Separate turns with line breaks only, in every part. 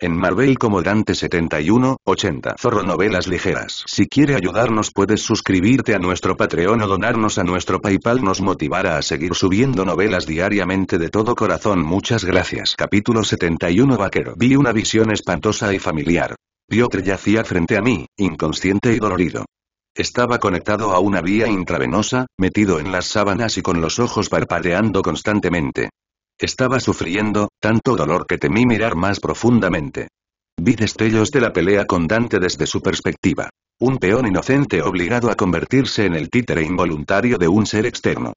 En Marvel como Dante 71, 80. Zorro Novelas Ligeras. Si quiere ayudarnos puedes suscribirte a nuestro Patreon o donarnos a nuestro Paypal nos motivará a seguir subiendo novelas diariamente de todo corazón. Muchas gracias. Capítulo 71 Vaquero. Vi una visión espantosa y familiar. Piotr yacía frente a mí, inconsciente y dolorido. Estaba conectado a una vía intravenosa, metido en las sábanas y con los ojos parpadeando constantemente. Estaba sufriendo, tanto dolor que temí mirar más profundamente. Vi destellos de la pelea con Dante desde su perspectiva. Un peón inocente obligado a convertirse en el títere involuntario de un ser externo.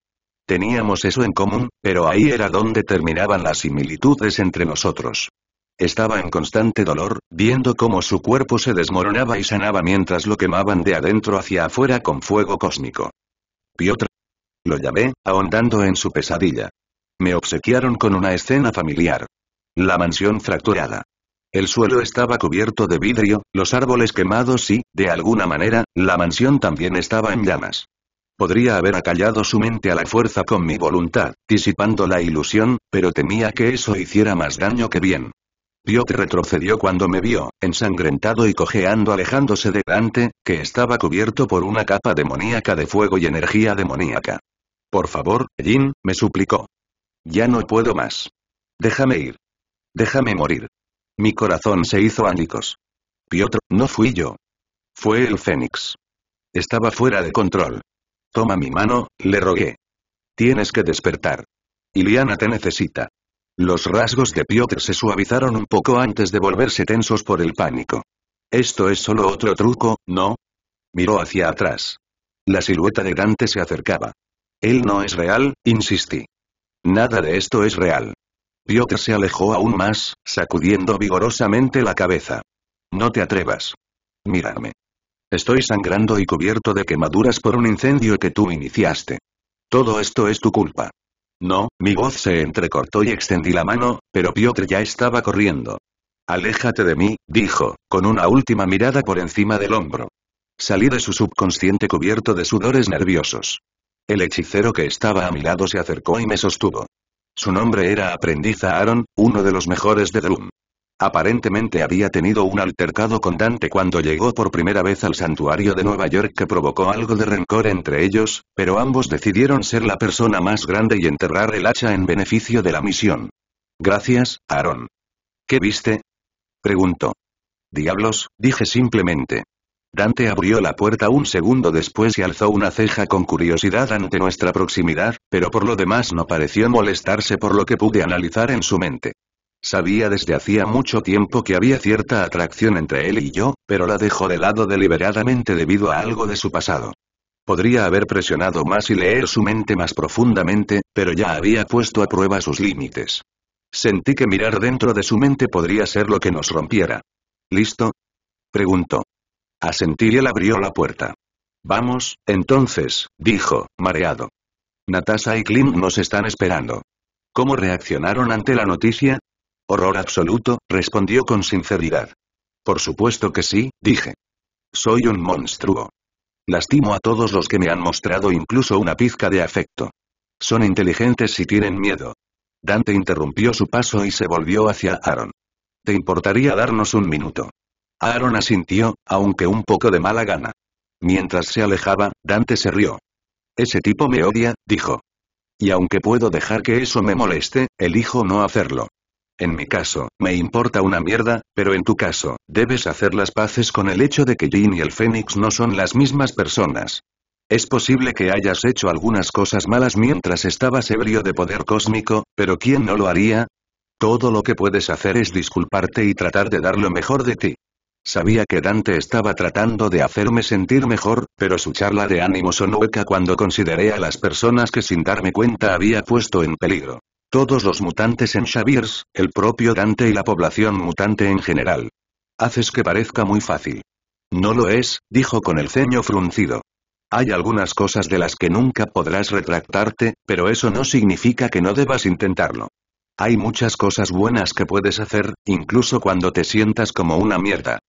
Teníamos eso en común, pero ahí era donde terminaban las similitudes entre nosotros. Estaba en constante dolor, viendo cómo su cuerpo se desmoronaba y sanaba mientras lo quemaban de adentro hacia afuera con fuego cósmico. Piotr. Lo llamé, ahondando en su pesadilla. Me obsequiaron con una escena familiar. La mansión fracturada. El suelo estaba cubierto de vidrio, los árboles quemados y, de alguna manera, la mansión también estaba en llamas. Podría haber acallado su mente a la fuerza con mi voluntad, disipando la ilusión, pero temía que eso hiciera más daño que bien. Piot retrocedió cuando me vio, ensangrentado y cojeando alejándose de Dante, que estaba cubierto por una capa demoníaca de fuego y energía demoníaca. Por favor, Jin, me suplicó. Ya no puedo más. Déjame ir. Déjame morir. Mi corazón se hizo ánicos. Piotr, no fui yo. Fue el Fénix. Estaba fuera de control. Toma mi mano, le rogué. Tienes que despertar. Iliana te necesita. Los rasgos de Piotr se suavizaron un poco antes de volverse tensos por el pánico. Esto es solo otro truco, ¿no? Miró hacia atrás. La silueta de Dante se acercaba. Él no es real, insistí. Nada de esto es real. Piotr se alejó aún más, sacudiendo vigorosamente la cabeza. No te atrevas. Mírame. Estoy sangrando y cubierto de quemaduras por un incendio que tú iniciaste. Todo esto es tu culpa. No, mi voz se entrecortó y extendí la mano, pero Piotr ya estaba corriendo. Aléjate de mí, dijo, con una última mirada por encima del hombro. Salí de su subconsciente cubierto de sudores nerviosos. El hechicero que estaba a mi lado se acercó y me sostuvo. Su nombre era Aprendiz Aaron, uno de los mejores de Droom. Aparentemente había tenido un altercado con Dante cuando llegó por primera vez al santuario de Nueva York que provocó algo de rencor entre ellos, pero ambos decidieron ser la persona más grande y enterrar el hacha en beneficio de la misión. Gracias, Aaron. ¿Qué viste? preguntó. Diablos, dije simplemente. Dante abrió la puerta un segundo después y alzó una ceja con curiosidad ante nuestra proximidad, pero por lo demás no pareció molestarse por lo que pude analizar en su mente. Sabía desde hacía mucho tiempo que había cierta atracción entre él y yo, pero la dejó de lado deliberadamente debido a algo de su pasado. Podría haber presionado más y leer su mente más profundamente, pero ya había puesto a prueba sus límites. Sentí que mirar dentro de su mente podría ser lo que nos rompiera. ¿Listo? Preguntó. A y él abrió la puerta. Vamos, entonces, dijo, mareado. Natasha y Klim nos están esperando. ¿Cómo reaccionaron ante la noticia? Horror absoluto, respondió con sinceridad. Por supuesto que sí, dije. Soy un monstruo. Lastimo a todos los que me han mostrado incluso una pizca de afecto. Son inteligentes y tienen miedo. Dante interrumpió su paso y se volvió hacia Aaron. ¿Te importaría darnos un minuto? Aaron asintió, aunque un poco de mala gana. Mientras se alejaba, Dante se rió. Ese tipo me odia, dijo. Y aunque puedo dejar que eso me moleste, elijo no hacerlo. En mi caso, me importa una mierda, pero en tu caso, debes hacer las paces con el hecho de que Jean y el Fénix no son las mismas personas. Es posible que hayas hecho algunas cosas malas mientras estabas ebrio de poder cósmico, pero ¿quién no lo haría? Todo lo que puedes hacer es disculparte y tratar de dar lo mejor de ti. Sabía que Dante estaba tratando de hacerme sentir mejor, pero su charla de ánimo sonó hueca cuando consideré a las personas que sin darme cuenta había puesto en peligro. Todos los mutantes en Xaviers, el propio Dante y la población mutante en general. Haces que parezca muy fácil. No lo es, dijo con el ceño fruncido. Hay algunas cosas de las que nunca podrás retractarte, pero eso no significa que no debas intentarlo. Hay muchas cosas buenas que puedes hacer, incluso cuando te sientas como una mierda.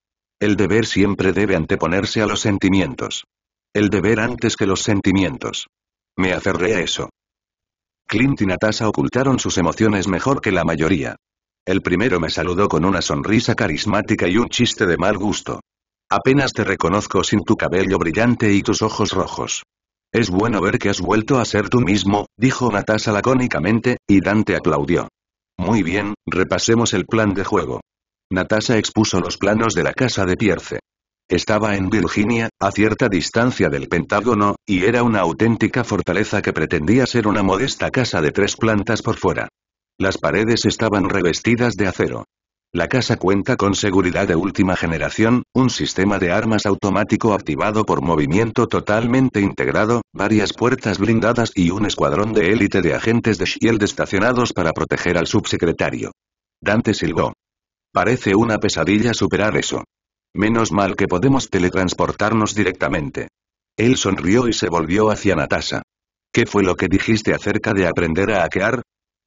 El deber siempre debe anteponerse a los sentimientos. El deber antes que los sentimientos. Me aferré a eso. Clint y Natasha ocultaron sus emociones mejor que la mayoría. El primero me saludó con una sonrisa carismática y un chiste de mal gusto. Apenas te reconozco sin tu cabello brillante y tus ojos rojos. Es bueno ver que has vuelto a ser tú mismo, dijo Natasha lacónicamente, y Dante aplaudió. Muy bien, repasemos el plan de juego. Natasha expuso los planos de la casa de Pierce. Estaba en Virginia, a cierta distancia del Pentágono, y era una auténtica fortaleza que pretendía ser una modesta casa de tres plantas por fuera. Las paredes estaban revestidas de acero. La casa cuenta con seguridad de última generación, un sistema de armas automático activado por movimiento totalmente integrado, varias puertas blindadas y un escuadrón de élite de agentes de Shield estacionados para proteger al subsecretario. Dante silbó. Parece una pesadilla superar eso. Menos mal que podemos teletransportarnos directamente. Él sonrió y se volvió hacia Natasha. ¿Qué fue lo que dijiste acerca de aprender a hackear?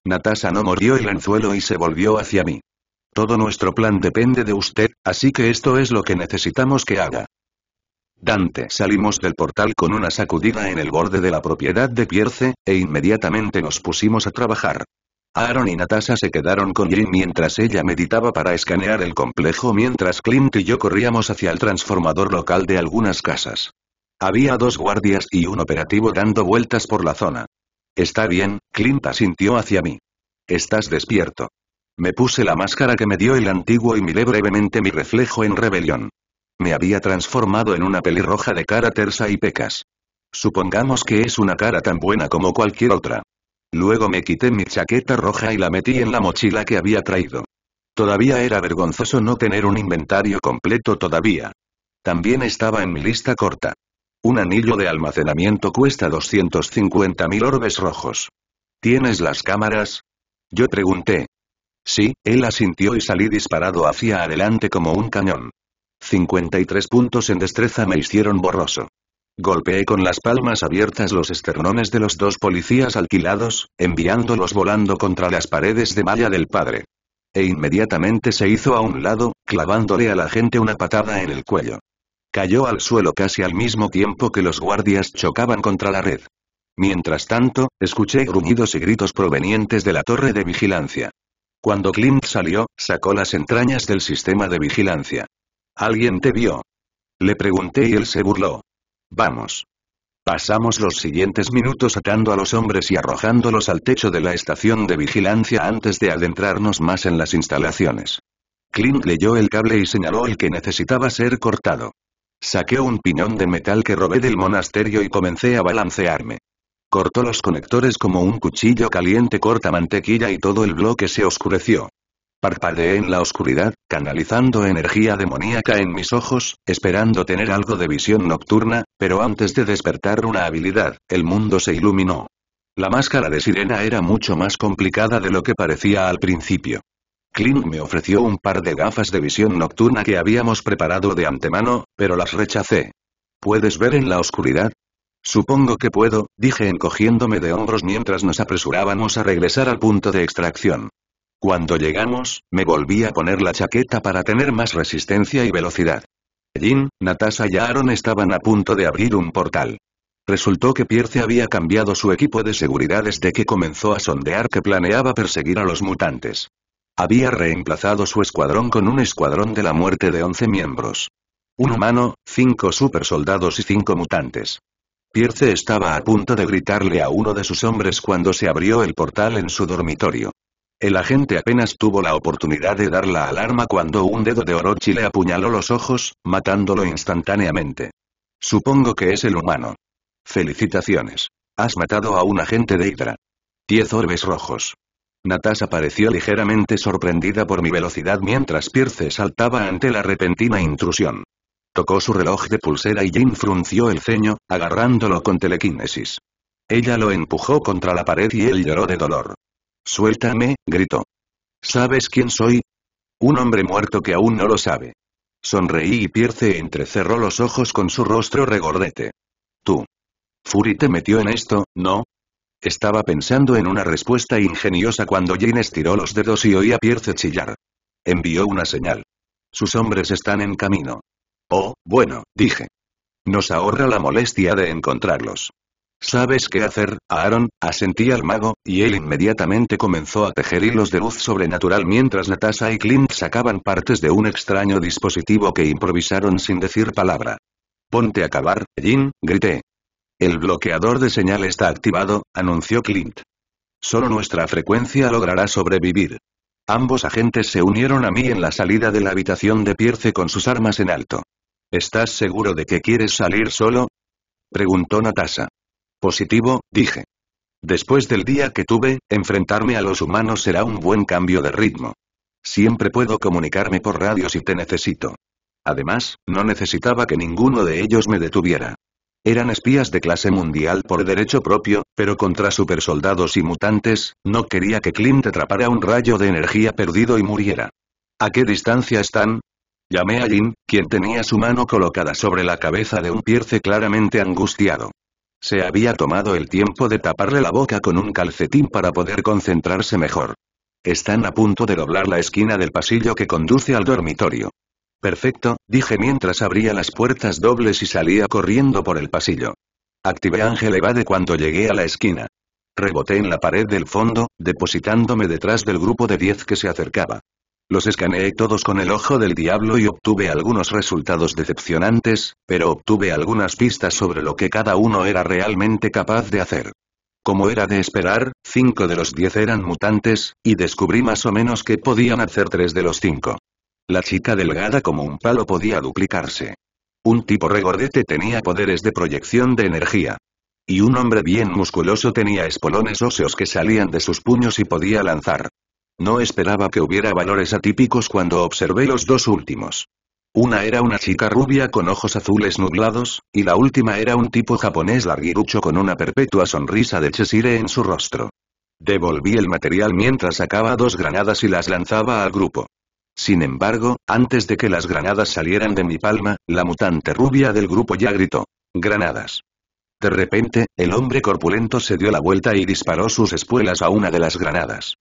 Natasha no mordió el anzuelo y se volvió hacia mí. Todo nuestro plan depende de usted, así que esto es lo que necesitamos que haga. Dante salimos del portal con una sacudida en el borde de la propiedad de Pierce, e inmediatamente nos pusimos a trabajar. Aaron y Natasha se quedaron con Jim mientras ella meditaba para escanear el complejo mientras Clint y yo corríamos hacia el transformador local de algunas casas. Había dos guardias y un operativo dando vueltas por la zona. Está bien, Clint asintió hacia mí. Estás despierto. Me puse la máscara que me dio el antiguo y miré brevemente mi reflejo en rebelión. Me había transformado en una pelirroja de cara tersa y pecas. Supongamos que es una cara tan buena como cualquier otra. Luego me quité mi chaqueta roja y la metí en la mochila que había traído. Todavía era vergonzoso no tener un inventario completo todavía. También estaba en mi lista corta. Un anillo de almacenamiento cuesta 250.000 orbes rojos. ¿Tienes las cámaras? Yo pregunté. Sí, él asintió y salí disparado hacia adelante como un cañón. 53 puntos en destreza me hicieron borroso. Golpeé con las palmas abiertas los esternones de los dos policías alquilados, enviándolos volando contra las paredes de malla del padre. E inmediatamente se hizo a un lado, clavándole a la gente una patada en el cuello. Cayó al suelo casi al mismo tiempo que los guardias chocaban contra la red. Mientras tanto, escuché gruñidos y gritos provenientes de la torre de vigilancia. Cuando Clint salió, sacó las entrañas del sistema de vigilancia. ¿Alguien te vio? Le pregunté y él se burló. Vamos. Pasamos los siguientes minutos atando a los hombres y arrojándolos al techo de la estación de vigilancia antes de adentrarnos más en las instalaciones. Clint leyó el cable y señaló el que necesitaba ser cortado. Saqué un piñón de metal que robé del monasterio y comencé a balancearme. Cortó los conectores como un cuchillo caliente corta mantequilla y todo el bloque se oscureció. Parpadeé en la oscuridad, canalizando energía demoníaca en mis ojos, esperando tener algo de visión nocturna, pero antes de despertar una habilidad, el mundo se iluminó. La máscara de sirena era mucho más complicada de lo que parecía al principio. Clint me ofreció un par de gafas de visión nocturna que habíamos preparado de antemano, pero las rechacé. ¿Puedes ver en la oscuridad? Supongo que puedo, dije encogiéndome de hombros mientras nos apresurábamos a regresar al punto de extracción. Cuando llegamos, me volví a poner la chaqueta para tener más resistencia y velocidad. Jin, Natasha y Aaron estaban a punto de abrir un portal. Resultó que Pierce había cambiado su equipo de seguridad desde que comenzó a sondear que planeaba perseguir a los mutantes. Había reemplazado su escuadrón con un escuadrón de la muerte de 11 miembros. Un humano, cinco supersoldados y cinco mutantes. Pierce estaba a punto de gritarle a uno de sus hombres cuando se abrió el portal en su dormitorio. El agente apenas tuvo la oportunidad de dar la alarma cuando un dedo de Orochi le apuñaló los ojos, matándolo instantáneamente. Supongo que es el humano. Felicitaciones. Has matado a un agente de Hydra. Diez orbes rojos. Natasha pareció ligeramente sorprendida por mi velocidad mientras Pierce saltaba ante la repentina intrusión. Tocó su reloj de pulsera y Jim frunció el ceño, agarrándolo con telequinesis. Ella lo empujó contra la pared y él lloró de dolor. Suéltame, gritó. ¿Sabes quién soy? Un hombre muerto que aún no lo sabe. Sonreí y Pierce entrecerró los ojos con su rostro regordete. Tú. Fury te metió en esto, ¿no? Estaba pensando en una respuesta ingeniosa cuando Jane estiró los dedos y oía a Pierce chillar. Envió una señal. Sus hombres están en camino. Oh, bueno, dije. Nos ahorra la molestia de encontrarlos. ¿Sabes qué hacer, Aaron? asentía al mago, y él inmediatamente comenzó a tejer hilos de luz sobrenatural mientras Natasha y Clint sacaban partes de un extraño dispositivo que improvisaron sin decir palabra. Ponte a acabar, Jin, grité. El bloqueador de señal está activado, anunció Clint. Solo nuestra frecuencia logrará sobrevivir. Ambos agentes se unieron a mí en la salida de la habitación de Pierce con sus armas en alto. ¿Estás seguro de que quieres salir solo? Preguntó Natasha. Positivo, dije. Después del día que tuve, enfrentarme a los humanos será un buen cambio de ritmo. Siempre puedo comunicarme por radio si te necesito. Además, no necesitaba que ninguno de ellos me detuviera. Eran espías de clase mundial por derecho propio, pero contra supersoldados y mutantes, no quería que Clint atrapara un rayo de energía perdido y muriera. ¿A qué distancia están? Llamé a Jim, quien tenía su mano colocada sobre la cabeza de un pierce claramente angustiado. Se había tomado el tiempo de taparle la boca con un calcetín para poder concentrarse mejor. Están a punto de doblar la esquina del pasillo que conduce al dormitorio. Perfecto, dije mientras abría las puertas dobles y salía corriendo por el pasillo. Activé Ángel Evade cuando llegué a la esquina. Reboté en la pared del fondo, depositándome detrás del grupo de diez que se acercaba. Los escaneé todos con el ojo del diablo y obtuve algunos resultados decepcionantes, pero obtuve algunas pistas sobre lo que cada uno era realmente capaz de hacer. Como era de esperar, cinco de los 10 eran mutantes, y descubrí más o menos que podían hacer tres de los cinco. La chica delgada como un palo podía duplicarse. Un tipo regordete tenía poderes de proyección de energía. Y un hombre bien musculoso tenía espolones óseos que salían de sus puños y podía lanzar no esperaba que hubiera valores atípicos cuando observé los dos últimos. Una era una chica rubia con ojos azules nublados, y la última era un tipo japonés larguirucho con una perpetua sonrisa de Cheshire en su rostro. Devolví el material mientras sacaba dos granadas y las lanzaba al grupo. Sin embargo, antes de que las granadas salieran de mi palma, la mutante rubia del grupo ya gritó. Granadas. De repente, el hombre corpulento se dio la vuelta y disparó sus espuelas a una de las granadas.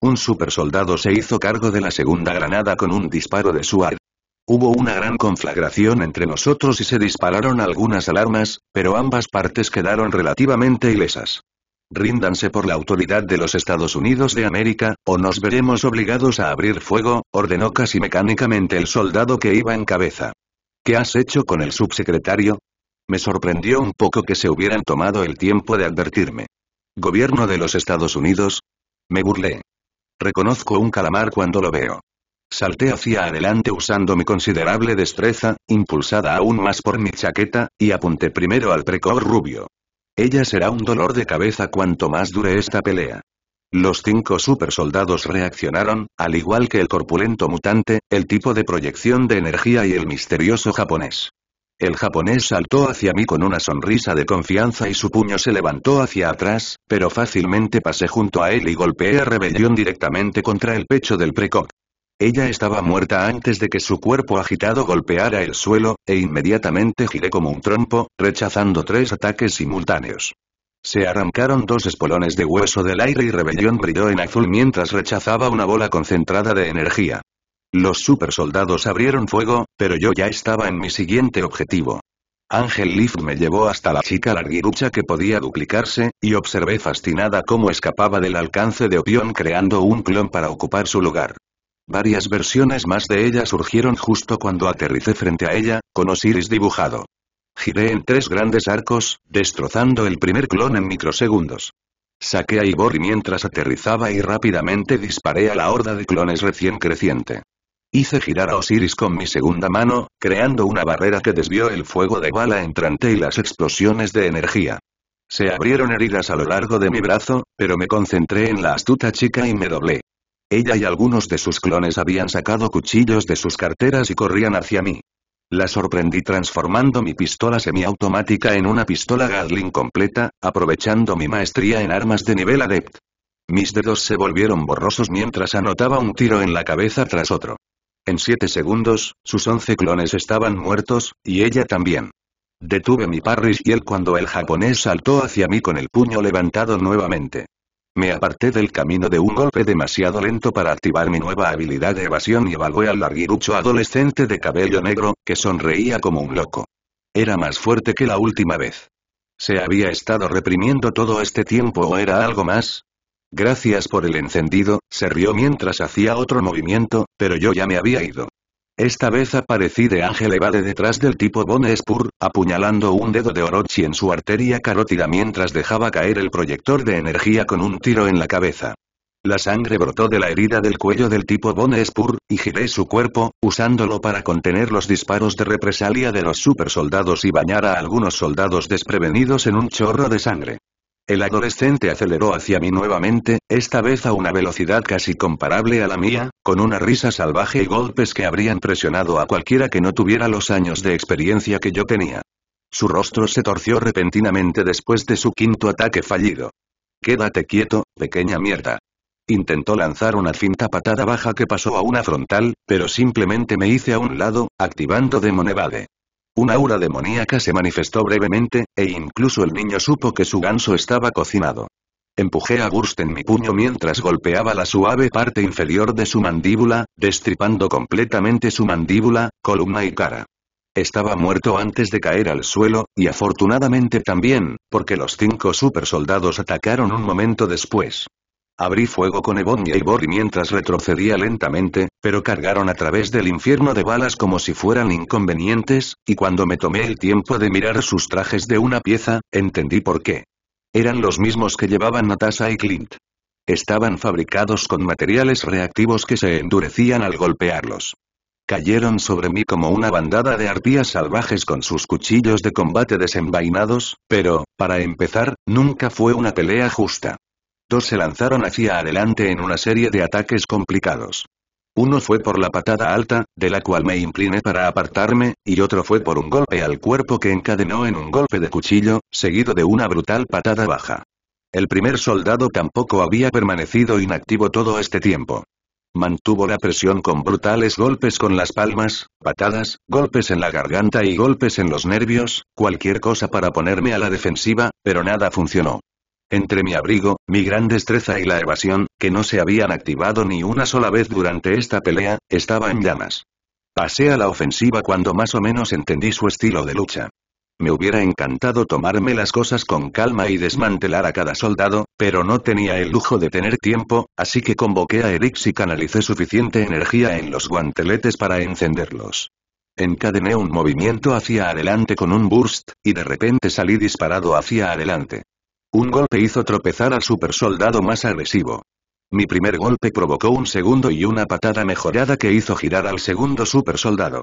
Un supersoldado se hizo cargo de la segunda granada con un disparo de su arma. Hubo una gran conflagración entre nosotros y se dispararon algunas alarmas, pero ambas partes quedaron relativamente ilesas. Ríndanse por la autoridad de los Estados Unidos de América, o nos veremos obligados a abrir fuego, ordenó casi mecánicamente el soldado que iba en cabeza. ¿Qué has hecho con el subsecretario? Me sorprendió un poco que se hubieran tomado el tiempo de advertirme. ¿Gobierno de los Estados Unidos? Me burlé. Reconozco un calamar cuando lo veo. Salté hacia adelante usando mi considerable destreza, impulsada aún más por mi chaqueta, y apunté primero al precor rubio. Ella será un dolor de cabeza cuanto más dure esta pelea. Los cinco supersoldados reaccionaron, al igual que el corpulento mutante, el tipo de proyección de energía y el misterioso japonés. El japonés saltó hacia mí con una sonrisa de confianza y su puño se levantó hacia atrás, pero fácilmente pasé junto a él y golpeé a Rebellión directamente contra el pecho del precoc. Ella estaba muerta antes de que su cuerpo agitado golpeara el suelo, e inmediatamente giré como un trompo, rechazando tres ataques simultáneos. Se arrancaron dos espolones de hueso del aire y Rebellión brilló en azul mientras rechazaba una bola concentrada de energía. Los supersoldados abrieron fuego, pero yo ya estaba en mi siguiente objetivo. Ángel Lift me llevó hasta la chica larguirucha que podía duplicarse, y observé fascinada cómo escapaba del alcance de Opión creando un clon para ocupar su lugar. Varias versiones más de ella surgieron justo cuando aterricé frente a ella, con Osiris dibujado. Giré en tres grandes arcos, destrozando el primer clon en microsegundos. Saqué a Ibori mientras aterrizaba y rápidamente disparé a la horda de clones recién creciente. Hice girar a Osiris con mi segunda mano, creando una barrera que desvió el fuego de bala entrante y las explosiones de energía. Se abrieron heridas a lo largo de mi brazo, pero me concentré en la astuta chica y me doblé. Ella y algunos de sus clones habían sacado cuchillos de sus carteras y corrían hacia mí. La sorprendí transformando mi pistola semiautomática en una pistola Gatling completa, aprovechando mi maestría en armas de nivel adept. Mis dedos se volvieron borrosos mientras anotaba un tiro en la cabeza tras otro. En siete segundos, sus once clones estaban muertos, y ella también. Detuve mi Parrish y él cuando el japonés saltó hacia mí con el puño levantado nuevamente. Me aparté del camino de un golpe demasiado lento para activar mi nueva habilidad de evasión y evalué al larguirucho adolescente de cabello negro, que sonreía como un loco. Era más fuerte que la última vez. ¿Se había estado reprimiendo todo este tiempo o era algo más? Gracias por el encendido, se rió mientras hacía otro movimiento, pero yo ya me había ido. Esta vez aparecí de Ángel Evade detrás del tipo Bonespur, Spur, apuñalando un dedo de Orochi en su arteria carótida mientras dejaba caer el proyector de energía con un tiro en la cabeza. La sangre brotó de la herida del cuello del tipo Bonespur Spur, y giré su cuerpo, usándolo para contener los disparos de represalia de los supersoldados y bañar a algunos soldados desprevenidos en un chorro de sangre. El adolescente aceleró hacia mí nuevamente, esta vez a una velocidad casi comparable a la mía, con una risa salvaje y golpes que habrían presionado a cualquiera que no tuviera los años de experiencia que yo tenía. Su rostro se torció repentinamente después de su quinto ataque fallido. Quédate quieto, pequeña mierda. Intentó lanzar una cinta patada baja que pasó a una frontal, pero simplemente me hice a un lado, activando Demon una aura demoníaca se manifestó brevemente, e incluso el niño supo que su ganso estaba cocinado. Empujé a Burst en mi puño mientras golpeaba la suave parte inferior de su mandíbula, destripando completamente su mandíbula, columna y cara. Estaba muerto antes de caer al suelo, y afortunadamente también, porque los cinco supersoldados atacaron un momento después. Abrí fuego con Ebony y Borri mientras retrocedía lentamente, pero cargaron a través del infierno de balas como si fueran inconvenientes, y cuando me tomé el tiempo de mirar sus trajes de una pieza, entendí por qué. Eran los mismos que llevaban Natasha y Clint. Estaban fabricados con materiales reactivos que se endurecían al golpearlos. Cayeron sobre mí como una bandada de arpías salvajes con sus cuchillos de combate desenvainados, pero, para empezar, nunca fue una pelea justa se lanzaron hacia adelante en una serie de ataques complicados. Uno fue por la patada alta, de la cual me incliné para apartarme, y otro fue por un golpe al cuerpo que encadenó en un golpe de cuchillo, seguido de una brutal patada baja. El primer soldado tampoco había permanecido inactivo todo este tiempo. Mantuvo la presión con brutales golpes con las palmas, patadas, golpes en la garganta y golpes en los nervios, cualquier cosa para ponerme a la defensiva, pero nada funcionó. Entre mi abrigo, mi gran destreza y la evasión, que no se habían activado ni una sola vez durante esta pelea, estaba en llamas. Pasé a la ofensiva cuando más o menos entendí su estilo de lucha. Me hubiera encantado tomarme las cosas con calma y desmantelar a cada soldado, pero no tenía el lujo de tener tiempo, así que convoqué a Erix y canalicé suficiente energía en los guanteletes para encenderlos. Encadené un movimiento hacia adelante con un burst, y de repente salí disparado hacia adelante. Un golpe hizo tropezar al supersoldado más agresivo. Mi primer golpe provocó un segundo y una patada mejorada que hizo girar al segundo supersoldado.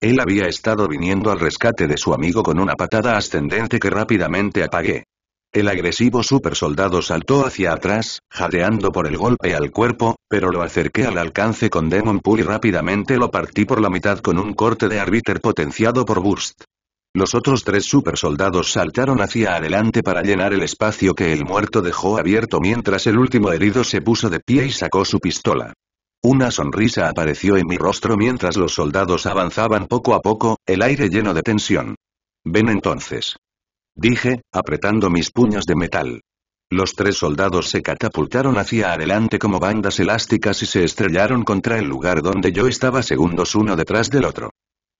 Él había estado viniendo al rescate de su amigo con una patada ascendente que rápidamente apagué. El agresivo supersoldado saltó hacia atrás, jadeando por el golpe al cuerpo, pero lo acerqué al alcance con Demon Pool y rápidamente lo partí por la mitad con un corte de árbiter potenciado por Burst. Los otros tres supersoldados saltaron hacia adelante para llenar el espacio que el muerto dejó abierto mientras el último herido se puso de pie y sacó su pistola. Una sonrisa apareció en mi rostro mientras los soldados avanzaban poco a poco, el aire lleno de tensión. Ven entonces. Dije, apretando mis puños de metal. Los tres soldados se catapultaron hacia adelante como bandas elásticas y se estrellaron contra el lugar donde yo estaba segundos uno detrás del otro.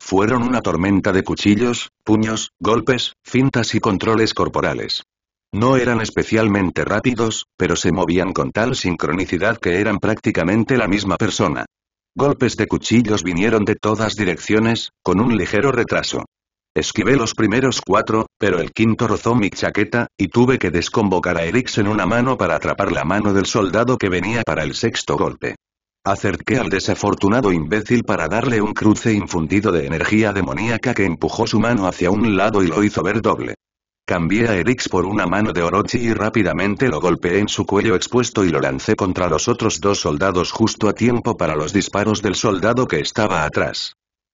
Fueron una tormenta de cuchillos, puños, golpes, cintas y controles corporales. No eran especialmente rápidos, pero se movían con tal sincronicidad que eran prácticamente la misma persona. Golpes de cuchillos vinieron de todas direcciones, con un ligero retraso. Esquivé los primeros cuatro, pero el quinto rozó mi chaqueta, y tuve que desconvocar a en una mano para atrapar la mano del soldado que venía para el sexto golpe. Acerqué al desafortunado imbécil para darle un cruce infundido de energía demoníaca que empujó su mano hacia un lado y lo hizo ver doble. Cambié a Erix por una mano de Orochi y rápidamente lo golpeé en su cuello expuesto y lo lancé contra los otros dos soldados justo a tiempo para los disparos del soldado que estaba atrás.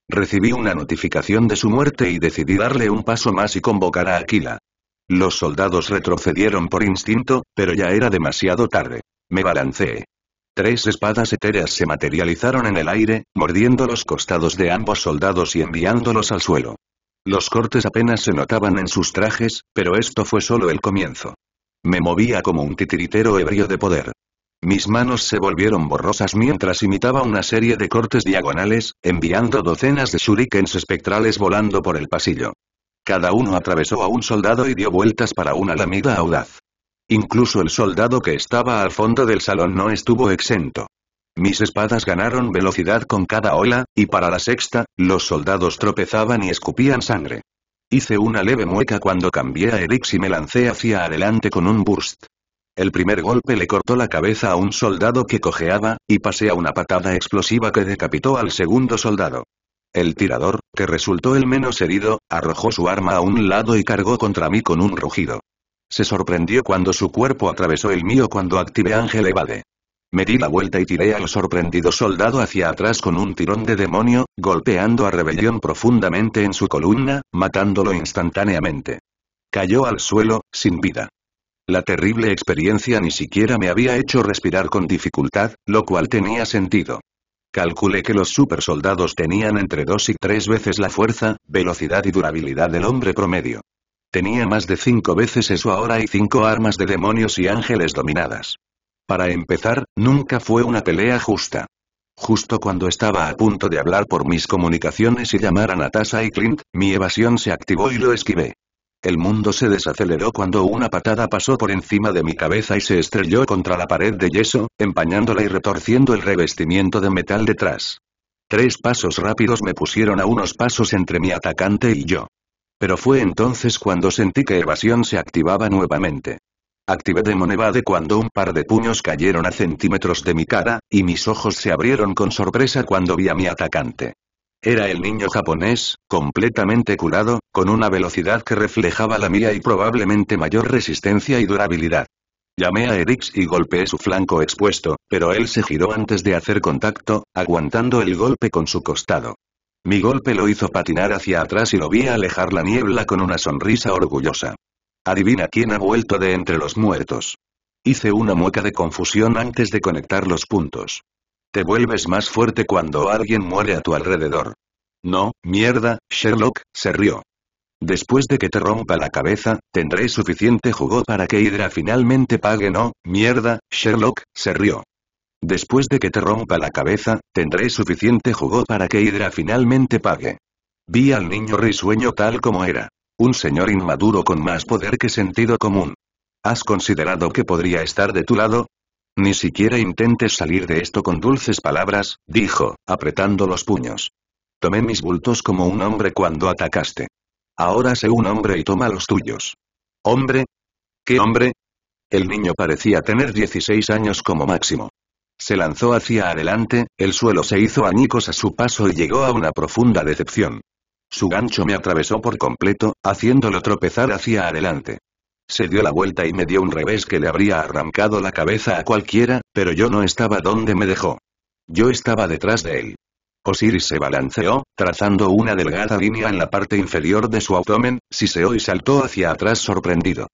Recibí una notificación de su muerte y decidí darle un paso más y convocar a Aquila. Los soldados retrocedieron por instinto, pero ya era demasiado tarde. Me balanceé. Tres espadas etéreas se materializaron en el aire, mordiendo los costados de ambos soldados y enviándolos al suelo. Los cortes apenas se notaban en sus trajes, pero esto fue solo el comienzo. Me movía como un titiritero ebrio de poder. Mis manos se volvieron borrosas mientras imitaba una serie de cortes diagonales, enviando docenas de shurikens espectrales volando por el pasillo. Cada uno atravesó a un soldado y dio vueltas para una lamida audaz. Incluso el soldado que estaba al fondo del salón no estuvo exento. Mis espadas ganaron velocidad con cada ola, y para la sexta, los soldados tropezaban y escupían sangre. Hice una leve mueca cuando cambié a Erix y me lancé hacia adelante con un burst. El primer golpe le cortó la cabeza a un soldado que cojeaba, y pasé a una patada explosiva que decapitó al segundo soldado. El tirador, que resultó el menos herido, arrojó su arma a un lado y cargó contra mí con un rugido. Se sorprendió cuando su cuerpo atravesó el mío cuando activé Ángel Evade. Me di la vuelta y tiré al sorprendido soldado hacia atrás con un tirón de demonio, golpeando a Rebelión profundamente en su columna, matándolo instantáneamente. Cayó al suelo, sin vida. La terrible experiencia ni siquiera me había hecho respirar con dificultad, lo cual tenía sentido. Calculé que los supersoldados tenían entre dos y tres veces la fuerza, velocidad y durabilidad del hombre promedio. Tenía más de cinco veces eso ahora y cinco armas de demonios y ángeles dominadas. Para empezar, nunca fue una pelea justa. Justo cuando estaba a punto de hablar por mis comunicaciones y llamar a Natasha y Clint, mi evasión se activó y lo esquivé. El mundo se desaceleró cuando una patada pasó por encima de mi cabeza y se estrelló contra la pared de yeso, empañándola y retorciendo el revestimiento de metal detrás. Tres pasos rápidos me pusieron a unos pasos entre mi atacante y yo. Pero fue entonces cuando sentí que evasión se activaba nuevamente. Activé Demon Evade cuando un par de puños cayeron a centímetros de mi cara, y mis ojos se abrieron con sorpresa cuando vi a mi atacante. Era el niño japonés, completamente curado, con una velocidad que reflejaba la mía y probablemente mayor resistencia y durabilidad. Llamé a Erix y golpeé su flanco expuesto, pero él se giró antes de hacer contacto, aguantando el golpe con su costado. Mi golpe lo hizo patinar hacia atrás y lo vi alejar la niebla con una sonrisa orgullosa. Adivina quién ha vuelto de entre los muertos. Hice una mueca de confusión antes de conectar los puntos. Te vuelves más fuerte cuando alguien muere a tu alrededor. No, mierda, Sherlock, se rió. Después de que te rompa la cabeza, tendré suficiente jugo para que Hydra finalmente pague. No, mierda, Sherlock, se rió. Después de que te rompa la cabeza, tendré suficiente jugo para que Hydra finalmente pague. Vi al niño risueño tal como era. Un señor inmaduro con más poder que sentido común. ¿Has considerado que podría estar de tu lado? Ni siquiera intentes salir de esto con dulces palabras, dijo, apretando los puños. Tomé mis bultos como un hombre cuando atacaste. Ahora sé un hombre y toma los tuyos. ¿Hombre? ¿Qué hombre? El niño parecía tener 16 años como máximo. Se lanzó hacia adelante, el suelo se hizo añicos a su paso y llegó a una profunda decepción. Su gancho me atravesó por completo, haciéndolo tropezar hacia adelante. Se dio la vuelta y me dio un revés que le habría arrancado la cabeza a cualquiera, pero yo no estaba donde me dejó. Yo estaba detrás de él. Osiris se balanceó, trazando una delgada línea en la parte inferior de su abdomen, siseó y saltó hacia atrás sorprendido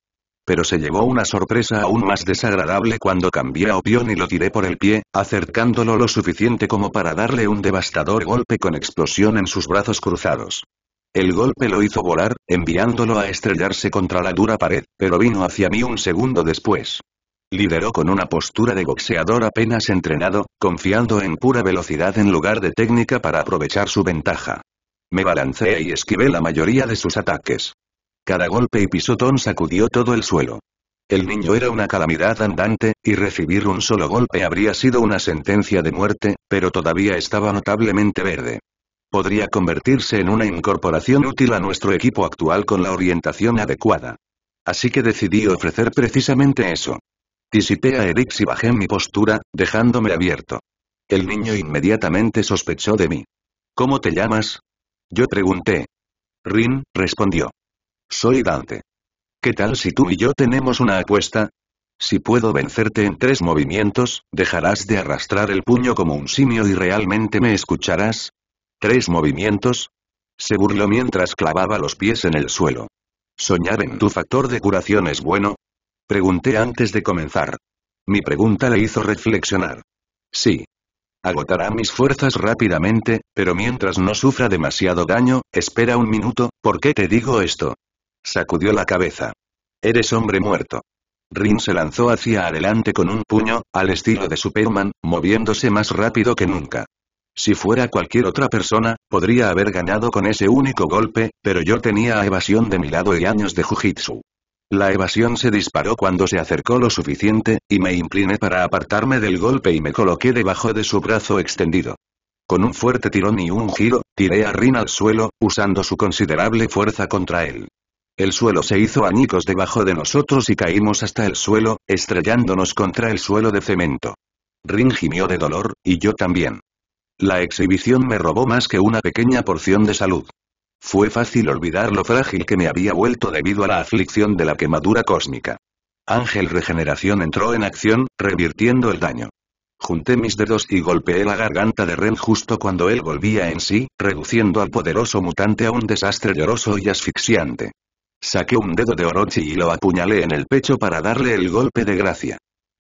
pero se llevó una sorpresa aún más desagradable cuando cambié a Opión y lo tiré por el pie, acercándolo lo suficiente como para darle un devastador golpe con explosión en sus brazos cruzados. El golpe lo hizo volar, enviándolo a estrellarse contra la dura pared, pero vino hacia mí un segundo después. Lideró con una postura de boxeador apenas entrenado, confiando en pura velocidad en lugar de técnica para aprovechar su ventaja. Me balanceé y esquivé la mayoría de sus ataques. Cada golpe y pisotón sacudió todo el suelo. El niño era una calamidad andante, y recibir un solo golpe habría sido una sentencia de muerte, pero todavía estaba notablemente verde. Podría convertirse en una incorporación útil a nuestro equipo actual con la orientación adecuada. Así que decidí ofrecer precisamente eso. Disipé a Erix y bajé mi postura, dejándome abierto. El niño inmediatamente sospechó de mí. ¿Cómo te llamas? Yo pregunté. Rin, respondió. Soy Dante. ¿Qué tal si tú y yo tenemos una apuesta? Si puedo vencerte en tres movimientos, dejarás de arrastrar el puño como un simio y realmente me escucharás. ¿Tres movimientos? Se burló mientras clavaba los pies en el suelo. ¿Soñar en tu factor de curación es bueno? Pregunté antes de comenzar. Mi pregunta le hizo reflexionar. Sí. Agotará mis fuerzas rápidamente, pero mientras no sufra demasiado daño, espera un minuto, ¿por qué te digo esto? Sacudió la cabeza. Eres hombre muerto. Rin se lanzó hacia adelante con un puño, al estilo de Superman, moviéndose más rápido que nunca. Si fuera cualquier otra persona, podría haber ganado con ese único golpe, pero yo tenía evasión de mi lado y años de jujitsu. La evasión se disparó cuando se acercó lo suficiente, y me incliné para apartarme del golpe y me coloqué debajo de su brazo extendido. Con un fuerte tirón y un giro, tiré a Rin al suelo, usando su considerable fuerza contra él. El suelo se hizo añicos debajo de nosotros y caímos hasta el suelo, estrellándonos contra el suelo de cemento. Rin gimió de dolor, y yo también. La exhibición me robó más que una pequeña porción de salud. Fue fácil olvidar lo frágil que me había vuelto debido a la aflicción de la quemadura cósmica. Ángel Regeneración entró en acción, revirtiendo el daño. Junté mis dedos y golpeé la garganta de Ren justo cuando él volvía en sí, reduciendo al poderoso mutante a un desastre lloroso y asfixiante. Saqué un dedo de Orochi y lo apuñalé en el pecho para darle el golpe de gracia.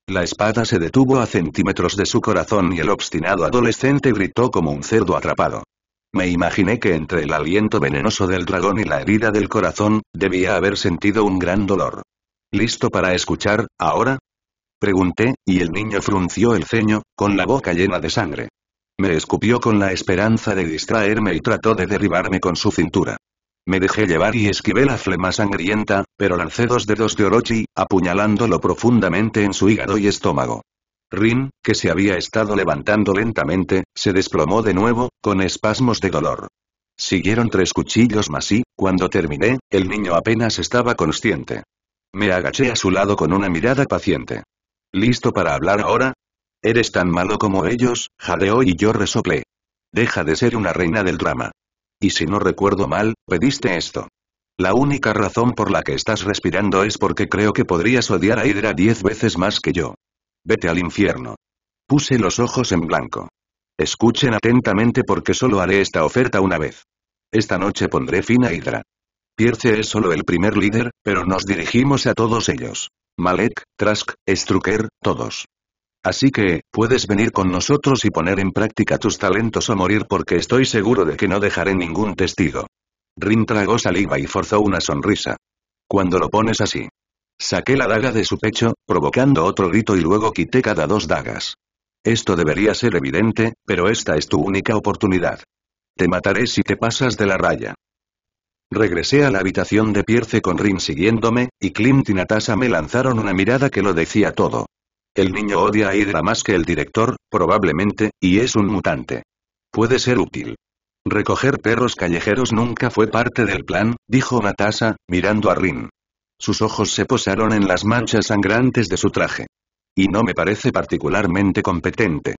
La espada se detuvo a centímetros de su corazón y el obstinado adolescente gritó como un cerdo atrapado. Me imaginé que entre el aliento venenoso del dragón y la herida del corazón, debía haber sentido un gran dolor. ¿Listo para escuchar, ahora? Pregunté, y el niño frunció el ceño, con la boca llena de sangre. Me escupió con la esperanza de distraerme y trató de derribarme con su cintura. Me dejé llevar y esquivé la flema sangrienta, pero lancé dos dedos de Orochi, apuñalándolo profundamente en su hígado y estómago. Rin, que se había estado levantando lentamente, se desplomó de nuevo, con espasmos de dolor. Siguieron tres cuchillos más y, cuando terminé, el niño apenas estaba consciente. Me agaché a su lado con una mirada paciente. ¿Listo para hablar ahora? Eres tan malo como ellos, jadeó y yo resoplé. Deja de ser una reina del drama. Y si no recuerdo mal, pediste esto. La única razón por la que estás respirando es porque creo que podrías odiar a Hydra diez veces más que yo. Vete al infierno. Puse los ojos en blanco. Escuchen atentamente porque solo haré esta oferta una vez. Esta noche pondré fin a Hydra. Pierce es solo el primer líder, pero nos dirigimos a todos ellos. Malek, Trask, Strucker, todos. Así que, puedes venir con nosotros y poner en práctica tus talentos o morir porque estoy seguro de que no dejaré ningún testigo. Rin tragó saliva y forzó una sonrisa. Cuando lo pones así. Saqué la daga de su pecho, provocando otro grito y luego quité cada dos dagas. Esto debería ser evidente, pero esta es tu única oportunidad. Te mataré si te pasas de la raya. Regresé a la habitación de Pierce con Rin siguiéndome, y Clint y Natasha me lanzaron una mirada que lo decía todo. El niño odia a Hydra más que el director, probablemente, y es un mutante. Puede ser útil. Recoger perros callejeros nunca fue parte del plan, dijo Matasa, mirando a Rin. Sus ojos se posaron en las manchas sangrantes de su traje. Y no me parece particularmente competente.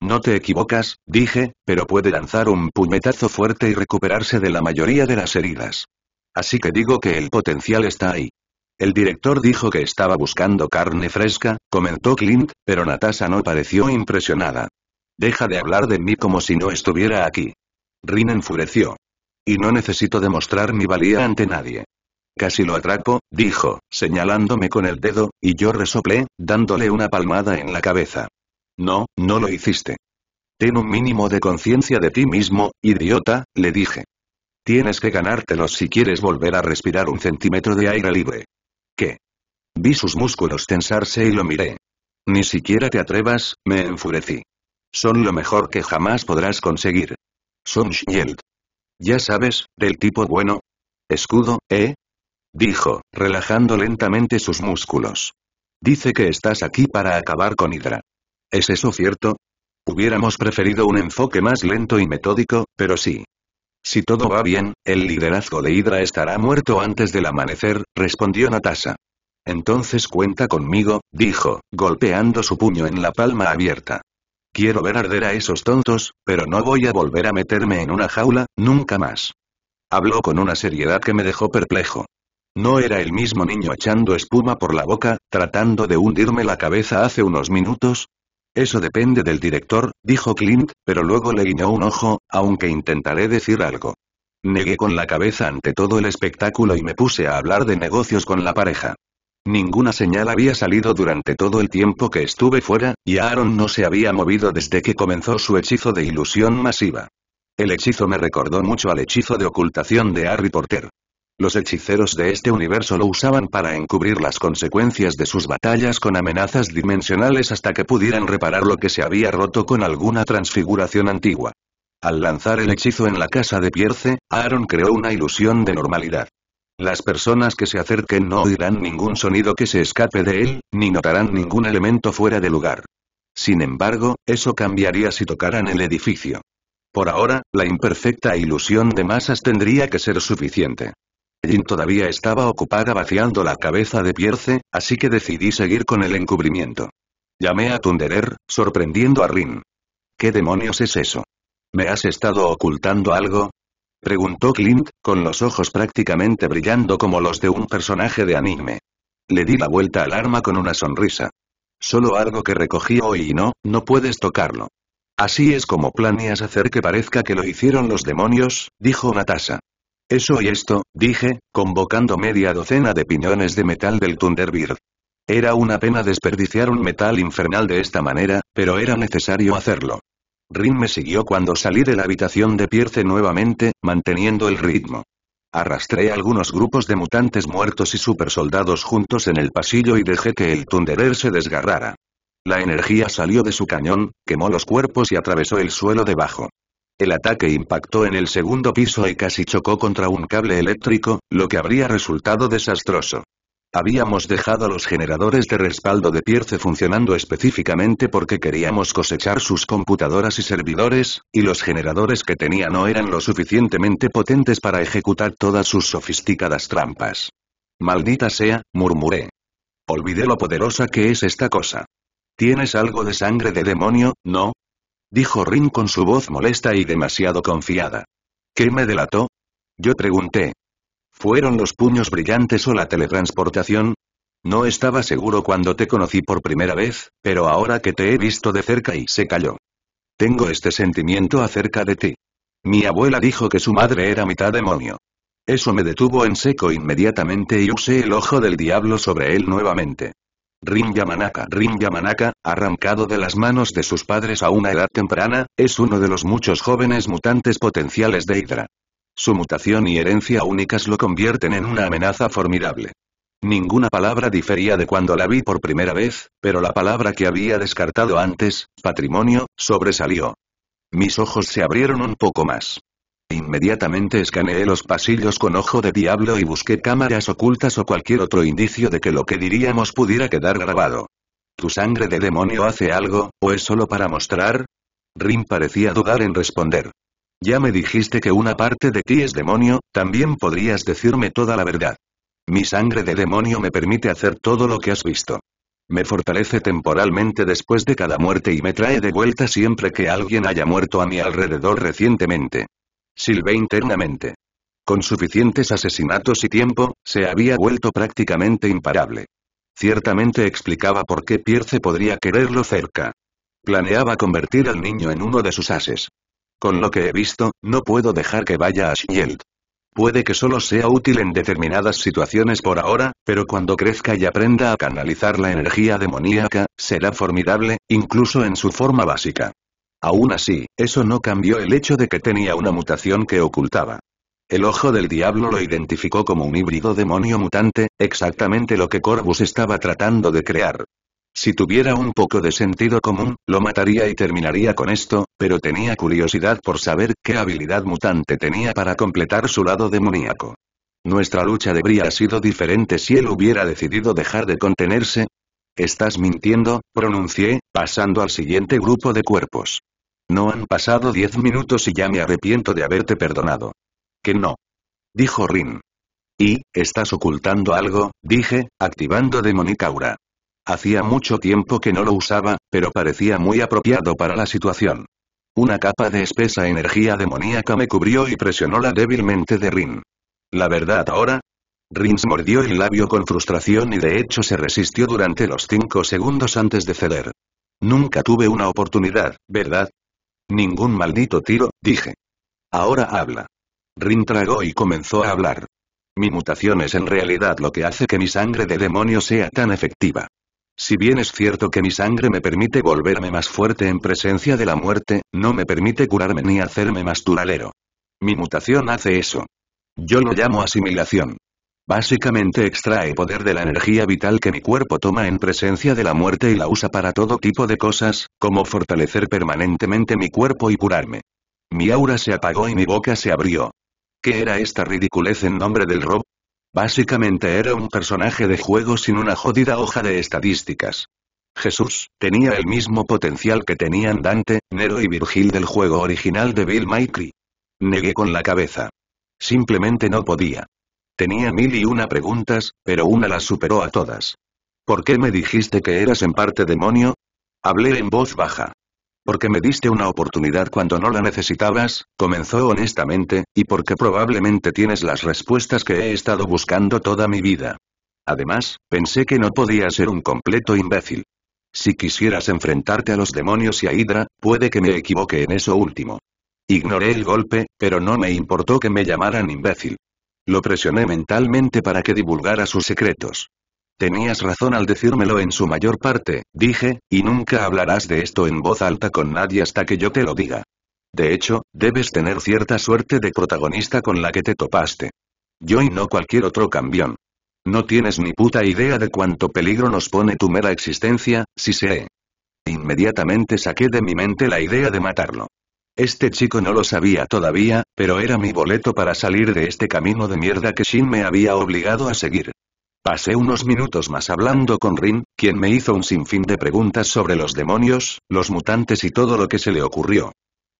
No te equivocas, dije, pero puede lanzar un puñetazo fuerte y recuperarse de la mayoría de las heridas. Así que digo que el potencial está ahí. El director dijo que estaba buscando carne fresca, comentó Clint, pero Natasha no pareció impresionada. Deja de hablar de mí como si no estuviera aquí. Rin enfureció. Y no necesito demostrar mi valía ante nadie. Casi lo atrapo, dijo, señalándome con el dedo, y yo resoplé, dándole una palmada en la cabeza. No, no lo hiciste. Ten un mínimo de conciencia de ti mismo, idiota, le dije. Tienes que ganártelos si quieres volver a respirar un centímetro de aire libre. ¿Qué? Vi sus músculos tensarse y lo miré. Ni siquiera te atrevas, me enfurecí. Son lo mejor que jamás podrás conseguir. Son Shield. Ya sabes, del tipo bueno. Escudo, ¿eh? Dijo, relajando lentamente sus músculos. Dice que estás aquí para acabar con Hydra. ¿Es eso cierto? Hubiéramos preferido un enfoque más lento y metódico, pero sí. Si todo va bien, el liderazgo de Hydra estará muerto antes del amanecer, respondió Natasha. Entonces cuenta conmigo, dijo, golpeando su puño en la palma abierta. Quiero ver arder a esos tontos, pero no voy a volver a meterme en una jaula, nunca más. Habló con una seriedad que me dejó perplejo. No era el mismo niño echando espuma por la boca, tratando de hundirme la cabeza hace unos minutos, eso depende del director, dijo Clint, pero luego le guiñó un ojo, aunque intentaré decir algo. Negué con la cabeza ante todo el espectáculo y me puse a hablar de negocios con la pareja. Ninguna señal había salido durante todo el tiempo que estuve fuera, y Aaron no se había movido desde que comenzó su hechizo de ilusión masiva. El hechizo me recordó mucho al hechizo de ocultación de Harry Potter. Los hechiceros de este universo lo usaban para encubrir las consecuencias de sus batallas con amenazas dimensionales hasta que pudieran reparar lo que se había roto con alguna transfiguración antigua. Al lanzar el hechizo en la casa de Pierce, Aaron creó una ilusión de normalidad. Las personas que se acerquen no oirán ningún sonido que se escape de él, ni notarán ningún elemento fuera de lugar. Sin embargo, eso cambiaría si tocaran el edificio. Por ahora, la imperfecta ilusión de masas tendría que ser suficiente. Jin todavía estaba ocupada vaciando la cabeza de Pierce, así que decidí seguir con el encubrimiento. Llamé a Tunderer, sorprendiendo a Rin. ¿Qué demonios es eso? ¿Me has estado ocultando algo? Preguntó Clint, con los ojos prácticamente brillando como los de un personaje de anime. Le di la vuelta al arma con una sonrisa. Solo algo que recogí hoy y no, no puedes tocarlo. Así es como planeas hacer que parezca que lo hicieron los demonios, dijo Natasha. Eso y esto, dije, convocando media docena de piñones de metal del Thunderbird. Era una pena desperdiciar un metal infernal de esta manera, pero era necesario hacerlo. Rin me siguió cuando salí de la habitación de Pierce nuevamente, manteniendo el ritmo. Arrastré algunos grupos de mutantes muertos y supersoldados juntos en el pasillo y dejé que el Thunderer se desgarrara. La energía salió de su cañón, quemó los cuerpos y atravesó el suelo debajo. El ataque impactó en el segundo piso y casi chocó contra un cable eléctrico, lo que habría resultado desastroso. Habíamos dejado los generadores de respaldo de Pierce funcionando específicamente porque queríamos cosechar sus computadoras y servidores, y los generadores que tenía no eran lo suficientemente potentes para ejecutar todas sus sofisticadas trampas. Maldita sea, murmuré. Olvidé lo poderosa que es esta cosa. Tienes algo de sangre de demonio, ¿no? Dijo Rin con su voz molesta y demasiado confiada. ¿Qué me delató? Yo pregunté. ¿Fueron los puños brillantes o la teletransportación? No estaba seguro cuando te conocí por primera vez, pero ahora que te he visto de cerca y se calló. Tengo este sentimiento acerca de ti. Mi abuela dijo que su madre era mitad demonio. Eso me detuvo en seco inmediatamente y usé el ojo del diablo sobre él nuevamente. Rin Yamanaka. arrancado de las manos de sus padres a una edad temprana, es uno de los muchos jóvenes mutantes potenciales de Hydra. Su mutación y herencia únicas lo convierten en una amenaza formidable. Ninguna palabra difería de cuando la vi por primera vez, pero la palabra que había descartado antes, patrimonio, sobresalió. Mis ojos se abrieron un poco más. Inmediatamente escaneé los pasillos con ojo de diablo y busqué cámaras ocultas o cualquier otro indicio de que lo que diríamos pudiera quedar grabado. ¿Tu sangre de demonio hace algo, o es solo para mostrar? Rin parecía dudar en responder. Ya me dijiste que una parte de ti es demonio, también podrías decirme toda la verdad. Mi sangre de demonio me permite hacer todo lo que has visto. Me fortalece temporalmente después de cada muerte y me trae de vuelta siempre que alguien haya muerto a mi alrededor recientemente. Silve internamente. Con suficientes asesinatos y tiempo, se había vuelto prácticamente imparable. Ciertamente explicaba por qué Pierce podría quererlo cerca. Planeaba convertir al niño en uno de sus ases. Con lo que he visto, no puedo dejar que vaya a Shield. Puede que solo sea útil en determinadas situaciones por ahora, pero cuando crezca y aprenda a canalizar la energía demoníaca, será formidable, incluso en su forma básica. Aún así, eso no cambió el hecho de que tenía una mutación que ocultaba. El ojo del diablo lo identificó como un híbrido demonio mutante, exactamente lo que Corvus estaba tratando de crear. Si tuviera un poco de sentido común, lo mataría y terminaría con esto, pero tenía curiosidad por saber qué habilidad mutante tenía para completar su lado demoníaco. Nuestra lucha habría sido diferente si él hubiera decidido dejar de contenerse. Estás mintiendo, pronuncié, pasando al siguiente grupo de cuerpos. No han pasado diez minutos y ya me arrepiento de haberte perdonado. Que no. Dijo Rin. Y, estás ocultando algo, dije, activando Demonicaura. Hacía mucho tiempo que no lo usaba, pero parecía muy apropiado para la situación. Una capa de espesa energía demoníaca me cubrió y presionó la débilmente de Rin. La verdad ahora, se mordió el labio con frustración y de hecho se resistió durante los cinco segundos antes de ceder. Nunca tuve una oportunidad, ¿verdad? Ningún maldito tiro, dije. Ahora habla. Rin tragó y comenzó a hablar. Mi mutación es en realidad lo que hace que mi sangre de demonio sea tan efectiva. Si bien es cierto que mi sangre me permite volverme más fuerte en presencia de la muerte, no me permite curarme ni hacerme más turalero. Mi mutación hace eso. Yo lo llamo asimilación. Básicamente extrae poder de la energía vital que mi cuerpo toma en presencia de la muerte y la usa para todo tipo de cosas, como fortalecer permanentemente mi cuerpo y curarme. Mi aura se apagó y mi boca se abrió. ¿Qué era esta ridiculez en nombre del Rob? Básicamente era un personaje de juego sin una jodida hoja de estadísticas. Jesús, tenía el mismo potencial que tenían Dante, Nero y Virgil del juego original de Bill Mikey. Negué con la cabeza. Simplemente no podía. Tenía mil y una preguntas, pero una las superó a todas. ¿Por qué me dijiste que eras en parte demonio? Hablé en voz baja. Porque me diste una oportunidad cuando no la necesitabas, comenzó honestamente, y porque probablemente tienes las respuestas que he estado buscando toda mi vida. Además, pensé que no podía ser un completo imbécil. Si quisieras enfrentarte a los demonios y a Hydra, puede que me equivoque en eso último. Ignoré el golpe, pero no me importó que me llamaran imbécil. Lo presioné mentalmente para que divulgara sus secretos. Tenías razón al decírmelo en su mayor parte, dije, y nunca hablarás de esto en voz alta con nadie hasta que yo te lo diga. De hecho, debes tener cierta suerte de protagonista con la que te topaste. Yo y no cualquier otro cambión. No tienes ni puta idea de cuánto peligro nos pone tu mera existencia, si sé. Inmediatamente saqué de mi mente la idea de matarlo. Este chico no lo sabía todavía, pero era mi boleto para salir de este camino de mierda que Shin me había obligado a seguir. Pasé unos minutos más hablando con Rin, quien me hizo un sinfín de preguntas sobre los demonios, los mutantes y todo lo que se le ocurrió.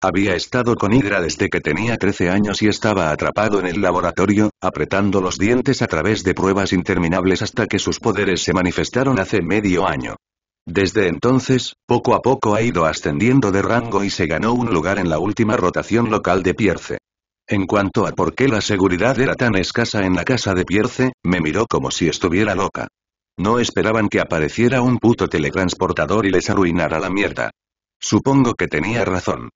Había estado con Hydra desde que tenía 13 años y estaba atrapado en el laboratorio, apretando los dientes a través de pruebas interminables hasta que sus poderes se manifestaron hace medio año. Desde entonces, poco a poco ha ido ascendiendo de rango y se ganó un lugar en la última rotación local de Pierce. En cuanto a por qué la seguridad era tan escasa en la casa de Pierce, me miró como si estuviera loca. No esperaban que apareciera un puto teletransportador y les arruinara la mierda. Supongo que tenía razón.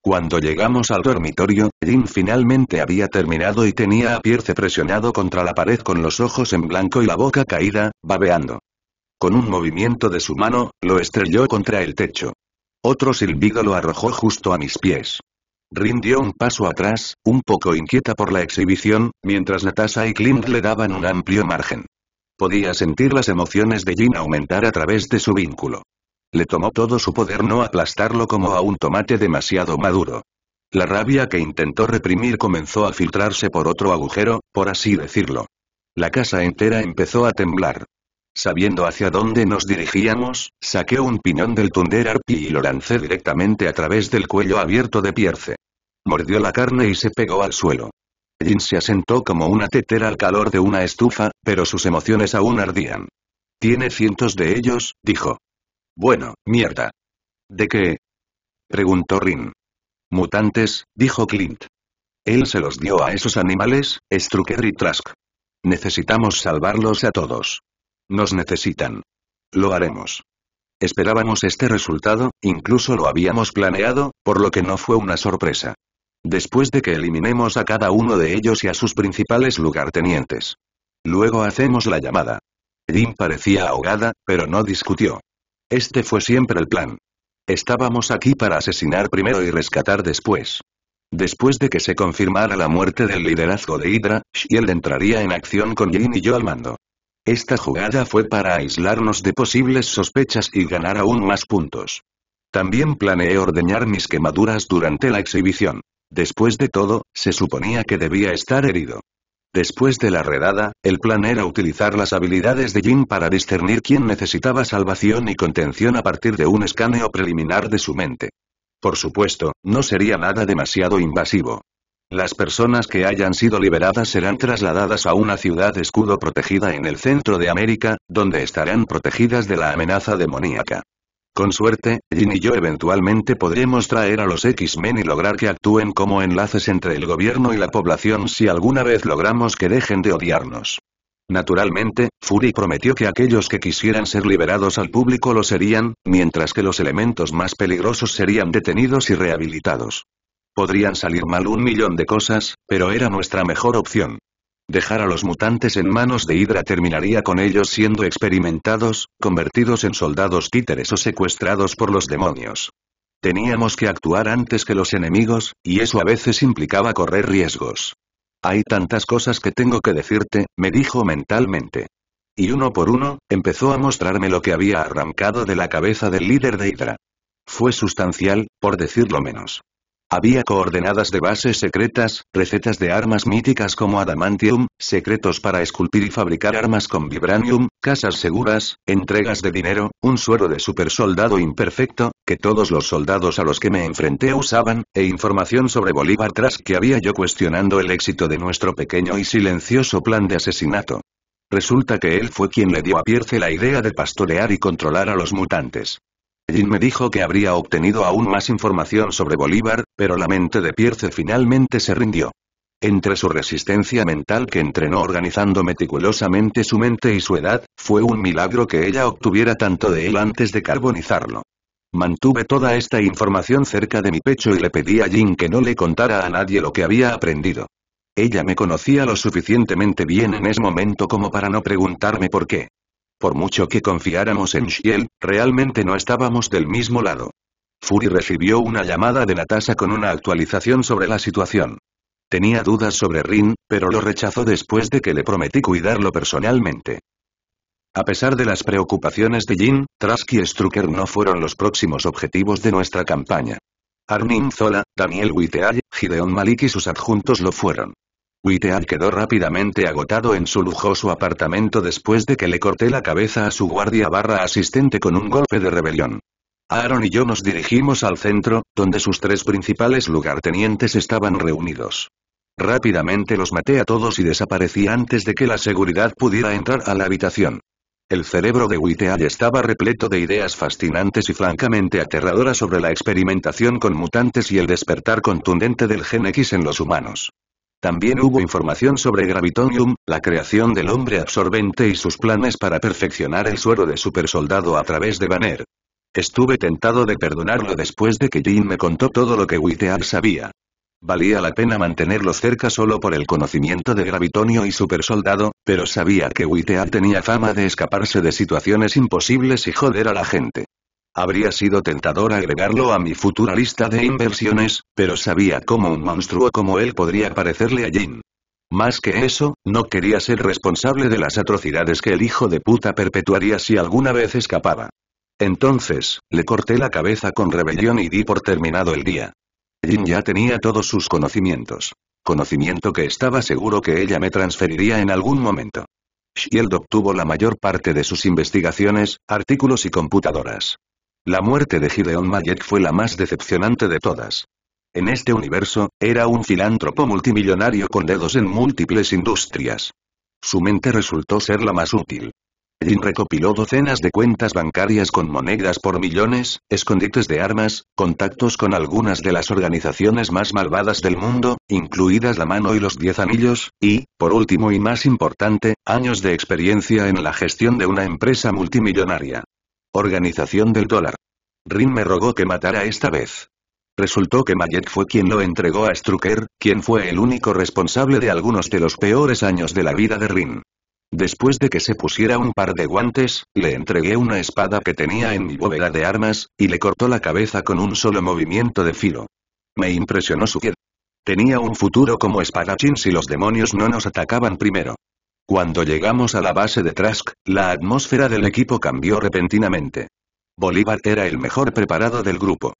Cuando llegamos al dormitorio, Jim finalmente había terminado y tenía a Pierce presionado contra la pared con los ojos en blanco y la boca caída, babeando. Con un movimiento de su mano, lo estrelló contra el techo. Otro silbido lo arrojó justo a mis pies. Rin dio un paso atrás, un poco inquieta por la exhibición, mientras Natasha y Clint le daban un amplio margen. Podía sentir las emociones de Jin aumentar a través de su vínculo. Le tomó todo su poder no aplastarlo como a un tomate demasiado maduro. La rabia que intentó reprimir comenzó a filtrarse por otro agujero, por así decirlo. La casa entera empezó a temblar. Sabiendo hacia dónde nos dirigíamos, saqué un piñón del tunder Arpi y lo lancé directamente a través del cuello abierto de Pierce. Mordió la carne y se pegó al suelo. Jin se asentó como una tetera al calor de una estufa, pero sus emociones aún ardían. Tiene cientos de ellos, dijo. Bueno, mierda. ¿De qué? preguntó Rin. Mutantes, dijo Clint. Él se los dio a esos animales, Strucker y Trask. Necesitamos salvarlos a todos. Nos necesitan. Lo haremos. Esperábamos este resultado, incluso lo habíamos planeado, por lo que no fue una sorpresa. Después de que eliminemos a cada uno de ellos y a sus principales lugartenientes. Luego hacemos la llamada. Jim parecía ahogada, pero no discutió. Este fue siempre el plan. Estábamos aquí para asesinar primero y rescatar después. Después de que se confirmara la muerte del liderazgo de Hydra, Shield entraría en acción con Jin y yo al mando. Esta jugada fue para aislarnos de posibles sospechas y ganar aún más puntos. También planeé ordeñar mis quemaduras durante la exhibición. Después de todo, se suponía que debía estar herido. Después de la redada, el plan era utilizar las habilidades de Jim para discernir quién necesitaba salvación y contención a partir de un escaneo preliminar de su mente. Por supuesto, no sería nada demasiado invasivo. Las personas que hayan sido liberadas serán trasladadas a una ciudad escudo protegida en el centro de América, donde estarán protegidas de la amenaza demoníaca. Con suerte, Jin y yo eventualmente podremos traer a los X-Men y lograr que actúen como enlaces entre el gobierno y la población si alguna vez logramos que dejen de odiarnos. Naturalmente, Fury prometió que aquellos que quisieran ser liberados al público lo serían, mientras que los elementos más peligrosos serían detenidos y rehabilitados. Podrían salir mal un millón de cosas, pero era nuestra mejor opción. Dejar a los mutantes en manos de Hydra terminaría con ellos siendo experimentados, convertidos en soldados títeres o secuestrados por los demonios. Teníamos que actuar antes que los enemigos, y eso a veces implicaba correr riesgos. Hay tantas cosas que tengo que decirte, me dijo mentalmente. Y uno por uno, empezó a mostrarme lo que había arrancado de la cabeza del líder de Hydra. Fue sustancial, por decirlo menos. Había coordenadas de bases secretas, recetas de armas míticas como adamantium, secretos para esculpir y fabricar armas con vibranium, casas seguras, entregas de dinero, un suero de supersoldado imperfecto, que todos los soldados a los que me enfrenté usaban, e información sobre Bolívar tras que había yo cuestionando el éxito de nuestro pequeño y silencioso plan de asesinato. Resulta que él fue quien le dio a Pierce la idea de pastorear y controlar a los mutantes. Jin me dijo que habría obtenido aún más información sobre Bolívar, pero la mente de Pierce finalmente se rindió. Entre su resistencia mental que entrenó organizando meticulosamente su mente y su edad, fue un milagro que ella obtuviera tanto de él antes de carbonizarlo. Mantuve toda esta información cerca de mi pecho y le pedí a Jin que no le contara a nadie lo que había aprendido. Ella me conocía lo suficientemente bien en ese momento como para no preguntarme por qué. Por mucho que confiáramos en Shiel, realmente no estábamos del mismo lado. Fury recibió una llamada de Natasha con una actualización sobre la situación. Tenía dudas sobre Rin, pero lo rechazó después de que le prometí cuidarlo personalmente. A pesar de las preocupaciones de Jin, Trask y Strucker no fueron los próximos objetivos de nuestra campaña. Armin Zola, Daniel Witteay, Gideon Malik y sus adjuntos lo fueron. Witteal quedó rápidamente agotado en su lujoso apartamento después de que le corté la cabeza a su guardia barra asistente con un golpe de rebelión. Aaron y yo nos dirigimos al centro, donde sus tres principales lugartenientes estaban reunidos. Rápidamente los maté a todos y desaparecí antes de que la seguridad pudiera entrar a la habitación. El cerebro de Witteal estaba repleto de ideas fascinantes y francamente aterradoras sobre la experimentación con mutantes y el despertar contundente del Gen X en los humanos. También hubo información sobre Gravitonium, la creación del hombre absorbente y sus planes para perfeccionar el suero de supersoldado a través de Banner. Estuve tentado de perdonarlo después de que Jin me contó todo lo que Witear sabía. Valía la pena mantenerlo cerca solo por el conocimiento de Gravitonio y Supersoldado, pero sabía que Witear tenía fama de escaparse de situaciones imposibles y joder a la gente. Habría sido tentador agregarlo a mi futura lista de inversiones, pero sabía cómo un monstruo como él podría parecerle a Jin. Más que eso, no quería ser responsable de las atrocidades que el hijo de puta perpetuaría si alguna vez escapaba. Entonces, le corté la cabeza con rebelión y di por terminado el día. Jin ya tenía todos sus conocimientos. Conocimiento que estaba seguro que ella me transferiría en algún momento. Shield obtuvo la mayor parte de sus investigaciones, artículos y computadoras. La muerte de Gideon Mayek fue la más decepcionante de todas. En este universo, era un filántropo multimillonario con dedos en múltiples industrias. Su mente resultó ser la más útil. Jin recopiló docenas de cuentas bancarias con monedas por millones, escondites de armas, contactos con algunas de las organizaciones más malvadas del mundo, incluidas la mano y los diez anillos, y, por último y más importante, años de experiencia en la gestión de una empresa multimillonaria. Organización del dólar. Rin me rogó que matara esta vez. Resultó que Mayek fue quien lo entregó a Strucker, quien fue el único responsable de algunos de los peores años de la vida de Rin. Después de que se pusiera un par de guantes, le entregué una espada que tenía en mi bóveda de armas, y le cortó la cabeza con un solo movimiento de filo. Me impresionó su que. Tenía un futuro como espadachín si los demonios no nos atacaban primero. Cuando llegamos a la base de Trask, la atmósfera del equipo cambió repentinamente. Bolívar era el mejor preparado del grupo.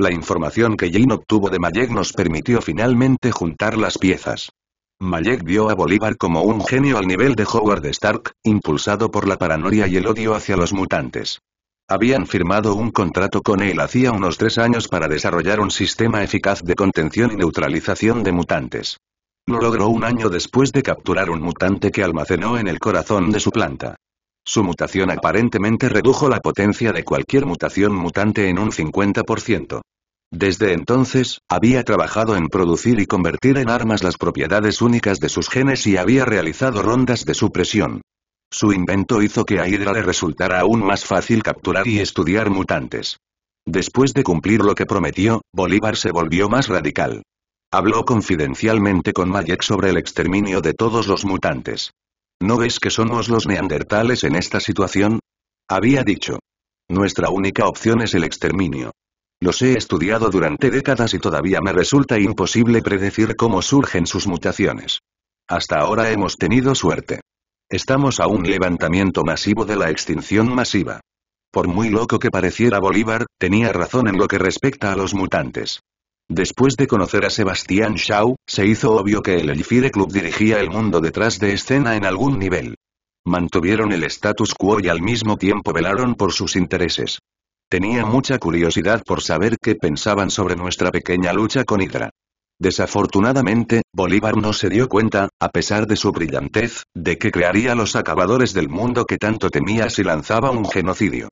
La información que Jane obtuvo de Mayek nos permitió finalmente juntar las piezas. Mayek vio a Bolívar como un genio al nivel de Howard Stark, impulsado por la paranoia y el odio hacia los mutantes. Habían firmado un contrato con él hacía unos tres años para desarrollar un sistema eficaz de contención y neutralización de mutantes. Lo logró un año después de capturar un mutante que almacenó en el corazón de su planta. Su mutación aparentemente redujo la potencia de cualquier mutación mutante en un 50%. Desde entonces, había trabajado en producir y convertir en armas las propiedades únicas de sus genes y había realizado rondas de supresión. Su invento hizo que a Hydra le resultara aún más fácil capturar y estudiar mutantes. Después de cumplir lo que prometió, Bolívar se volvió más radical. Habló confidencialmente con Mayek sobre el exterminio de todos los mutantes. ¿No ves que somos los neandertales en esta situación? Había dicho. Nuestra única opción es el exterminio. Los he estudiado durante décadas y todavía me resulta imposible predecir cómo surgen sus mutaciones. Hasta ahora hemos tenido suerte. Estamos a un levantamiento masivo de la extinción masiva. Por muy loco que pareciera Bolívar, tenía razón en lo que respecta a los mutantes. Después de conocer a Sebastián Shaw, se hizo obvio que el Elfire Club dirigía el mundo detrás de escena en algún nivel. Mantuvieron el status quo y al mismo tiempo velaron por sus intereses. Tenía mucha curiosidad por saber qué pensaban sobre nuestra pequeña lucha con Hydra. Desafortunadamente, Bolívar no se dio cuenta, a pesar de su brillantez, de que crearía los acabadores del mundo que tanto temía si lanzaba un genocidio.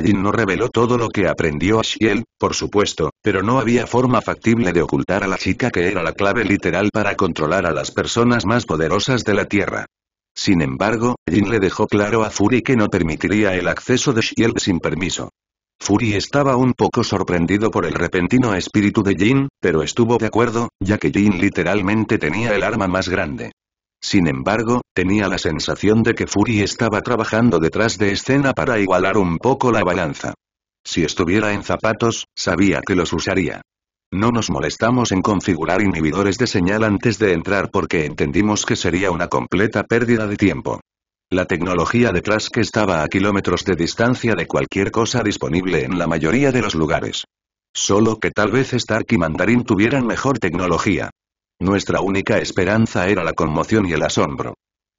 Jin no reveló todo lo que aprendió a Shiel, por supuesto, pero no había forma factible de ocultar a la chica que era la clave literal para controlar a las personas más poderosas de la Tierra. Sin embargo, Jin le dejó claro a Fury que no permitiría el acceso de Shiel sin permiso. Fury estaba un poco sorprendido por el repentino espíritu de Jin, pero estuvo de acuerdo, ya que Jin literalmente tenía el arma más grande. Sin embargo, tenía la sensación de que Fury estaba trabajando detrás de escena para igualar un poco la balanza. Si estuviera en zapatos, sabía que los usaría. No nos molestamos en configurar inhibidores de señal antes de entrar porque entendimos que sería una completa pérdida de tiempo. La tecnología detrás que estaba a kilómetros de distancia de cualquier cosa disponible en la mayoría de los lugares. Solo que tal vez Stark y Mandarin tuvieran mejor tecnología. Nuestra única esperanza era la conmoción y el asombro.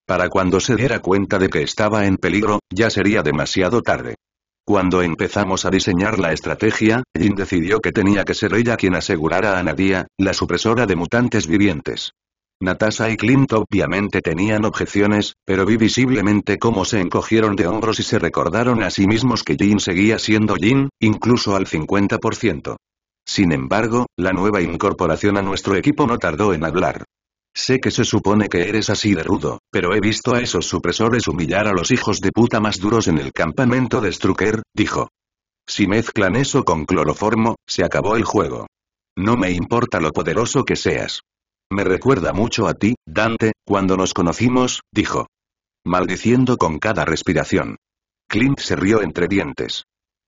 Para cuando se diera cuenta de que estaba en peligro, ya sería demasiado tarde. Cuando empezamos a diseñar la estrategia, Jin decidió que tenía que ser ella quien asegurara a Nadia, la supresora de mutantes vivientes. Natasha y Clint obviamente tenían objeciones, pero vi visiblemente cómo se encogieron de hombros y se recordaron a sí mismos que Jin seguía siendo Jin, incluso al 50%. Sin embargo, la nueva incorporación a nuestro equipo no tardó en hablar. Sé que se supone que eres así de rudo, pero he visto a esos supresores humillar a los hijos de puta más duros en el campamento de Strucker, dijo. Si mezclan eso con cloroformo, se acabó el juego. No me importa lo poderoso que seas. Me recuerda mucho a ti, Dante, cuando nos conocimos, dijo. Maldiciendo con cada respiración. Clint se rió entre dientes.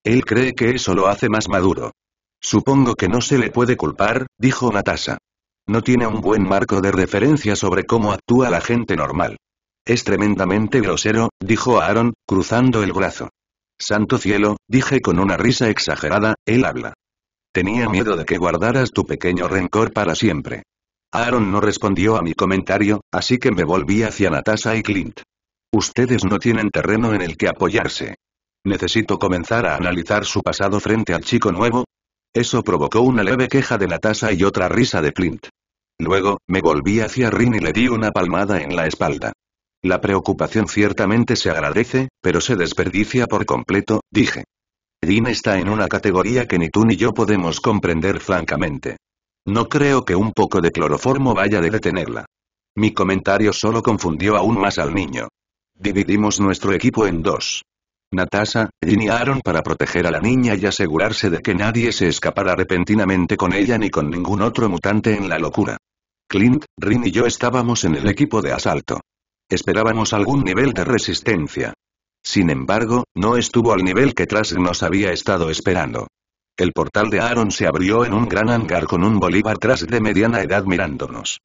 Él cree que eso lo hace más maduro. Supongo que no se le puede culpar, dijo Natasha. No tiene un buen marco de referencia sobre cómo actúa la gente normal. Es tremendamente grosero, dijo Aaron, cruzando el brazo. Santo cielo, dije con una risa exagerada, él habla. Tenía miedo de que guardaras tu pequeño rencor para siempre. Aaron no respondió a mi comentario, así que me volví hacia Natasha y Clint. Ustedes no tienen terreno en el que apoyarse. Necesito comenzar a analizar su pasado frente al chico nuevo, eso provocó una leve queja de la tasa y otra risa de Clint. Luego, me volví hacia Rin y le di una palmada en la espalda. La preocupación ciertamente se agradece, pero se desperdicia por completo, dije. Rin está en una categoría que ni tú ni yo podemos comprender francamente. No creo que un poco de cloroformo vaya de detenerla. Mi comentario solo confundió aún más al niño. Dividimos nuestro equipo en dos. Natasha, Jin y Aaron para proteger a la niña y asegurarse de que nadie se escapara repentinamente con ella ni con ningún otro mutante en la locura. Clint, Rin y yo estábamos en el equipo de asalto. Esperábamos algún nivel de resistencia. Sin embargo, no estuvo al nivel que Trask nos había estado esperando. El portal de Aaron se abrió en un gran hangar con un Bolívar Trask de mediana edad mirándonos.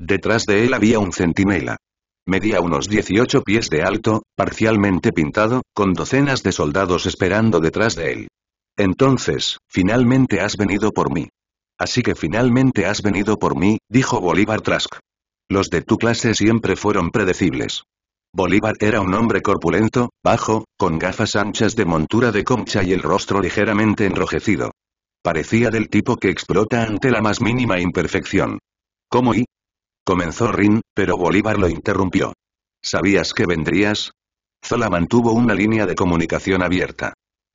Detrás de él había un centinela. Medía unos 18 pies de alto, parcialmente pintado, con docenas de soldados esperando detrás de él. Entonces, finalmente has venido por mí. Así que finalmente has venido por mí, dijo Bolívar Trask. Los de tu clase siempre fueron predecibles. Bolívar era un hombre corpulento, bajo, con gafas anchas de montura de concha y el rostro ligeramente enrojecido. Parecía del tipo que explota ante la más mínima imperfección. ¿Cómo y? Comenzó Rin, pero Bolívar lo interrumpió. ¿Sabías que vendrías? Zola mantuvo una línea de comunicación abierta.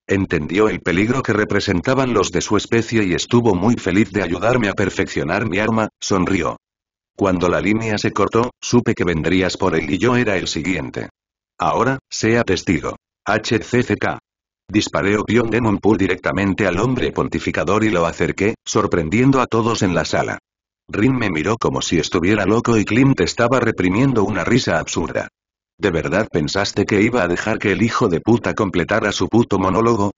Entendió el peligro que representaban los de su especie y estuvo muy feliz de ayudarme a perfeccionar mi arma, sonrió. Cuando la línea se cortó, supe que vendrías por él y yo era el siguiente. Ahora, sea testigo. HCCK. Disparé Opion Demon Pool directamente al hombre pontificador y lo acerqué, sorprendiendo a todos en la sala. Rin me miró como si estuviera loco y Clint estaba reprimiendo una risa absurda. ¿De verdad pensaste que iba a dejar que el hijo de puta completara su puto monólogo?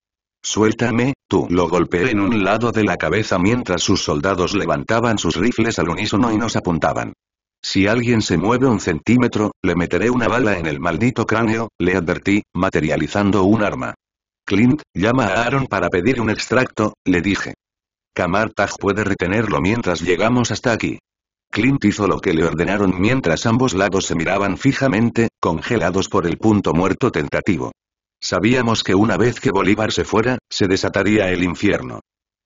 Suéltame, tú. Lo golpeé en un lado de la cabeza mientras sus soldados levantaban sus rifles al unísono y nos apuntaban. Si alguien se mueve un centímetro, le meteré una bala en el maldito cráneo, le advertí, materializando un arma. Clint, llama a Aaron para pedir un extracto, le dije. Kamar puede retenerlo mientras llegamos hasta aquí. Clint hizo lo que le ordenaron mientras ambos lados se miraban fijamente, congelados por el punto muerto tentativo. Sabíamos que una vez que Bolívar se fuera, se desataría el infierno.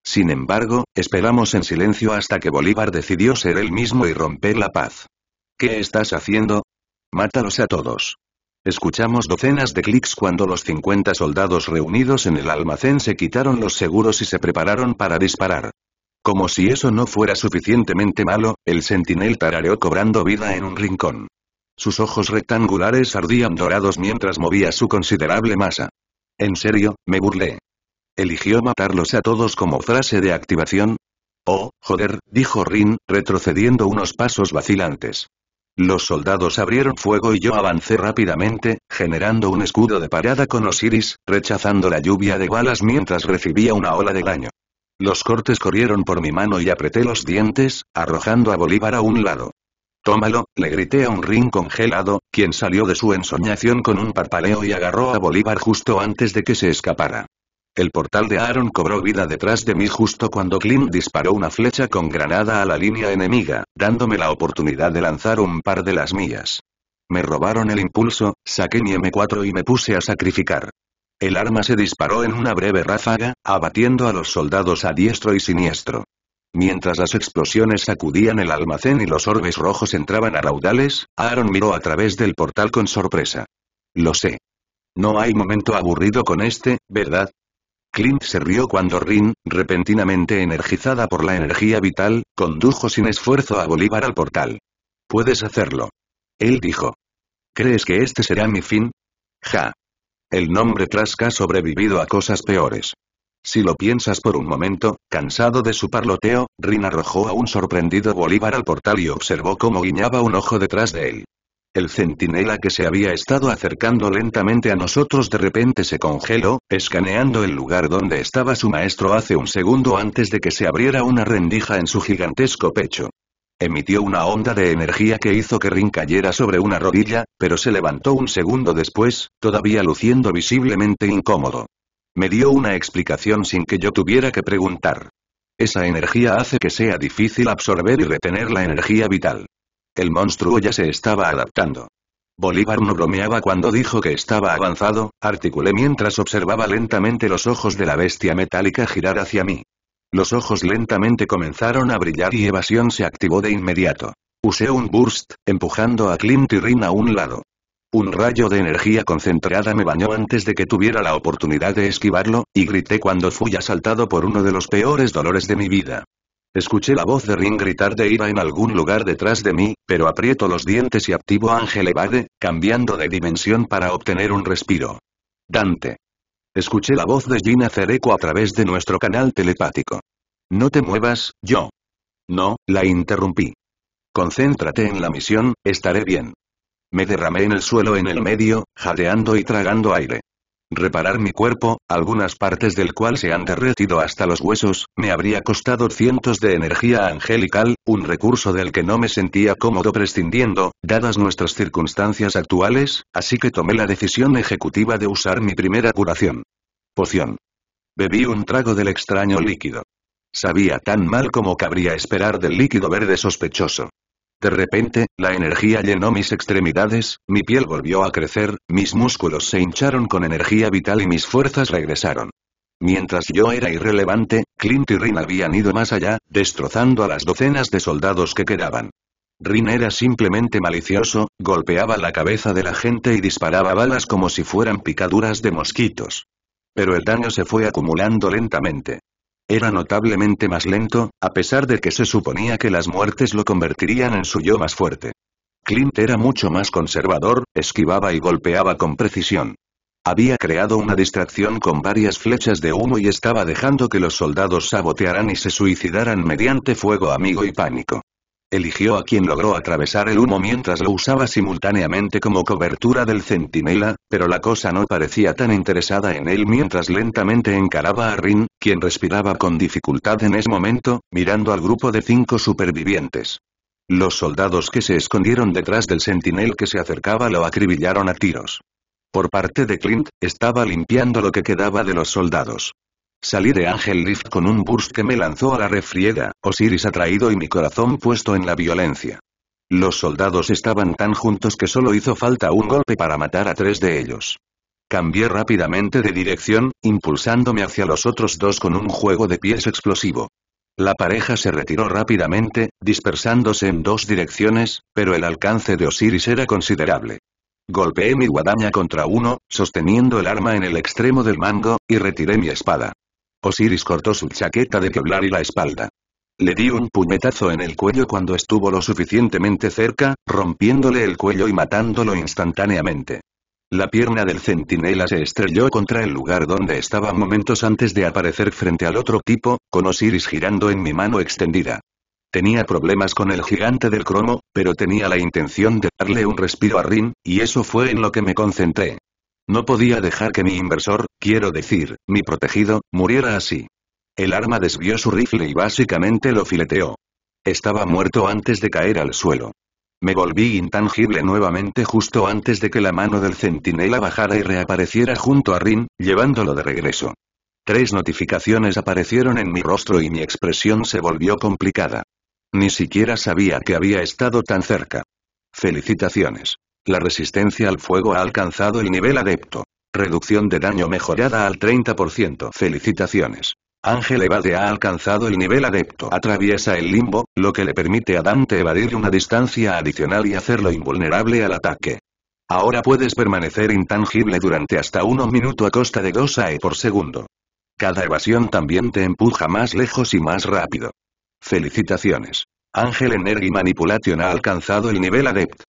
Sin embargo, esperamos en silencio hasta que Bolívar decidió ser él mismo y romper la paz. ¿Qué estás haciendo? Mátalos a todos. Escuchamos docenas de clics cuando los 50 soldados reunidos en el almacén se quitaron los seguros y se prepararon para disparar. Como si eso no fuera suficientemente malo, el sentinel tarareó cobrando vida en un rincón. Sus ojos rectangulares ardían dorados mientras movía su considerable masa. En serio, me burlé. ¿Eligió matarlos a todos como frase de activación? Oh, joder, dijo Rin, retrocediendo unos pasos vacilantes. Los soldados abrieron fuego y yo avancé rápidamente, generando un escudo de parada con Osiris, rechazando la lluvia de balas mientras recibía una ola de daño. Los cortes corrieron por mi mano y apreté los dientes, arrojando a Bolívar a un lado. Tómalo, le grité a un ring congelado, quien salió de su ensoñación con un parpaleo y agarró a Bolívar justo antes de que se escapara. El portal de Aaron cobró vida detrás de mí justo cuando Clint disparó una flecha con granada a la línea enemiga, dándome la oportunidad de lanzar un par de las mías. Me robaron el impulso, saqué mi M4 y me puse a sacrificar. El arma se disparó en una breve ráfaga, abatiendo a los soldados a diestro y siniestro. Mientras las explosiones sacudían el almacén y los orbes rojos entraban a raudales, Aaron miró a través del portal con sorpresa. Lo sé. No hay momento aburrido con este, ¿verdad? Clint se rió cuando Rin, repentinamente energizada por la energía vital, condujo sin esfuerzo a Bolívar al portal. Puedes hacerlo. Él dijo. ¿Crees que este será mi fin? Ja. El nombre Trasca ha sobrevivido a cosas peores. Si lo piensas por un momento, cansado de su parloteo, Rin arrojó a un sorprendido Bolívar al portal y observó cómo guiñaba un ojo detrás de él. El centinela que se había estado acercando lentamente a nosotros de repente se congeló, escaneando el lugar donde estaba su maestro hace un segundo antes de que se abriera una rendija en su gigantesco pecho. Emitió una onda de energía que hizo que Rin cayera sobre una rodilla, pero se levantó un segundo después, todavía luciendo visiblemente incómodo. Me dio una explicación sin que yo tuviera que preguntar. Esa energía hace que sea difícil absorber y retener la energía vital. El monstruo ya se estaba adaptando. Bolívar no bromeaba cuando dijo que estaba avanzado, articulé mientras observaba lentamente los ojos de la bestia metálica girar hacia mí. Los ojos lentamente comenzaron a brillar y evasión se activó de inmediato. Usé un burst, empujando a Clint y Rin a un lado. Un rayo de energía concentrada me bañó antes de que tuviera la oportunidad de esquivarlo, y grité cuando fui asaltado por uno de los peores dolores de mi vida. Escuché la voz de Rin gritar de ira en algún lugar detrás de mí, pero aprieto los dientes y activo Ángel Evade, cambiando de dimensión para obtener un respiro. Dante. Escuché la voz de Gina hacer eco a través de nuestro canal telepático. No te muevas, yo. No, la interrumpí. Concéntrate en la misión, estaré bien. Me derramé en el suelo en el medio, jadeando y tragando aire. Reparar mi cuerpo, algunas partes del cual se han derretido hasta los huesos, me habría costado cientos de energía angelical, un recurso del que no me sentía cómodo prescindiendo, dadas nuestras circunstancias actuales, así que tomé la decisión ejecutiva de usar mi primera curación. Poción. Bebí un trago del extraño líquido. Sabía tan mal como cabría esperar del líquido verde sospechoso. De repente, la energía llenó mis extremidades, mi piel volvió a crecer, mis músculos se hincharon con energía vital y mis fuerzas regresaron. Mientras yo era irrelevante, Clint y Rin habían ido más allá, destrozando a las docenas de soldados que quedaban. Rin era simplemente malicioso, golpeaba la cabeza de la gente y disparaba balas como si fueran picaduras de mosquitos. Pero el daño se fue acumulando lentamente. Era notablemente más lento, a pesar de que se suponía que las muertes lo convertirían en su yo más fuerte. Clint era mucho más conservador, esquivaba y golpeaba con precisión. Había creado una distracción con varias flechas de humo y estaba dejando que los soldados sabotearan y se suicidaran mediante fuego amigo y pánico. Eligió a quien logró atravesar el humo mientras lo usaba simultáneamente como cobertura del centinela, pero la cosa no parecía tan interesada en él mientras lentamente encaraba a Rin, quien respiraba con dificultad en ese momento, mirando al grupo de cinco supervivientes. Los soldados que se escondieron detrás del sentinel que se acercaba lo acribillaron a tiros. Por parte de Clint, estaba limpiando lo que quedaba de los soldados. Salí de Angel Lift con un burst que me lanzó a la refriega, Osiris atraído y mi corazón puesto en la violencia. Los soldados estaban tan juntos que solo hizo falta un golpe para matar a tres de ellos. Cambié rápidamente de dirección, impulsándome hacia los otros dos con un juego de pies explosivo. La pareja se retiró rápidamente, dispersándose en dos direcciones, pero el alcance de Osiris era considerable. Golpeé mi guadaña contra uno, sosteniendo el arma en el extremo del mango, y retiré mi espada. Osiris cortó su chaqueta de queblar y la espalda. Le di un puñetazo en el cuello cuando estuvo lo suficientemente cerca, rompiéndole el cuello y matándolo instantáneamente. La pierna del centinela se estrelló contra el lugar donde estaba momentos antes de aparecer frente al otro tipo, con Osiris girando en mi mano extendida. Tenía problemas con el gigante del cromo, pero tenía la intención de darle un respiro a Rin, y eso fue en lo que me concentré. No podía dejar que mi inversor, quiero decir, mi protegido, muriera así. El arma desvió su rifle y básicamente lo fileteó. Estaba muerto antes de caer al suelo. Me volví intangible nuevamente justo antes de que la mano del centinela bajara y reapareciera junto a Rin, llevándolo de regreso. Tres notificaciones aparecieron en mi rostro y mi expresión se volvió complicada. Ni siquiera sabía que había estado tan cerca. Felicitaciones. La resistencia al fuego ha alcanzado el nivel adepto. Reducción de daño mejorada al 30%. Felicitaciones. Ángel evade ha alcanzado el nivel adepto. Atraviesa el limbo, lo que le permite a Dante evadir una distancia adicional y hacerlo invulnerable al ataque. Ahora puedes permanecer intangible durante hasta 1 minuto a costa de 2 AE por segundo. Cada evasión también te empuja más lejos y más rápido. Felicitaciones. Ángel Energy Manipulation ha alcanzado el nivel adept.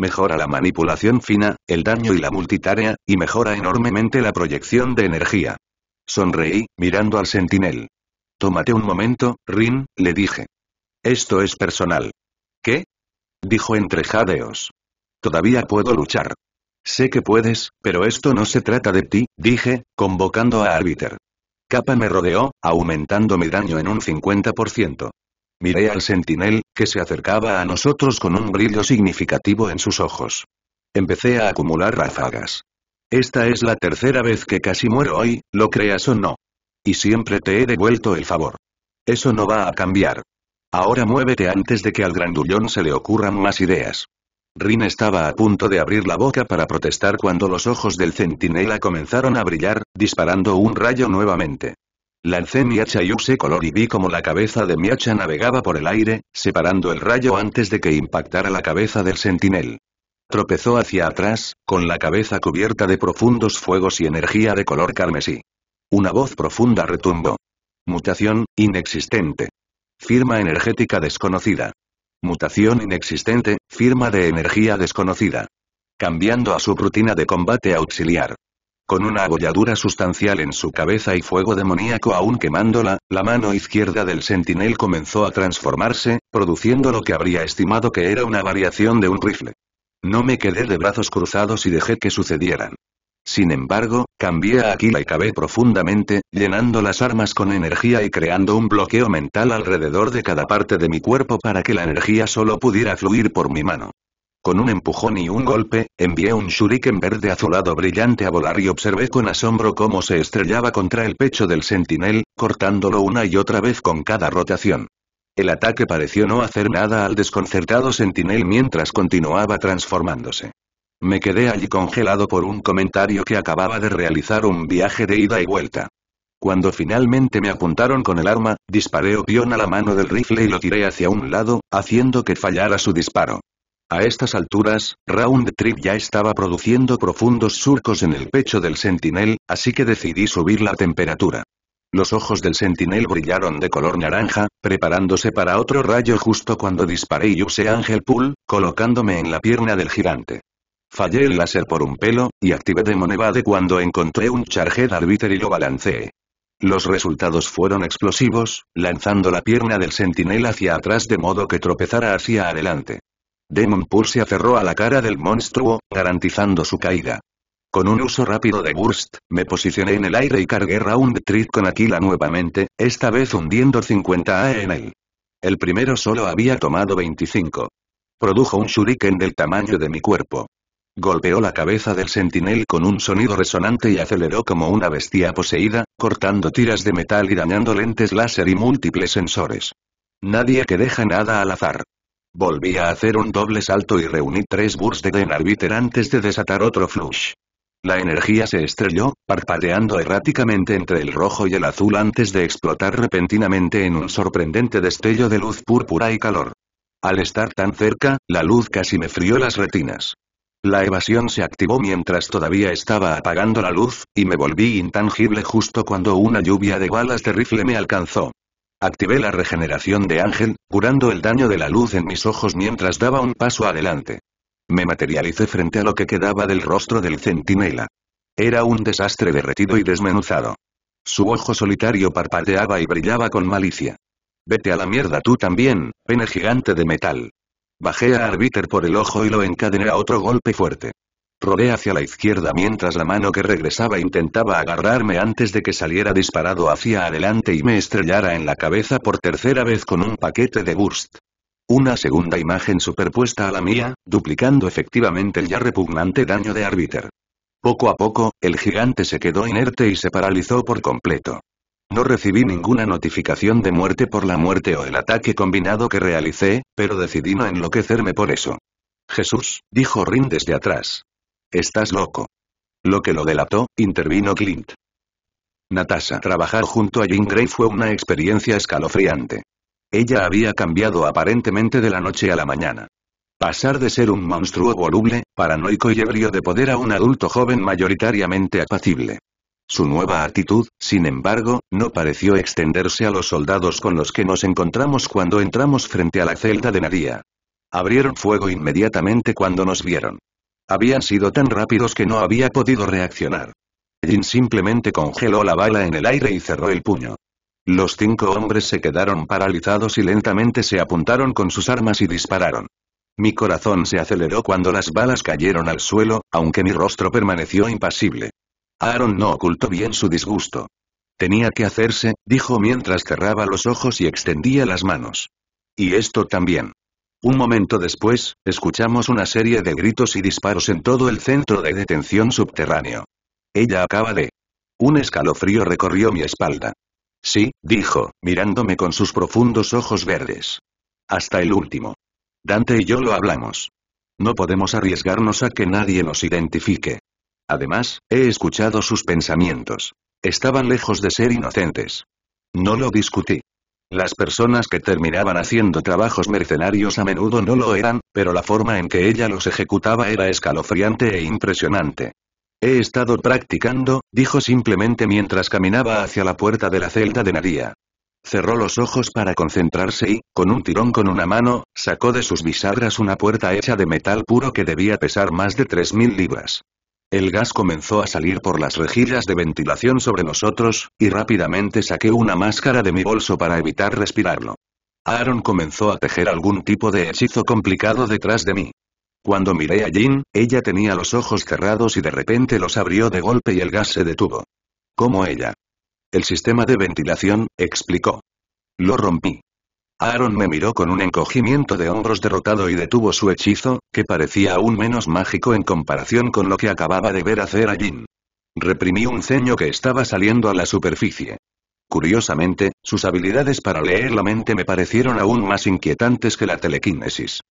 Mejora la manipulación fina, el daño y la multitarea, y mejora enormemente la proyección de energía. Sonreí, mirando al sentinel. Tómate un momento, Rin, le dije. Esto es personal. ¿Qué? Dijo entre jadeos. Todavía puedo luchar. Sé que puedes, pero esto no se trata de ti, dije, convocando a Arbiter. Capa me rodeó, aumentando mi daño en un 50%. Miré al sentinel, que se acercaba a nosotros con un brillo significativo en sus ojos. Empecé a acumular ráfagas. Esta es la tercera vez que casi muero hoy, lo creas o no. Y siempre te he devuelto el favor. Eso no va a cambiar. Ahora muévete antes de que al grandullón se le ocurran más ideas. Rin estaba a punto de abrir la boca para protestar cuando los ojos del centinela comenzaron a brillar, disparando un rayo nuevamente. Lancé mi hacha y use color y vi como la cabeza de mi hacha navegaba por el aire, separando el rayo antes de que impactara la cabeza del centinela tropezó hacia atrás, con la cabeza cubierta de profundos fuegos y energía de color carmesí. Una voz profunda retumbó. Mutación, inexistente. Firma energética desconocida. Mutación inexistente, firma de energía desconocida. Cambiando a su rutina de combate auxiliar. Con una abolladura sustancial en su cabeza y fuego demoníaco aún quemándola, la mano izquierda del sentinel comenzó a transformarse, produciendo lo que habría estimado que era una variación de un rifle. No me quedé de brazos cruzados y dejé que sucedieran. Sin embargo, cambié a Aquila y cavé profundamente, llenando las armas con energía y creando un bloqueo mental alrededor de cada parte de mi cuerpo para que la energía solo pudiera fluir por mi mano. Con un empujón y un golpe, envié un shuriken verde azulado brillante a volar y observé con asombro cómo se estrellaba contra el pecho del sentinel, cortándolo una y otra vez con cada rotación. El ataque pareció no hacer nada al desconcertado Sentinel mientras continuaba transformándose. Me quedé allí congelado por un comentario que acababa de realizar un viaje de ida y vuelta. Cuando finalmente me apuntaron con el arma, disparé opión a la mano del rifle y lo tiré hacia un lado, haciendo que fallara su disparo. A estas alturas, Round Trip ya estaba produciendo profundos surcos en el pecho del sentinel, así que decidí subir la temperatura. Los ojos del sentinel brillaron de color naranja, preparándose para otro rayo justo cuando disparé y usé Ángel Pool, colocándome en la pierna del gigante. Fallé el láser por un pelo, y activé Demon Evade cuando encontré un Charged Arbiter y lo balanceé. Los resultados fueron explosivos, lanzando la pierna del sentinel hacia atrás de modo que tropezara hacia adelante. Demon Pool se aferró a la cara del monstruo, garantizando su caída. Con un uso rápido de burst, me posicioné en el aire y cargué round trip con Aquila nuevamente, esta vez hundiendo 50A en él. El primero solo había tomado 25. Produjo un shuriken del tamaño de mi cuerpo. Golpeó la cabeza del sentinel con un sonido resonante y aceleró como una bestia poseída, cortando tiras de metal y dañando lentes láser y múltiples sensores. Nadie que deja nada al azar. Volví a hacer un doble salto y reuní tres bursts de Arbiter antes de desatar otro flush. La energía se estrelló, parpadeando erráticamente entre el rojo y el azul antes de explotar repentinamente en un sorprendente destello de luz púrpura y calor. Al estar tan cerca, la luz casi me frió las retinas. La evasión se activó mientras todavía estaba apagando la luz, y me volví intangible justo cuando una lluvia de balas de rifle me alcanzó. Activé la regeneración de Ángel, curando el daño de la luz en mis ojos mientras daba un paso adelante. Me materialicé frente a lo que quedaba del rostro del centinela. Era un desastre derretido y desmenuzado. Su ojo solitario parpadeaba y brillaba con malicia. Vete a la mierda tú también, pene gigante de metal. Bajé a Arbiter por el ojo y lo encadené a otro golpe fuerte. Rodé hacia la izquierda mientras la mano que regresaba intentaba agarrarme antes de que saliera disparado hacia adelante y me estrellara en la cabeza por tercera vez con un paquete de burst. Una segunda imagen superpuesta a la mía, duplicando efectivamente el ya repugnante daño de Arbiter. Poco a poco, el gigante se quedó inerte y se paralizó por completo. No recibí ninguna notificación de muerte por la muerte o el ataque combinado que realicé, pero decidí no enloquecerme por eso. Jesús, dijo Rin desde atrás. Estás loco. Lo que lo delató, intervino Clint. Natasha trabajar junto a Jim Grey fue una experiencia escalofriante. Ella había cambiado aparentemente de la noche a la mañana. Pasar de ser un monstruo voluble, paranoico y ebrio de poder a un adulto joven mayoritariamente apacible. Su nueva actitud, sin embargo, no pareció extenderse a los soldados con los que nos encontramos cuando entramos frente a la celda de Nadia. Abrieron fuego inmediatamente cuando nos vieron. Habían sido tan rápidos que no había podido reaccionar. Jin simplemente congeló la bala en el aire y cerró el puño. Los cinco hombres se quedaron paralizados y lentamente se apuntaron con sus armas y dispararon. Mi corazón se aceleró cuando las balas cayeron al suelo, aunque mi rostro permaneció impasible. Aaron no ocultó bien su disgusto. Tenía que hacerse, dijo mientras cerraba los ojos y extendía las manos. Y esto también. Un momento después, escuchamos una serie de gritos y disparos en todo el centro de detención subterráneo. Ella acaba de... Un escalofrío recorrió mi espalda. Sí, dijo, mirándome con sus profundos ojos verdes. Hasta el último. Dante y yo lo hablamos. No podemos arriesgarnos a que nadie nos identifique. Además, he escuchado sus pensamientos. Estaban lejos de ser inocentes. No lo discutí. Las personas que terminaban haciendo trabajos mercenarios a menudo no lo eran, pero la forma en que ella los ejecutaba era escalofriante e impresionante. He estado practicando, dijo simplemente mientras caminaba hacia la puerta de la celda de Nadia. Cerró los ojos para concentrarse y, con un tirón con una mano, sacó de sus bisagras una puerta hecha de metal puro que debía pesar más de 3.000 libras. El gas comenzó a salir por las rejillas de ventilación sobre nosotros, y rápidamente saqué una máscara de mi bolso para evitar respirarlo. Aaron comenzó a tejer algún tipo de hechizo complicado detrás de mí. Cuando miré a Jin, ella tenía los ojos cerrados y de repente los abrió de golpe y el gas se detuvo. Como ella. El sistema de ventilación, explicó. Lo rompí. Aaron me miró con un encogimiento de hombros derrotado y detuvo su hechizo, que parecía aún menos mágico en comparación con lo que acababa de ver hacer a Jin. Reprimí un ceño que estaba saliendo a la superficie. Curiosamente, sus habilidades para leer la mente me parecieron aún más inquietantes que la telequinesis.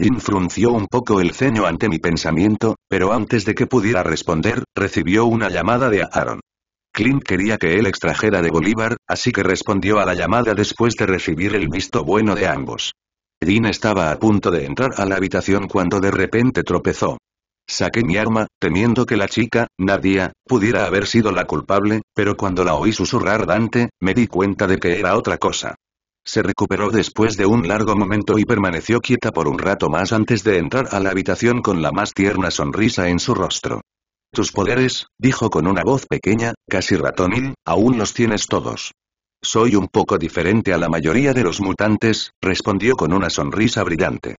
Jin frunció un poco el ceño ante mi pensamiento, pero antes de que pudiera responder, recibió una llamada de Aaron. Clint quería que él extrajera de Bolívar, así que respondió a la llamada después de recibir el visto bueno de ambos. Jin estaba a punto de entrar a la habitación cuando de repente tropezó. Saqué mi arma, temiendo que la chica, Nadia, pudiera haber sido la culpable, pero cuando la oí susurrar Dante, me di cuenta de que era otra cosa. Se recuperó después de un largo momento y permaneció quieta por un rato más antes de entrar a la habitación con la más tierna sonrisa en su rostro. Tus poderes, dijo con una voz pequeña, casi ratonil, aún los tienes todos. Soy un poco diferente a la mayoría de los mutantes, respondió con una sonrisa brillante.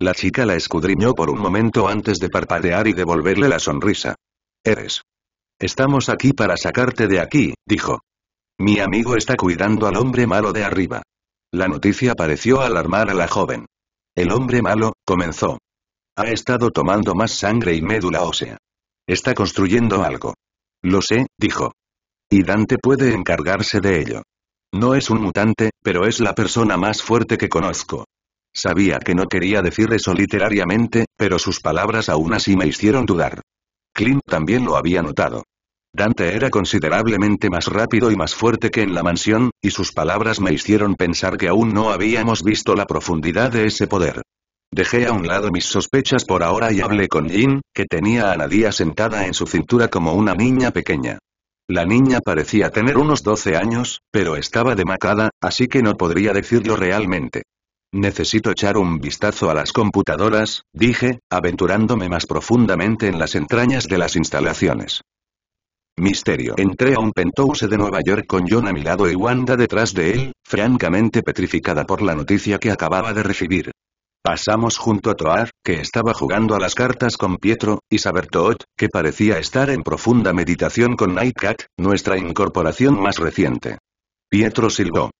La chica la escudriñó por un momento antes de parpadear y devolverle la sonrisa. Eres. Estamos aquí para sacarte de aquí, dijo. Mi amigo está cuidando al hombre malo de arriba. La noticia pareció alarmar a la joven. El hombre malo, comenzó. Ha estado tomando más sangre y médula ósea. Está construyendo algo. Lo sé, dijo. Y Dante puede encargarse de ello. No es un mutante, pero es la persona más fuerte que conozco. Sabía que no quería decir eso literariamente, pero sus palabras aún así me hicieron dudar. Clint también lo había notado. Dante era considerablemente más rápido y más fuerte que en la mansión, y sus palabras me hicieron pensar que aún no habíamos visto la profundidad de ese poder. Dejé a un lado mis sospechas por ahora y hablé con Jin, que tenía a Nadia sentada en su cintura como una niña pequeña. La niña parecía tener unos 12 años, pero estaba demacada, así que no podría decirlo realmente. Necesito echar un vistazo a las computadoras, dije, aventurándome más profundamente en las entrañas de las instalaciones. Misterio. Entré a un penthouse de Nueva York con John a mi lado y Wanda detrás de él, francamente petrificada por la noticia que acababa de recibir. Pasamos junto a Toar, que estaba jugando a las cartas con Pietro, y Sabertooth, que parecía estar en profunda meditación con Nightcat, nuestra incorporación más reciente. Pietro silbó.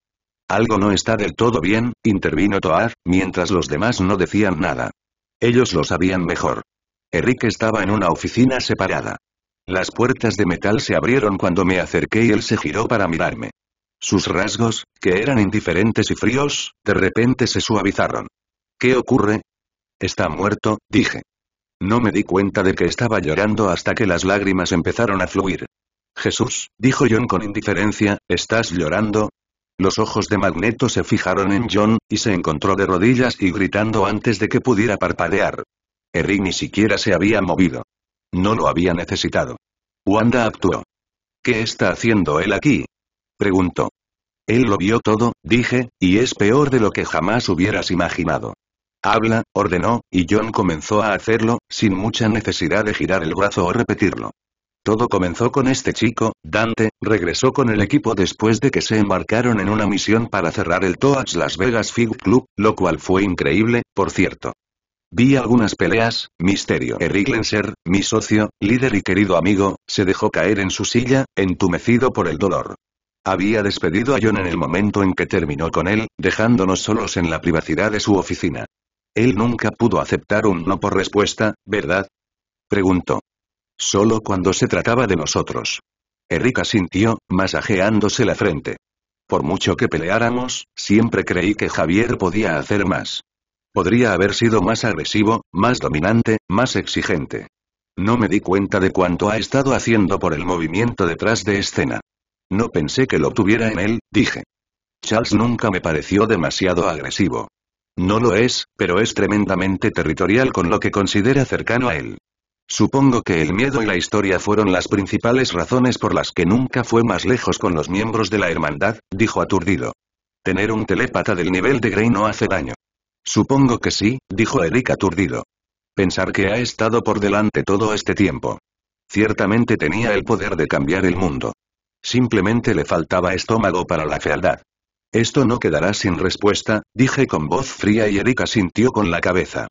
Algo no está del todo bien, intervino Toar, mientras los demás no decían nada. Ellos lo sabían mejor. Eric estaba en una oficina separada. Las puertas de metal se abrieron cuando me acerqué y él se giró para mirarme. Sus rasgos, que eran indiferentes y fríos, de repente se suavizaron. ¿Qué ocurre? Está muerto, dije. No me di cuenta de que estaba llorando hasta que las lágrimas empezaron a fluir. Jesús, dijo John con indiferencia, ¿estás llorando? Los ojos de Magneto se fijaron en John, y se encontró de rodillas y gritando antes de que pudiera parpadear. Eric ni siquiera se había movido. No lo había necesitado. Wanda actuó. ¿Qué está haciendo él aquí? Preguntó. Él lo vio todo, dije, y es peor de lo que jamás hubieras imaginado. Habla, ordenó, y John comenzó a hacerlo, sin mucha necesidad de girar el brazo o repetirlo. Todo comenzó con este chico, Dante, regresó con el equipo después de que se embarcaron en una misión para cerrar el Toads Las Vegas Fig Club, lo cual fue increíble, por cierto. Vi algunas peleas, Misterio Eric Lenser, mi socio, líder y querido amigo, se dejó caer en su silla, entumecido por el dolor. Había despedido a John en el momento en que terminó con él, dejándonos solos en la privacidad de su oficina. Él nunca pudo aceptar un no por respuesta, ¿verdad? Preguntó. Solo cuando se trataba de nosotros. Erika sintió, masajeándose la frente. Por mucho que peleáramos, siempre creí que Javier podía hacer más. Podría haber sido más agresivo, más dominante, más exigente. No me di cuenta de cuánto ha estado haciendo por el movimiento detrás de escena. No pensé que lo tuviera en él, dije. Charles nunca me pareció demasiado agresivo. No lo es, pero es tremendamente territorial con lo que considera cercano a él. Supongo que el miedo y la historia fueron las principales razones por las que nunca fue más lejos con los miembros de la hermandad, dijo aturdido. Tener un telépata del nivel de Grey no hace daño. Supongo que sí, dijo Eric aturdido. Pensar que ha estado por delante todo este tiempo. Ciertamente tenía el poder de cambiar el mundo. Simplemente le faltaba estómago para la fealdad. Esto no quedará sin respuesta, dije con voz fría y Erika sintió con la cabeza.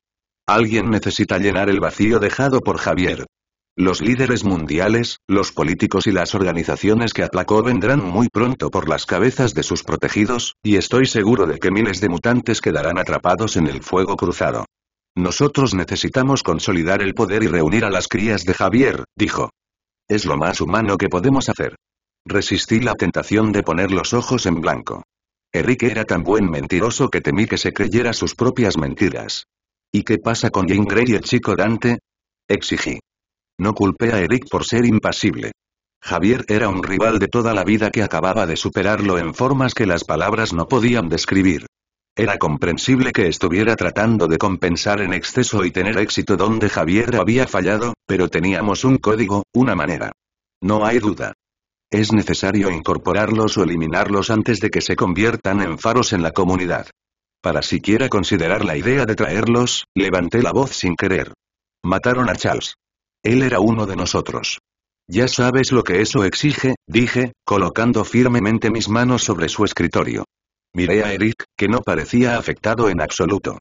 Alguien necesita llenar el vacío dejado por Javier. Los líderes mundiales, los políticos y las organizaciones que aplacó vendrán muy pronto por las cabezas de sus protegidos, y estoy seguro de que miles de mutantes quedarán atrapados en el fuego cruzado. Nosotros necesitamos consolidar el poder y reunir a las crías de Javier, dijo. Es lo más humano que podemos hacer. Resistí la tentación de poner los ojos en blanco. Enrique era tan buen mentiroso que temí que se creyera sus propias mentiras. ¿Y qué pasa con Jean Grey y el chico Dante? Exigí. No culpé a Eric por ser impasible. Javier era un rival de toda la vida que acababa de superarlo en formas que las palabras no podían describir. Era comprensible que estuviera tratando de compensar en exceso y tener éxito donde Javier había fallado, pero teníamos un código, una manera. No hay duda. Es necesario incorporarlos o eliminarlos antes de que se conviertan en faros en la comunidad. Para siquiera considerar la idea de traerlos, levanté la voz sin querer. Mataron a Charles. Él era uno de nosotros. Ya sabes lo que eso exige, dije, colocando firmemente mis manos sobre su escritorio. Miré a Eric, que no parecía afectado en absoluto.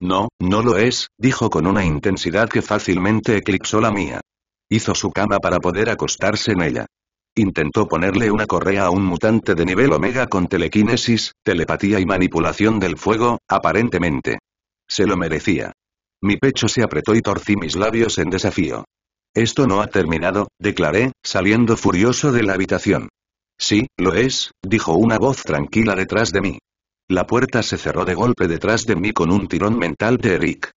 No, no lo es, dijo con una intensidad que fácilmente eclipsó la mía. Hizo su cama para poder acostarse en ella. Intentó ponerle una correa a un mutante de nivel omega con telequinesis, telepatía y manipulación del fuego, aparentemente. Se lo merecía. Mi pecho se apretó y torcí mis labios en desafío. Esto no ha terminado, declaré, saliendo furioso de la habitación. Sí, lo es, dijo una voz tranquila detrás de mí. La puerta se cerró de golpe detrás de mí con un tirón mental de Eric.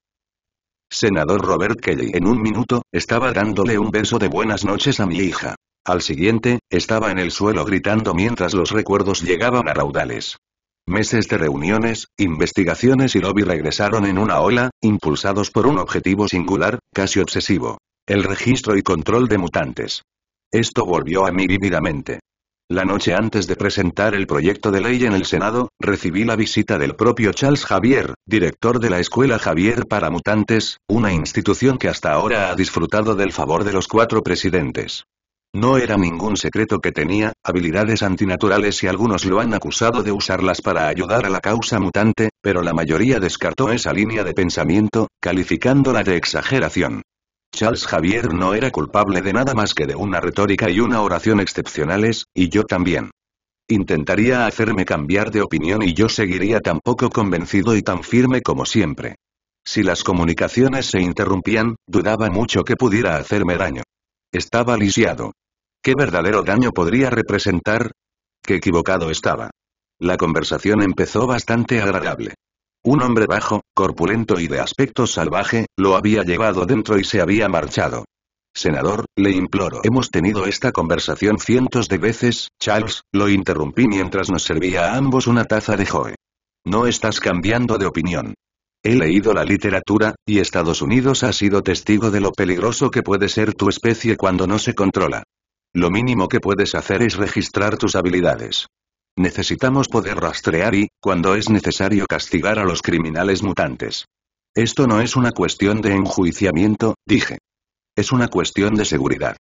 Senador Robert Kelly en un minuto, estaba dándole un beso de buenas noches a mi hija. Al siguiente, estaba en el suelo gritando mientras los recuerdos llegaban a raudales. Meses de reuniones, investigaciones y lobby regresaron en una ola, impulsados por un objetivo singular, casi obsesivo. El registro y control de mutantes. Esto volvió a mí vívidamente. La noche antes de presentar el proyecto de ley en el Senado, recibí la visita del propio Charles Javier, director de la Escuela Javier para Mutantes, una institución que hasta ahora ha disfrutado del favor de los cuatro presidentes. No era ningún secreto que tenía habilidades antinaturales y algunos lo han acusado de usarlas para ayudar a la causa mutante, pero la mayoría descartó esa línea de pensamiento, calificándola de exageración. Charles Javier no era culpable de nada más que de una retórica y una oración excepcionales, y yo también. Intentaría hacerme cambiar de opinión y yo seguiría tan poco convencido y tan firme como siempre. Si las comunicaciones se interrumpían, dudaba mucho que pudiera hacerme daño. Estaba lisiado. ¿Qué verdadero daño podría representar? Qué equivocado estaba. La conversación empezó bastante agradable. Un hombre bajo, corpulento y de aspecto salvaje, lo había llevado dentro y se había marchado. Senador, le imploro. Hemos tenido esta conversación cientos de veces, Charles, lo interrumpí mientras nos servía a ambos una taza de Joe. No estás cambiando de opinión. He leído la literatura, y Estados Unidos ha sido testigo de lo peligroso que puede ser tu especie cuando no se controla. Lo mínimo que puedes hacer es registrar tus habilidades. Necesitamos poder rastrear y, cuando es necesario, castigar a los criminales mutantes. Esto no es una cuestión de enjuiciamiento, dije. Es una cuestión de seguridad.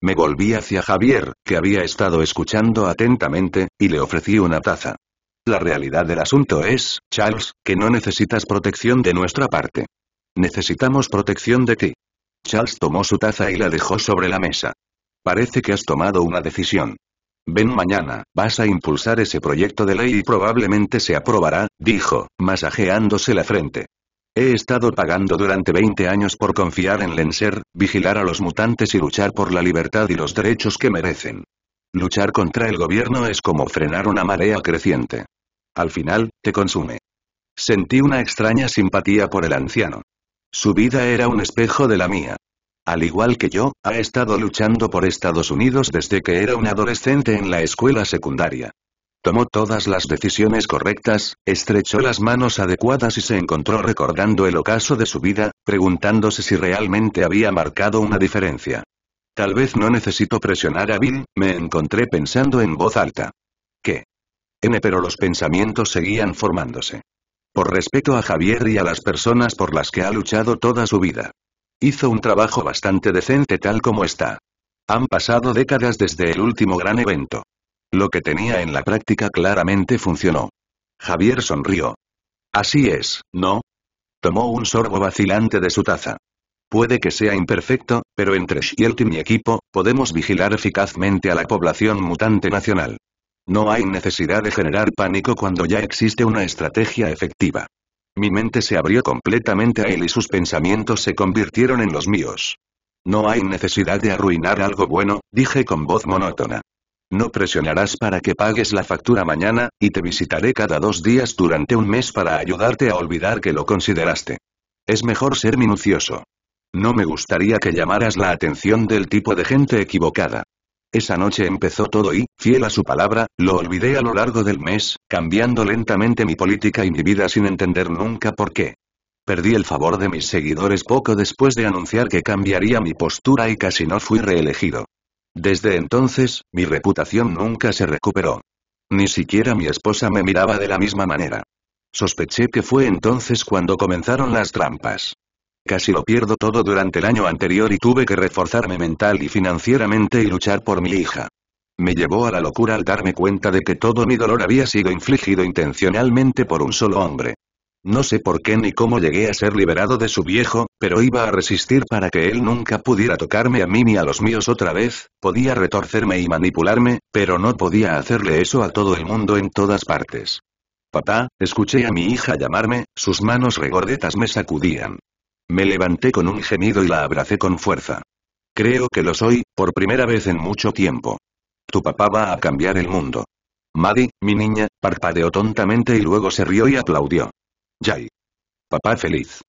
Me volví hacia Javier, que había estado escuchando atentamente, y le ofrecí una taza. La realidad del asunto es, Charles, que no necesitas protección de nuestra parte. Necesitamos protección de ti. Charles tomó su taza y la dejó sobre la mesa. Parece que has tomado una decisión. Ven mañana, vas a impulsar ese proyecto de ley y probablemente se aprobará, dijo, masajeándose la frente. He estado pagando durante 20 años por confiar en Lenser, vigilar a los mutantes y luchar por la libertad y los derechos que merecen. Luchar contra el gobierno es como frenar una marea creciente. Al final, te consume. Sentí una extraña simpatía por el anciano. Su vida era un espejo de la mía. Al igual que yo, ha estado luchando por Estados Unidos desde que era un adolescente en la escuela secundaria. Tomó todas las decisiones correctas, estrechó las manos adecuadas y se encontró recordando el ocaso de su vida, preguntándose si realmente había marcado una diferencia. Tal vez no necesito presionar a Bill, me encontré pensando en voz alta. ¿Qué? N pero los pensamientos seguían formándose. Por respeto a Javier y a las personas por las que ha luchado toda su vida. Hizo un trabajo bastante decente tal como está. Han pasado décadas desde el último gran evento. Lo que tenía en la práctica claramente funcionó. Javier sonrió. Así es, ¿no? Tomó un sorbo vacilante de su taza. Puede que sea imperfecto, pero entre Shield y mi equipo, podemos vigilar eficazmente a la población mutante nacional. No hay necesidad de generar pánico cuando ya existe una estrategia efectiva. Mi mente se abrió completamente a él y sus pensamientos se convirtieron en los míos. No hay necesidad de arruinar algo bueno, dije con voz monótona. No presionarás para que pagues la factura mañana, y te visitaré cada dos días durante un mes para ayudarte a olvidar que lo consideraste. Es mejor ser minucioso. No me gustaría que llamaras la atención del tipo de gente equivocada. Esa noche empezó todo y, fiel a su palabra, lo olvidé a lo largo del mes, cambiando lentamente mi política y mi vida sin entender nunca por qué. Perdí el favor de mis seguidores poco después de anunciar que cambiaría mi postura y casi no fui reelegido. Desde entonces, mi reputación nunca se recuperó. Ni siquiera mi esposa me miraba de la misma manera. Sospeché que fue entonces cuando comenzaron las trampas. Casi lo pierdo todo durante el año anterior y tuve que reforzarme mental y financieramente y luchar por mi hija. Me llevó a la locura al darme cuenta de que todo mi dolor había sido infligido intencionalmente por un solo hombre. No sé por qué ni cómo llegué a ser liberado de su viejo, pero iba a resistir para que él nunca pudiera tocarme a mí ni a los míos otra vez, podía retorcerme y manipularme, pero no podía hacerle eso a todo el mundo en todas partes. Papá, escuché a mi hija llamarme, sus manos regordetas me sacudían. Me levanté con un gemido y la abracé con fuerza. Creo que lo soy, por primera vez en mucho tiempo. Tu papá va a cambiar el mundo. Maddie, mi niña, parpadeó tontamente y luego se rió y aplaudió. Yay. Papá feliz.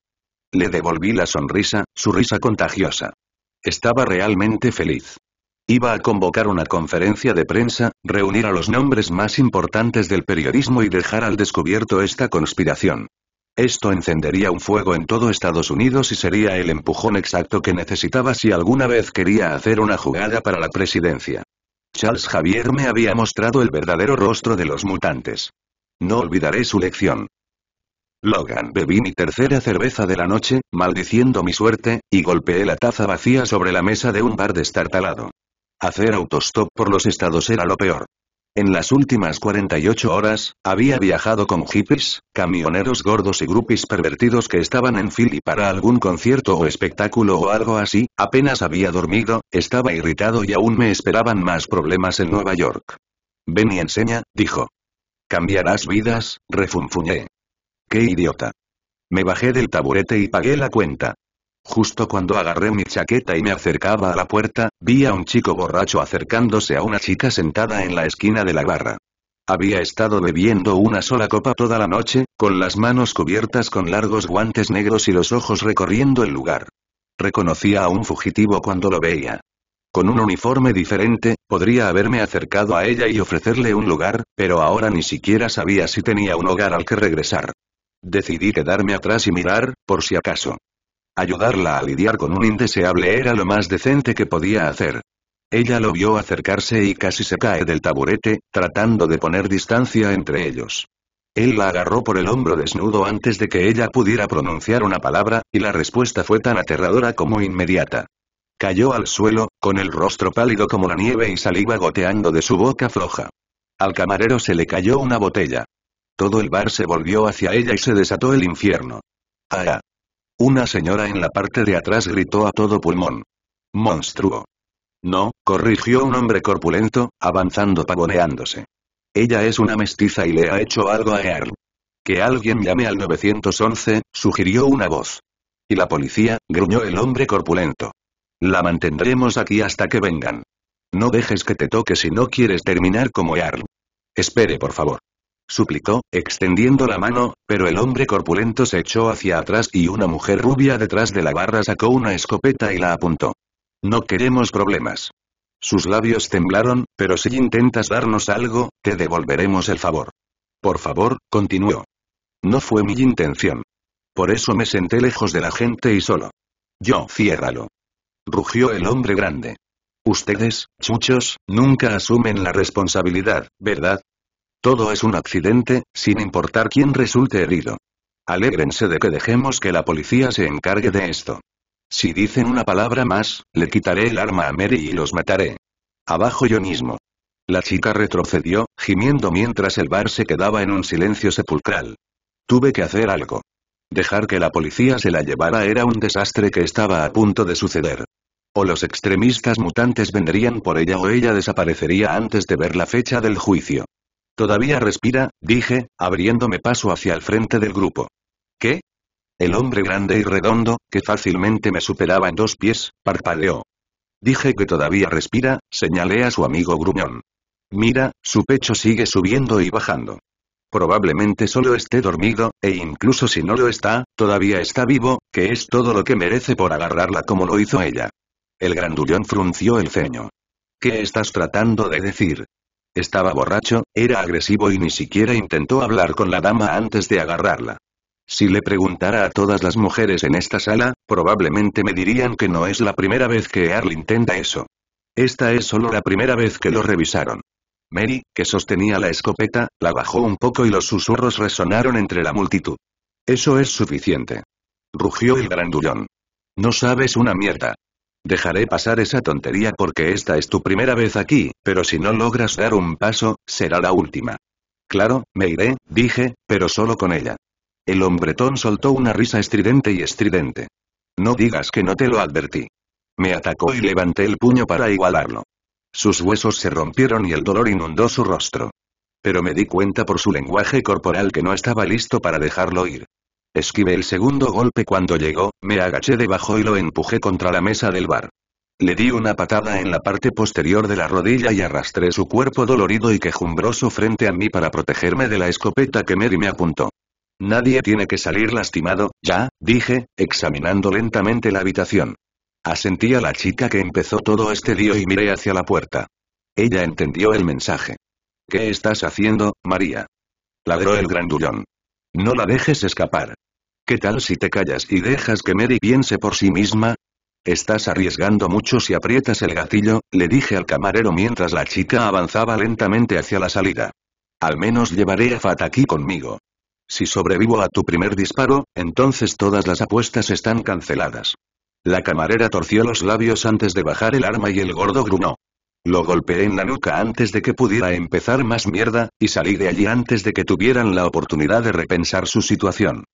Le devolví la sonrisa, su risa contagiosa. Estaba realmente feliz. Iba a convocar una conferencia de prensa, reunir a los nombres más importantes del periodismo y dejar al descubierto esta conspiración. Esto encendería un fuego en todo Estados Unidos y sería el empujón exacto que necesitaba si alguna vez quería hacer una jugada para la presidencia. Charles Javier me había mostrado el verdadero rostro de los mutantes. No olvidaré su lección. Logan bebí mi tercera cerveza de la noche, maldiciendo mi suerte, y golpeé la taza vacía sobre la mesa de un bar destartalado. Hacer autostop por los estados era lo peor. En las últimas 48 horas, había viajado con hippies, camioneros gordos y grupis pervertidos que estaban en Philly para algún concierto o espectáculo o algo así, apenas había dormido, estaba irritado y aún me esperaban más problemas en Nueva York. Ven y enseña, dijo. Cambiarás vidas, refunfuñé. ¡Qué idiota! Me bajé del taburete y pagué la cuenta. Justo cuando agarré mi chaqueta y me acercaba a la puerta, vi a un chico borracho acercándose a una chica sentada en la esquina de la barra. Había estado bebiendo una sola copa toda la noche, con las manos cubiertas con largos guantes negros y los ojos recorriendo el lugar. Reconocía a un fugitivo cuando lo veía. Con un uniforme diferente, podría haberme acercado a ella y ofrecerle un lugar, pero ahora ni siquiera sabía si tenía un hogar al que regresar. Decidí quedarme atrás y mirar, por si acaso. Ayudarla a lidiar con un indeseable era lo más decente que podía hacer. Ella lo vio acercarse y casi se cae del taburete, tratando de poner distancia entre ellos. Él la agarró por el hombro desnudo antes de que ella pudiera pronunciar una palabra, y la respuesta fue tan aterradora como inmediata. Cayó al suelo, con el rostro pálido como la nieve y saliva goteando de su boca floja. Al camarero se le cayó una botella. Todo el bar se volvió hacia ella y se desató el infierno. Ah, ah. Una señora en la parte de atrás gritó a todo pulmón. Monstruo. No, corrigió un hombre corpulento, avanzando pavoneándose. Ella es una mestiza y le ha hecho algo a Earl. Que alguien llame al 911, sugirió una voz. Y la policía, gruñó el hombre corpulento. La mantendremos aquí hasta que vengan. No dejes que te toque si no quieres terminar como Earl. Espere por favor suplicó, extendiendo la mano, pero el hombre corpulento se echó hacia atrás y una mujer rubia detrás de la barra sacó una escopeta y la apuntó. No queremos problemas. Sus labios temblaron, pero si intentas darnos algo, te devolveremos el favor. Por favor, continuó. No fue mi intención. Por eso me senté lejos de la gente y solo. Yo, ciérralo. Rugió el hombre grande. Ustedes, chuchos, nunca asumen la responsabilidad, ¿verdad? Todo es un accidente, sin importar quién resulte herido. Alégrense de que dejemos que la policía se encargue de esto. Si dicen una palabra más, le quitaré el arma a Mary y los mataré. Abajo yo mismo. La chica retrocedió, gimiendo mientras el bar se quedaba en un silencio sepulcral. Tuve que hacer algo. Dejar que la policía se la llevara era un desastre que estaba a punto de suceder. O los extremistas mutantes vendrían por ella o ella desaparecería antes de ver la fecha del juicio. Todavía respira, dije, abriéndome paso hacia el frente del grupo. ¿Qué? El hombre grande y redondo, que fácilmente me superaba en dos pies, parpadeó. Dije que todavía respira, señalé a su amigo gruñón. Mira, su pecho sigue subiendo y bajando. Probablemente solo esté dormido, e incluso si no lo está, todavía está vivo, que es todo lo que merece por agarrarla como lo hizo ella. El grandullón frunció el ceño. ¿Qué estás tratando de decir? Estaba borracho, era agresivo y ni siquiera intentó hablar con la dama antes de agarrarla. Si le preguntara a todas las mujeres en esta sala, probablemente me dirían que no es la primera vez que Earl intenta eso. Esta es solo la primera vez que lo revisaron. Mary, que sostenía la escopeta, la bajó un poco y los susurros resonaron entre la multitud. Eso es suficiente. Rugió el grandullón. No sabes una mierda. Dejaré pasar esa tontería porque esta es tu primera vez aquí, pero si no logras dar un paso, será la última. Claro, me iré, dije, pero solo con ella. El hombretón soltó una risa estridente y estridente. No digas que no te lo advertí. Me atacó y levanté el puño para igualarlo. Sus huesos se rompieron y el dolor inundó su rostro. Pero me di cuenta por su lenguaje corporal que no estaba listo para dejarlo ir. Esquivé el segundo golpe cuando llegó, me agaché debajo y lo empujé contra la mesa del bar. Le di una patada en la parte posterior de la rodilla y arrastré su cuerpo dolorido y quejumbroso frente a mí para protegerme de la escopeta que Mary me apuntó. Nadie tiene que salir lastimado, ya, dije, examinando lentamente la habitación. Asentí a la chica que empezó todo este día y miré hacia la puerta. Ella entendió el mensaje. ¿Qué estás haciendo, María? Ladró el grandullón. No la dejes escapar. ¿Qué tal si te callas y dejas que Mary piense por sí misma? Estás arriesgando mucho si aprietas el gatillo, le dije al camarero mientras la chica avanzaba lentamente hacia la salida. Al menos llevaré a aquí conmigo. Si sobrevivo a tu primer disparo, entonces todas las apuestas están canceladas. La camarera torció los labios antes de bajar el arma y el gordo grunó. Lo golpeé en la nuca antes de que pudiera empezar más mierda, y salí de allí antes de que tuvieran la oportunidad de repensar su situación.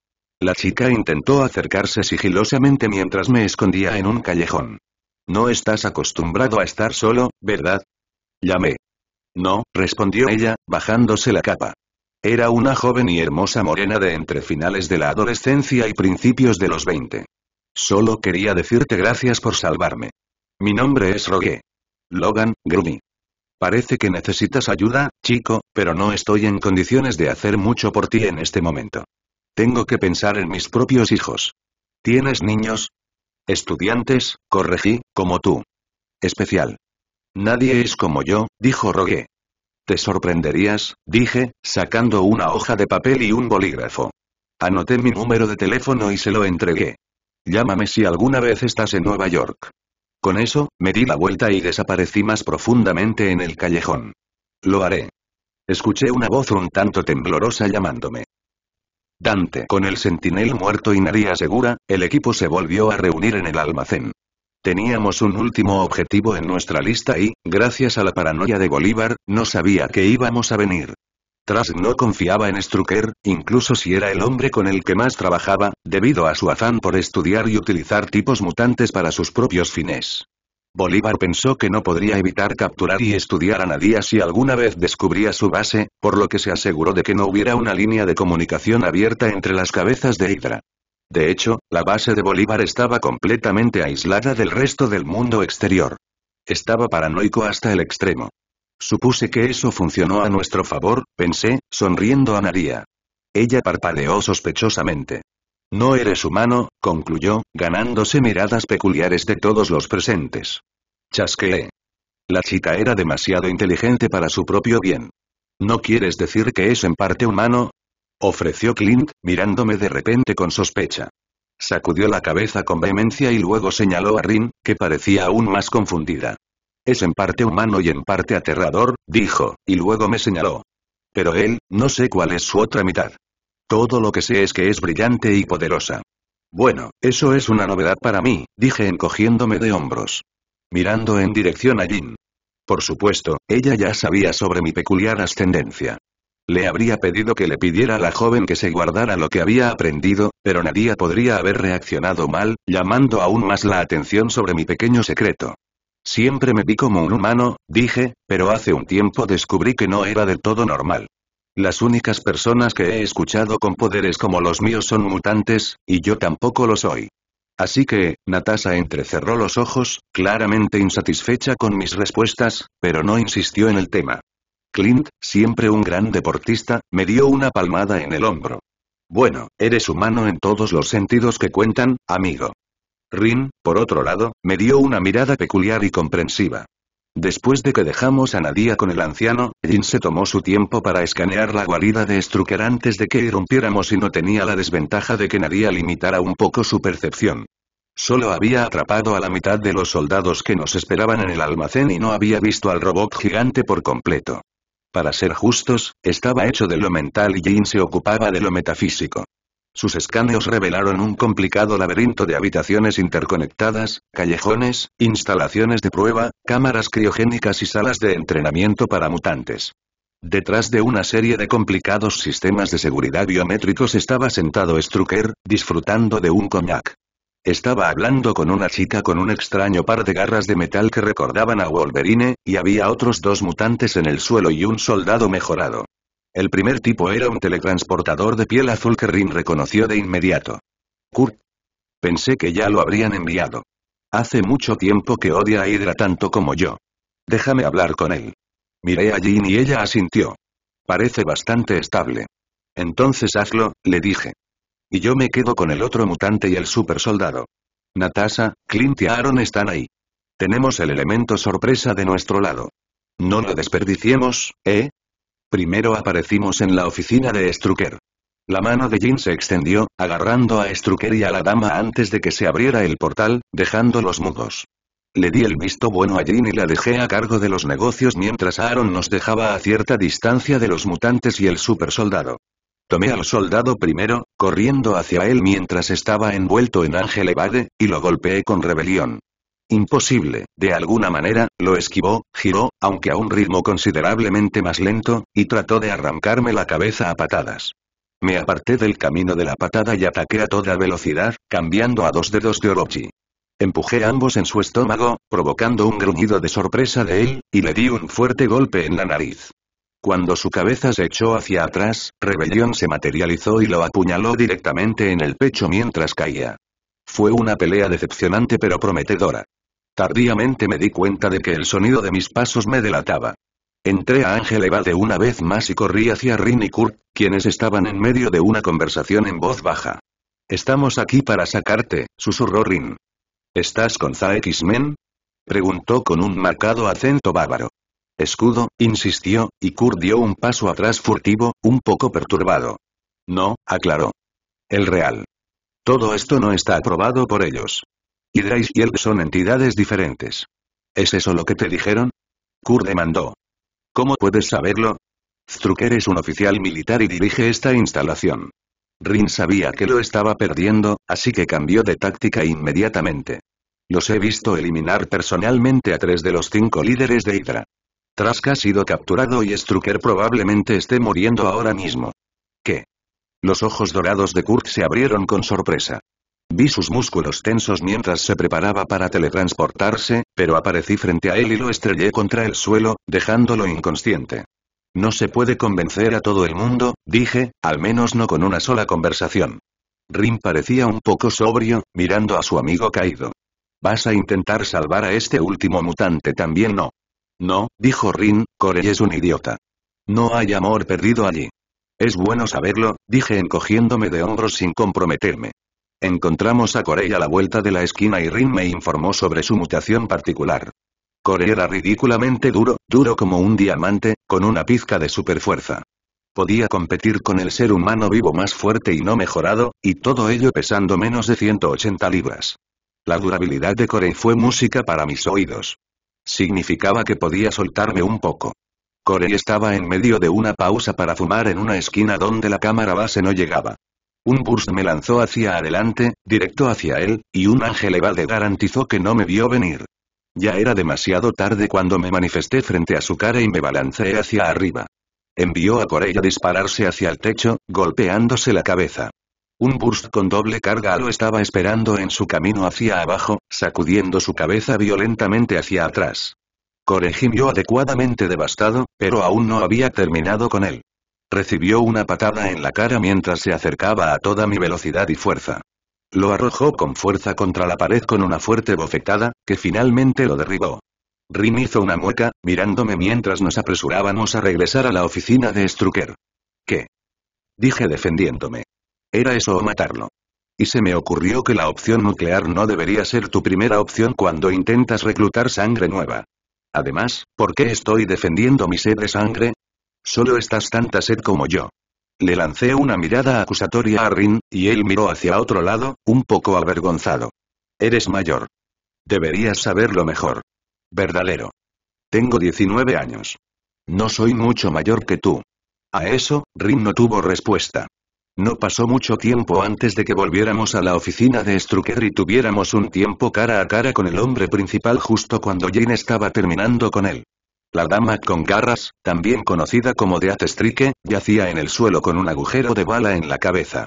La chica intentó acercarse sigilosamente mientras me escondía en un callejón. No estás acostumbrado a estar solo, ¿verdad? Llamé. No, respondió ella, bajándose la capa. Era una joven y hermosa morena de entre finales de la adolescencia y principios de los 20. Solo quería decirte gracias por salvarme. Mi nombre es Rogue. Logan, Grumi. Parece que necesitas ayuda, chico, pero no estoy en condiciones de hacer mucho por ti en este momento. Tengo que pensar en mis propios hijos. ¿Tienes niños? Estudiantes, corregí, como tú. Especial. Nadie es como yo, dijo Rogué. Te sorprenderías, dije, sacando una hoja de papel y un bolígrafo. Anoté mi número de teléfono y se lo entregué. Llámame si alguna vez estás en Nueva York. Con eso, me di la vuelta y desaparecí más profundamente en el callejón. Lo haré. Escuché una voz un tanto temblorosa llamándome. Dante con el sentinel muerto y Naria segura, el equipo se volvió a reunir en el almacén. Teníamos un último objetivo en nuestra lista y, gracias a la paranoia de Bolívar, no sabía que íbamos a venir. Tras no confiaba en Strucker, incluso si era el hombre con el que más trabajaba, debido a su afán por estudiar y utilizar tipos mutantes para sus propios fines. Bolívar pensó que no podría evitar capturar y estudiar a Nadia si alguna vez descubría su base, por lo que se aseguró de que no hubiera una línea de comunicación abierta entre las cabezas de Hydra. De hecho, la base de Bolívar estaba completamente aislada del resto del mundo exterior. Estaba paranoico hasta el extremo. Supuse que eso funcionó a nuestro favor, pensé, sonriendo a Nadia. Ella parpadeó sospechosamente. No eres humano, concluyó, ganándose miradas peculiares de todos los presentes. Chasqueé. La chica era demasiado inteligente para su propio bien. ¿No quieres decir que es en parte humano? Ofreció Clint, mirándome de repente con sospecha. Sacudió la cabeza con vehemencia y luego señaló a Rin, que parecía aún más confundida. Es en parte humano y en parte aterrador, dijo, y luego me señaló. Pero él, no sé cuál es su otra mitad. Todo lo que sé es que es brillante y poderosa. Bueno, eso es una novedad para mí, dije encogiéndome de hombros. Mirando en dirección a Jin. Por supuesto, ella ya sabía sobre mi peculiar ascendencia. Le habría pedido que le pidiera a la joven que se guardara lo que había aprendido, pero nadie podría haber reaccionado mal, llamando aún más la atención sobre mi pequeño secreto. Siempre me vi como un humano, dije, pero hace un tiempo descubrí que no era del todo normal. Las únicas personas que he escuchado con poderes como los míos son mutantes, y yo tampoco lo soy. Así que, Natasha entrecerró los ojos, claramente insatisfecha con mis respuestas, pero no insistió en el tema. Clint, siempre un gran deportista, me dio una palmada en el hombro. Bueno, eres humano en todos los sentidos que cuentan, amigo. Rin, por otro lado, me dio una mirada peculiar y comprensiva. Después de que dejamos a Nadia con el anciano, Jin se tomó su tiempo para escanear la guarida de Strucker antes de que irrumpiéramos y no tenía la desventaja de que Nadia limitara un poco su percepción. Solo había atrapado a la mitad de los soldados que nos esperaban en el almacén y no había visto al robot gigante por completo. Para ser justos, estaba hecho de lo mental y Jin se ocupaba de lo metafísico. Sus escaneos revelaron un complicado laberinto de habitaciones interconectadas, callejones, instalaciones de prueba, cámaras criogénicas y salas de entrenamiento para mutantes. Detrás de una serie de complicados sistemas de seguridad biométricos estaba sentado Strucker, disfrutando de un cognac. Estaba hablando con una chica con un extraño par de garras de metal que recordaban a Wolverine, y había otros dos mutantes en el suelo y un soldado mejorado. El primer tipo era un teletransportador de piel azul que Rin reconoció de inmediato. Kurt. Pensé que ya lo habrían enviado. Hace mucho tiempo que odia a Hydra tanto como yo. Déjame hablar con él. Miré a Jean y ella asintió. Parece bastante estable. Entonces hazlo, le dije. Y yo me quedo con el otro mutante y el supersoldado. Natasha, Clint y Aaron están ahí. Tenemos el elemento sorpresa de nuestro lado. No lo desperdiciemos, ¿eh? Primero aparecimos en la oficina de Strucker. La mano de Jin se extendió, agarrando a Strucker y a la dama antes de que se abriera el portal, dejándolos mudos. Le di el visto bueno a Jin y la dejé a cargo de los negocios mientras Aaron nos dejaba a cierta distancia de los mutantes y el supersoldado. Tomé al soldado primero, corriendo hacia él mientras estaba envuelto en Ángel Evade, y lo golpeé con rebelión. Imposible, de alguna manera, lo esquivó, giró, aunque a un ritmo considerablemente más lento, y trató de arrancarme la cabeza a patadas. Me aparté del camino de la patada y ataqué a toda velocidad, cambiando a dos dedos de Orochi. Empujé ambos en su estómago, provocando un gruñido de sorpresa de él, y le di un fuerte golpe en la nariz. Cuando su cabeza se echó hacia atrás, Rebelión se materializó y lo apuñaló directamente en el pecho mientras caía. Fue una pelea decepcionante pero prometedora. Tardíamente me di cuenta de que el sonido de mis pasos me delataba. Entré a Ángel Eva de una vez más y corrí hacia Rin y Kurt, quienes estaban en medio de una conversación en voz baja. Estamos aquí para sacarte, susurró Rin. ¿Estás con X-Men? preguntó con un marcado acento bávaro. Escudo, insistió, y Kurt dio un paso atrás furtivo, un poco perturbado. No, aclaró. El real. Todo esto no está aprobado por ellos. Hydra y él son entidades diferentes. ¿Es eso lo que te dijeron? Kur demandó. ¿Cómo puedes saberlo? Strucker es un oficial militar y dirige esta instalación. Rin sabía que lo estaba perdiendo, así que cambió de táctica inmediatamente. Los he visto eliminar personalmente a tres de los cinco líderes de Hydra. Trask ha sido capturado y Strucker probablemente esté muriendo ahora mismo. Los ojos dorados de Kurt se abrieron con sorpresa. Vi sus músculos tensos mientras se preparaba para teletransportarse, pero aparecí frente a él y lo estrellé contra el suelo, dejándolo inconsciente. No se puede convencer a todo el mundo, dije, al menos no con una sola conversación. Rin parecía un poco sobrio, mirando a su amigo caído. ¿Vas a intentar salvar a este último mutante también no? No, dijo Rin, Corey es un idiota. No hay amor perdido allí. Es bueno saberlo, dije encogiéndome de hombros sin comprometerme. Encontramos a Corey a la vuelta de la esquina y Rin me informó sobre su mutación particular. Corey era ridículamente duro, duro como un diamante, con una pizca de superfuerza. Podía competir con el ser humano vivo más fuerte y no mejorado, y todo ello pesando menos de 180 libras. La durabilidad de Corey fue música para mis oídos. Significaba que podía soltarme un poco. Corey estaba en medio de una pausa para fumar en una esquina donde la cámara base no llegaba. Un burst me lanzó hacia adelante, directo hacia él, y un ángel evade garantizó que no me vio venir. Ya era demasiado tarde cuando me manifesté frente a su cara y me balanceé hacia arriba. Envió a Corey a dispararse hacia el techo, golpeándose la cabeza. Un burst con doble carga lo estaba esperando en su camino hacia abajo, sacudiendo su cabeza violentamente hacia atrás. Core yo adecuadamente devastado, pero aún no había terminado con él. Recibió una patada en la cara mientras se acercaba a toda mi velocidad y fuerza. Lo arrojó con fuerza contra la pared con una fuerte bofetada, que finalmente lo derribó. Rin hizo una mueca, mirándome mientras nos apresurábamos a regresar a la oficina de Strucker. ¿Qué? Dije defendiéndome. Era eso o matarlo. Y se me ocurrió que la opción nuclear no debería ser tu primera opción cuando intentas reclutar sangre nueva. Además, ¿por qué estoy defendiendo mi sed de sangre? Solo estás tanta sed como yo. Le lancé una mirada acusatoria a Rin, y él miró hacia otro lado, un poco avergonzado. Eres mayor. Deberías saberlo mejor. Verdadero. Tengo 19 años. No soy mucho mayor que tú. A eso, Rin no tuvo respuesta. No pasó mucho tiempo antes de que volviéramos a la oficina de Strucker y tuviéramos un tiempo cara a cara con el hombre principal justo cuando Jane estaba terminando con él. La dama con garras, también conocida como Strike, yacía en el suelo con un agujero de bala en la cabeza.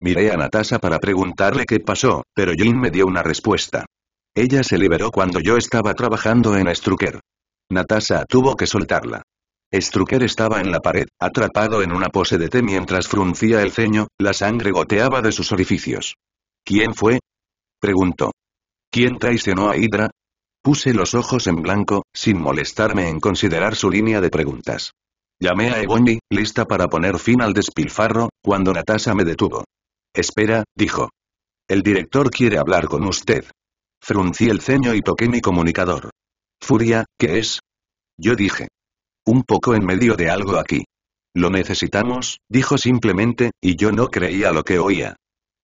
Miré a Natasha para preguntarle qué pasó, pero Jane me dio una respuesta. Ella se liberó cuando yo estaba trabajando en Strucker. Natasha tuvo que soltarla. Strucker estaba en la pared, atrapado en una pose de té mientras fruncía el ceño, la sangre goteaba de sus orificios. ¿Quién fue? Preguntó. ¿Quién traicionó a Hydra? Puse los ojos en blanco, sin molestarme en considerar su línea de preguntas. Llamé a Ebony, lista para poner fin al despilfarro, cuando Natasha me detuvo. Espera, dijo. El director quiere hablar con usted. Fruncí el ceño y toqué mi comunicador. Furia, ¿qué es? Yo dije. Un poco en medio de algo aquí. Lo necesitamos, dijo simplemente, y yo no creía lo que oía.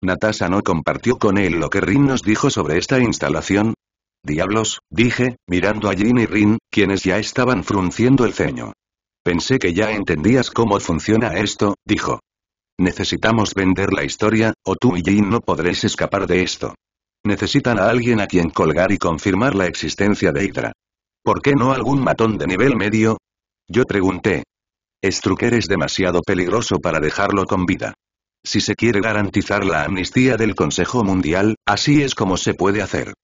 Natasha no compartió con él lo que Rin nos dijo sobre esta instalación. Diablos, dije, mirando a Jin y Rin, quienes ya estaban frunciendo el ceño. Pensé que ya entendías cómo funciona esto, dijo. Necesitamos vender la historia, o tú y Jin no podréis escapar de esto. Necesitan a alguien a quien colgar y confirmar la existencia de Hydra. ¿Por qué no algún matón de nivel medio? Yo pregunté. Strucker es demasiado peligroso para dejarlo con vida. Si se quiere garantizar la amnistía del Consejo Mundial, así es como se puede hacer.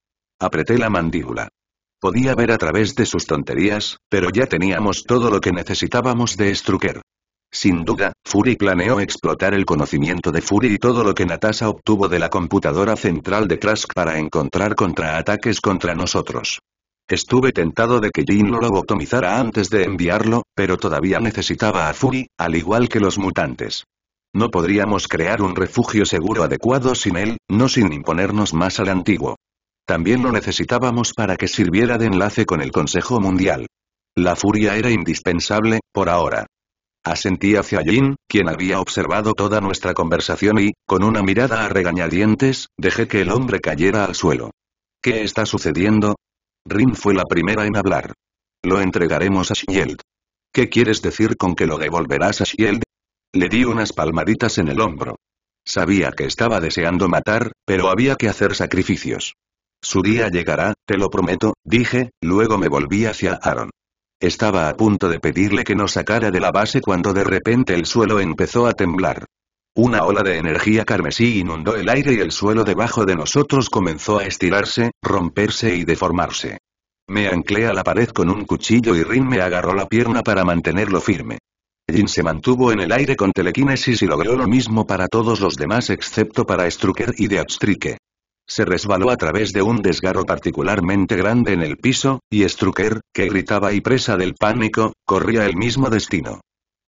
Apreté la mandíbula. Podía ver a través de sus tonterías, pero ya teníamos todo lo que necesitábamos de Strucker. Sin duda, Fury planeó explotar el conocimiento de Fury y todo lo que Natasha obtuvo de la computadora central de Trask para encontrar contraataques contra nosotros. Estuve tentado de que Jin lo lobotomizara antes de enviarlo, pero todavía necesitaba a Fury, al igual que los mutantes. No podríamos crear un refugio seguro adecuado sin él, no sin imponernos más al antiguo. También lo necesitábamos para que sirviera de enlace con el Consejo Mundial. La furia era indispensable, por ahora. Asentí hacia Jin, quien había observado toda nuestra conversación y, con una mirada a regañadientes, dejé que el hombre cayera al suelo. ¿Qué está sucediendo? Rin fue la primera en hablar. Lo entregaremos a Shield. ¿Qué quieres decir con que lo devolverás a Shield? Le di unas palmaditas en el hombro. Sabía que estaba deseando matar, pero había que hacer sacrificios. Su día llegará, te lo prometo, dije, luego me volví hacia Aaron. Estaba a punto de pedirle que nos sacara de la base cuando de repente el suelo empezó a temblar. Una ola de energía carmesí inundó el aire y el suelo debajo de nosotros comenzó a estirarse, romperse y deformarse. Me anclé a la pared con un cuchillo y Rin me agarró la pierna para mantenerlo firme. Jin se mantuvo en el aire con telequinesis y logró lo mismo para todos los demás excepto para Strucker y Deatstrike. Se resbaló a través de un desgarro particularmente grande en el piso, y Strucker, que gritaba y presa del pánico, corría el mismo destino.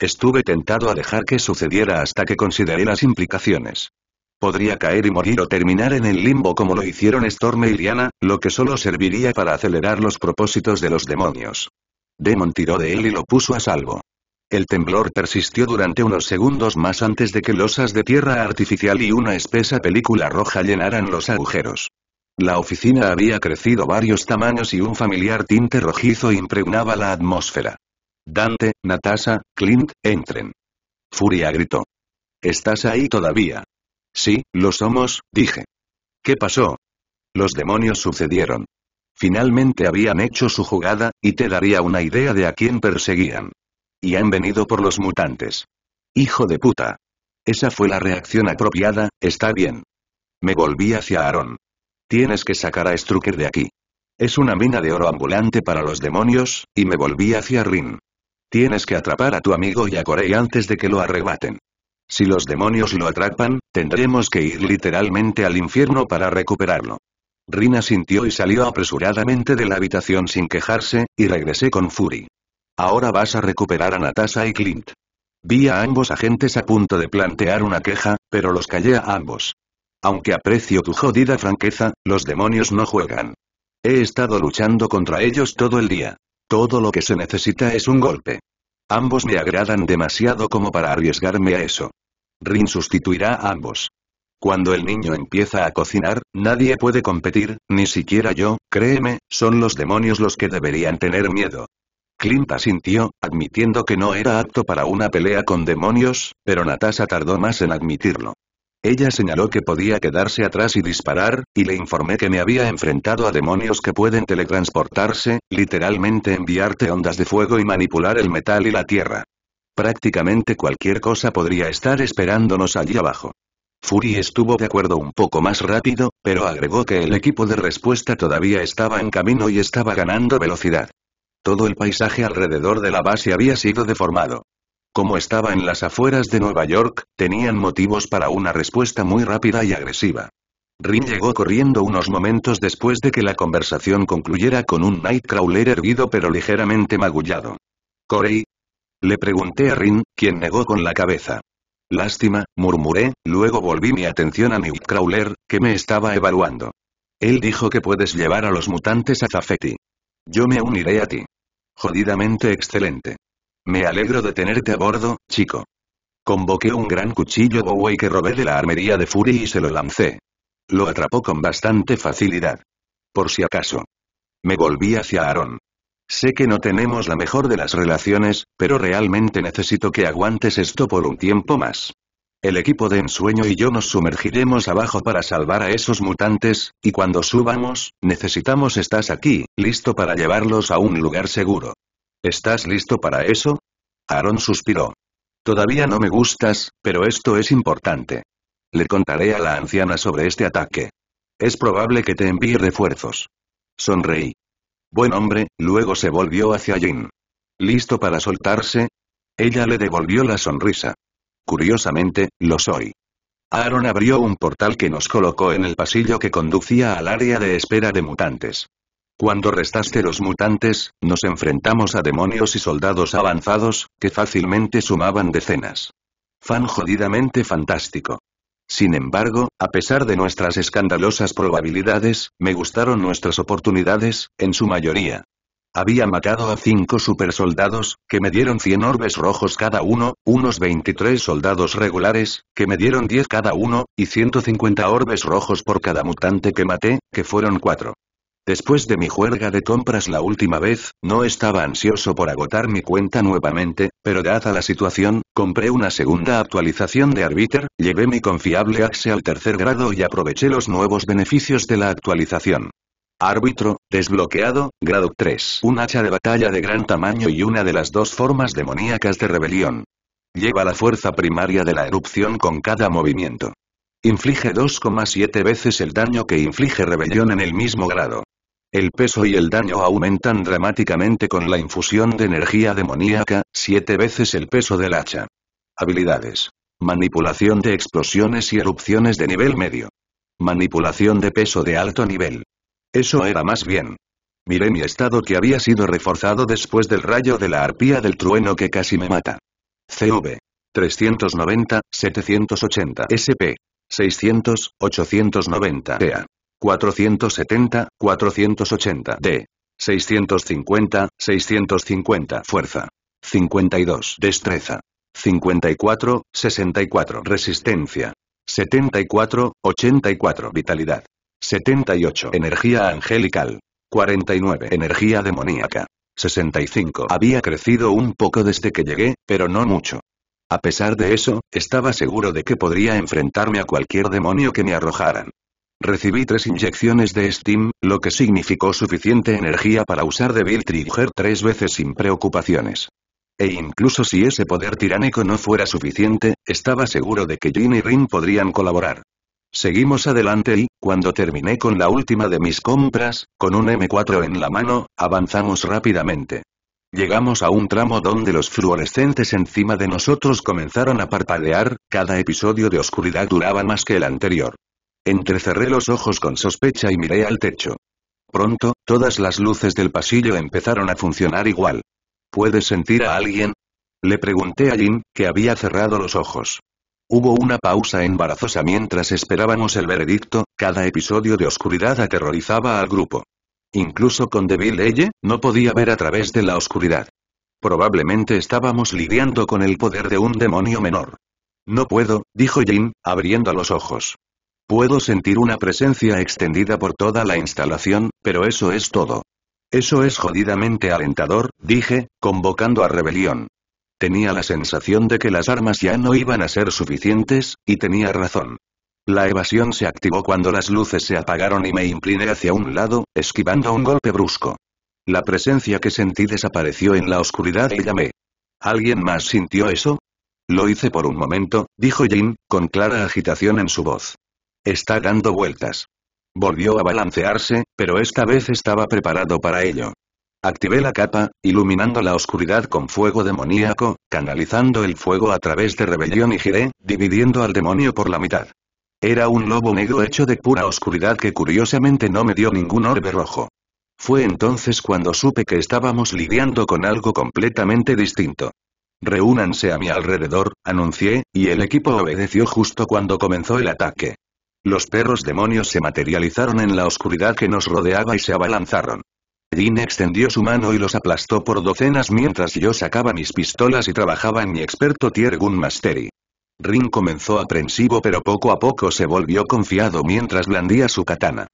Estuve tentado a dejar que sucediera hasta que consideré las implicaciones. Podría caer y morir o terminar en el limbo como lo hicieron Storm y e Diana, lo que solo serviría para acelerar los propósitos de los demonios. Demon tiró de él y lo puso a salvo. El temblor persistió durante unos segundos más antes de que losas de tierra artificial y una espesa película roja llenaran los agujeros. La oficina había crecido varios tamaños y un familiar tinte rojizo impregnaba la atmósfera. Dante, Natasha, Clint, entren. Furia gritó. ¿Estás ahí todavía? Sí, lo somos, dije. ¿Qué pasó? Los demonios sucedieron. Finalmente habían hecho su jugada, y te daría una idea de a quién perseguían. Y han venido por los mutantes. Hijo de puta. Esa fue la reacción apropiada, está bien. Me volví hacia Aaron. Tienes que sacar a Strucker de aquí. Es una mina de oro ambulante para los demonios, y me volví hacia Rin. Tienes que atrapar a tu amigo y a Corey antes de que lo arrebaten. Si los demonios lo atrapan, tendremos que ir literalmente al infierno para recuperarlo. Rina sintió y salió apresuradamente de la habitación sin quejarse, y regresé con Fury. Ahora vas a recuperar a Natasha y Clint. Vi a ambos agentes a punto de plantear una queja, pero los callé a ambos. Aunque aprecio tu jodida franqueza, los demonios no juegan. He estado luchando contra ellos todo el día. Todo lo que se necesita es un golpe. Ambos me agradan demasiado como para arriesgarme a eso. Rin sustituirá a ambos. Cuando el niño empieza a cocinar, nadie puede competir, ni siquiera yo, créeme, son los demonios los que deberían tener miedo. Clint asintió, admitiendo que no era apto para una pelea con demonios, pero Natasha tardó más en admitirlo. Ella señaló que podía quedarse atrás y disparar, y le informé que me había enfrentado a demonios que pueden teletransportarse, literalmente enviarte ondas de fuego y manipular el metal y la tierra. Prácticamente cualquier cosa podría estar esperándonos allí abajo. Fury estuvo de acuerdo un poco más rápido, pero agregó que el equipo de respuesta todavía estaba en camino y estaba ganando velocidad. Todo el paisaje alrededor de la base había sido deformado. Como estaba en las afueras de Nueva York, tenían motivos para una respuesta muy rápida y agresiva. Rin llegó corriendo unos momentos después de que la conversación concluyera con un Nightcrawler erguido pero ligeramente magullado. ¿Corey? Le pregunté a Rin, quien negó con la cabeza. Lástima, murmuré, luego volví mi atención a Nightcrawler, que me estaba evaluando. Él dijo que puedes llevar a los mutantes a Zafeti. Yo me uniré a ti. Jodidamente excelente. Me alegro de tenerte a bordo, chico. Convoqué un gran cuchillo Bowie que robé de la armería de Fury y se lo lancé. Lo atrapó con bastante facilidad. Por si acaso. Me volví hacia Aaron. Sé que no tenemos la mejor de las relaciones, pero realmente necesito que aguantes esto por un tiempo más. El equipo de ensueño y yo nos sumergiremos abajo para salvar a esos mutantes, y cuando subamos, necesitamos estás aquí, listo para llevarlos a un lugar seguro. ¿Estás listo para eso? Aaron suspiró. Todavía no me gustas, pero esto es importante. Le contaré a la anciana sobre este ataque. Es probable que te envíe refuerzos. Sonreí. Buen hombre, luego se volvió hacia Jin. ¿Listo para soltarse? Ella le devolvió la sonrisa. Curiosamente, lo soy. Aaron abrió un portal que nos colocó en el pasillo que conducía al área de espera de mutantes. Cuando restaste los mutantes, nos enfrentamos a demonios y soldados avanzados, que fácilmente sumaban decenas. Fan jodidamente fantástico. Sin embargo, a pesar de nuestras escandalosas probabilidades, me gustaron nuestras oportunidades, en su mayoría. Había matado a cinco supersoldados, que me dieron 100 orbes rojos cada uno, unos 23 soldados regulares, que me dieron 10 cada uno, y 150 orbes rojos por cada mutante que maté, que fueron 4. Después de mi juerga de compras la última vez, no estaba ansioso por agotar mi cuenta nuevamente, pero dada la situación, compré una segunda actualización de Arbiter, llevé mi confiable Axe al tercer grado y aproveché los nuevos beneficios de la actualización. Árbitro, desbloqueado, grado 3. Un hacha de batalla de gran tamaño y una de las dos formas demoníacas de rebelión. Lleva la fuerza primaria de la erupción con cada movimiento. Inflige 2,7 veces el daño que inflige rebelión en el mismo grado. El peso y el daño aumentan dramáticamente con la infusión de energía demoníaca, siete veces el peso del hacha. Habilidades. Manipulación de explosiones y erupciones de nivel medio. Manipulación de peso de alto nivel. Eso era más bien. Miré mi estado que había sido reforzado después del rayo de la arpía del trueno que casi me mata. CV. 390, 780 SP. 600, 890 EA. 470, 480 D. 650, 650 Fuerza. 52 Destreza. 54, 64 Resistencia. 74, 84 Vitalidad. 78 Energía angelical. 49 Energía demoníaca. 65 Había crecido un poco desde que llegué, pero no mucho. A pesar de eso, estaba seguro de que podría enfrentarme a cualquier demonio que me arrojaran. Recibí tres inyecciones de Steam, lo que significó suficiente energía para usar Devil Trigger tres veces sin preocupaciones. E incluso si ese poder tiránico no fuera suficiente, estaba seguro de que Jin y Rin podrían colaborar. Seguimos adelante y, cuando terminé con la última de mis compras, con un M4 en la mano, avanzamos rápidamente. Llegamos a un tramo donde los fluorescentes encima de nosotros comenzaron a parpadear, cada episodio de oscuridad duraba más que el anterior. Entrecerré los ojos con sospecha y miré al techo. Pronto, todas las luces del pasillo empezaron a funcionar igual. ¿Puedes sentir a alguien? Le pregunté a Jim, que había cerrado los ojos. Hubo una pausa embarazosa mientras esperábamos el veredicto, cada episodio de oscuridad aterrorizaba al grupo. Incluso con débil Eye, no podía ver a través de la oscuridad. Probablemente estábamos lidiando con el poder de un demonio menor. No puedo, dijo Jim, abriendo los ojos. Puedo sentir una presencia extendida por toda la instalación, pero eso es todo. Eso es jodidamente alentador, dije, convocando a rebelión. Tenía la sensación de que las armas ya no iban a ser suficientes, y tenía razón. La evasión se activó cuando las luces se apagaron y me incliné hacia un lado, esquivando un golpe brusco. La presencia que sentí desapareció en la oscuridad y llamé. ¿Alguien más sintió eso? Lo hice por un momento, dijo Jin, con clara agitación en su voz. Está dando vueltas. Volvió a balancearse, pero esta vez estaba preparado para ello. Activé la capa, iluminando la oscuridad con fuego demoníaco, canalizando el fuego a través de rebelión y giré, dividiendo al demonio por la mitad. Era un lobo negro hecho de pura oscuridad que curiosamente no me dio ningún orbe rojo. Fue entonces cuando supe que estábamos lidiando con algo completamente distinto. Reúnanse a mi alrededor, anuncié, y el equipo obedeció justo cuando comenzó el ataque. Los perros demonios se materializaron en la oscuridad que nos rodeaba y se abalanzaron. Rin extendió su mano y los aplastó por docenas mientras yo sacaba mis pistolas y trabajaba en mi experto Tiergun Mastery. Rin comenzó aprensivo pero poco a poco se volvió confiado mientras blandía su katana.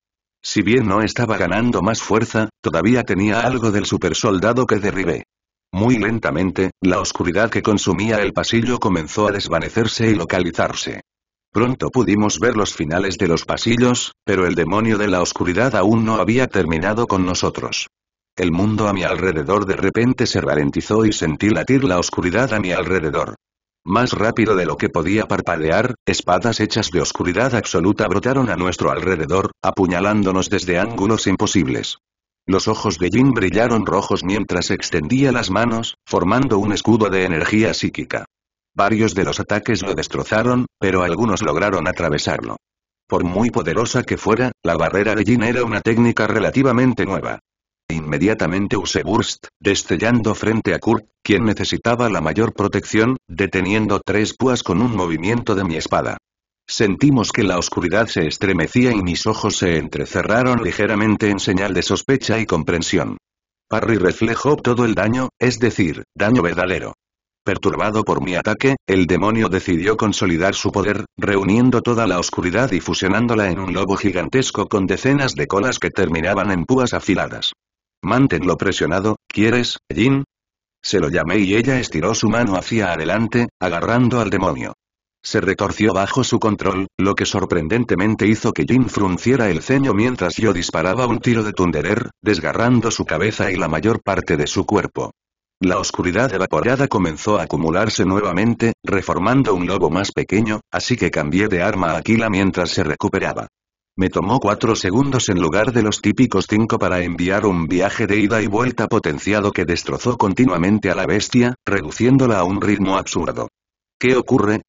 Si bien no estaba ganando más fuerza, todavía tenía algo del supersoldado que derribé. Muy lentamente, la oscuridad que consumía el pasillo comenzó a desvanecerse y localizarse. Pronto pudimos ver los finales de los pasillos, pero el demonio de la oscuridad aún no había terminado con nosotros. El mundo a mi alrededor de repente se ralentizó y sentí latir la oscuridad a mi alrededor. Más rápido de lo que podía parpadear, espadas hechas de oscuridad absoluta brotaron a nuestro alrededor, apuñalándonos desde ángulos imposibles. Los ojos de Jin brillaron rojos mientras extendía las manos, formando un escudo de energía psíquica. Varios de los ataques lo destrozaron, pero algunos lograron atravesarlo. Por muy poderosa que fuera, la barrera de Jin era una técnica relativamente nueva. Inmediatamente usé Burst, destellando frente a Kurt, quien necesitaba la mayor protección, deteniendo tres púas con un movimiento de mi espada. Sentimos que la oscuridad se estremecía y mis ojos se entrecerraron ligeramente en señal de sospecha y comprensión. Parry reflejó todo el daño, es decir, daño verdadero. Perturbado por mi ataque, el demonio decidió consolidar su poder, reuniendo toda la oscuridad y fusionándola en un lobo gigantesco con decenas de colas que terminaban en púas afiladas. «Mántenlo presionado, ¿quieres, Jin? Se lo llamé y ella estiró su mano hacia adelante, agarrando al demonio. Se retorció bajo su control, lo que sorprendentemente hizo que Jin frunciera el ceño mientras yo disparaba un tiro de tunderer, desgarrando su cabeza y la mayor parte de su cuerpo. La oscuridad evaporada comenzó a acumularse nuevamente, reformando un lobo más pequeño, así que cambié de arma a Aquila mientras se recuperaba. Me tomó cuatro segundos en lugar de los típicos cinco para enviar un viaje de ida y vuelta potenciado que destrozó continuamente a la bestia, reduciéndola a un ritmo absurdo. ¿Qué ocurre?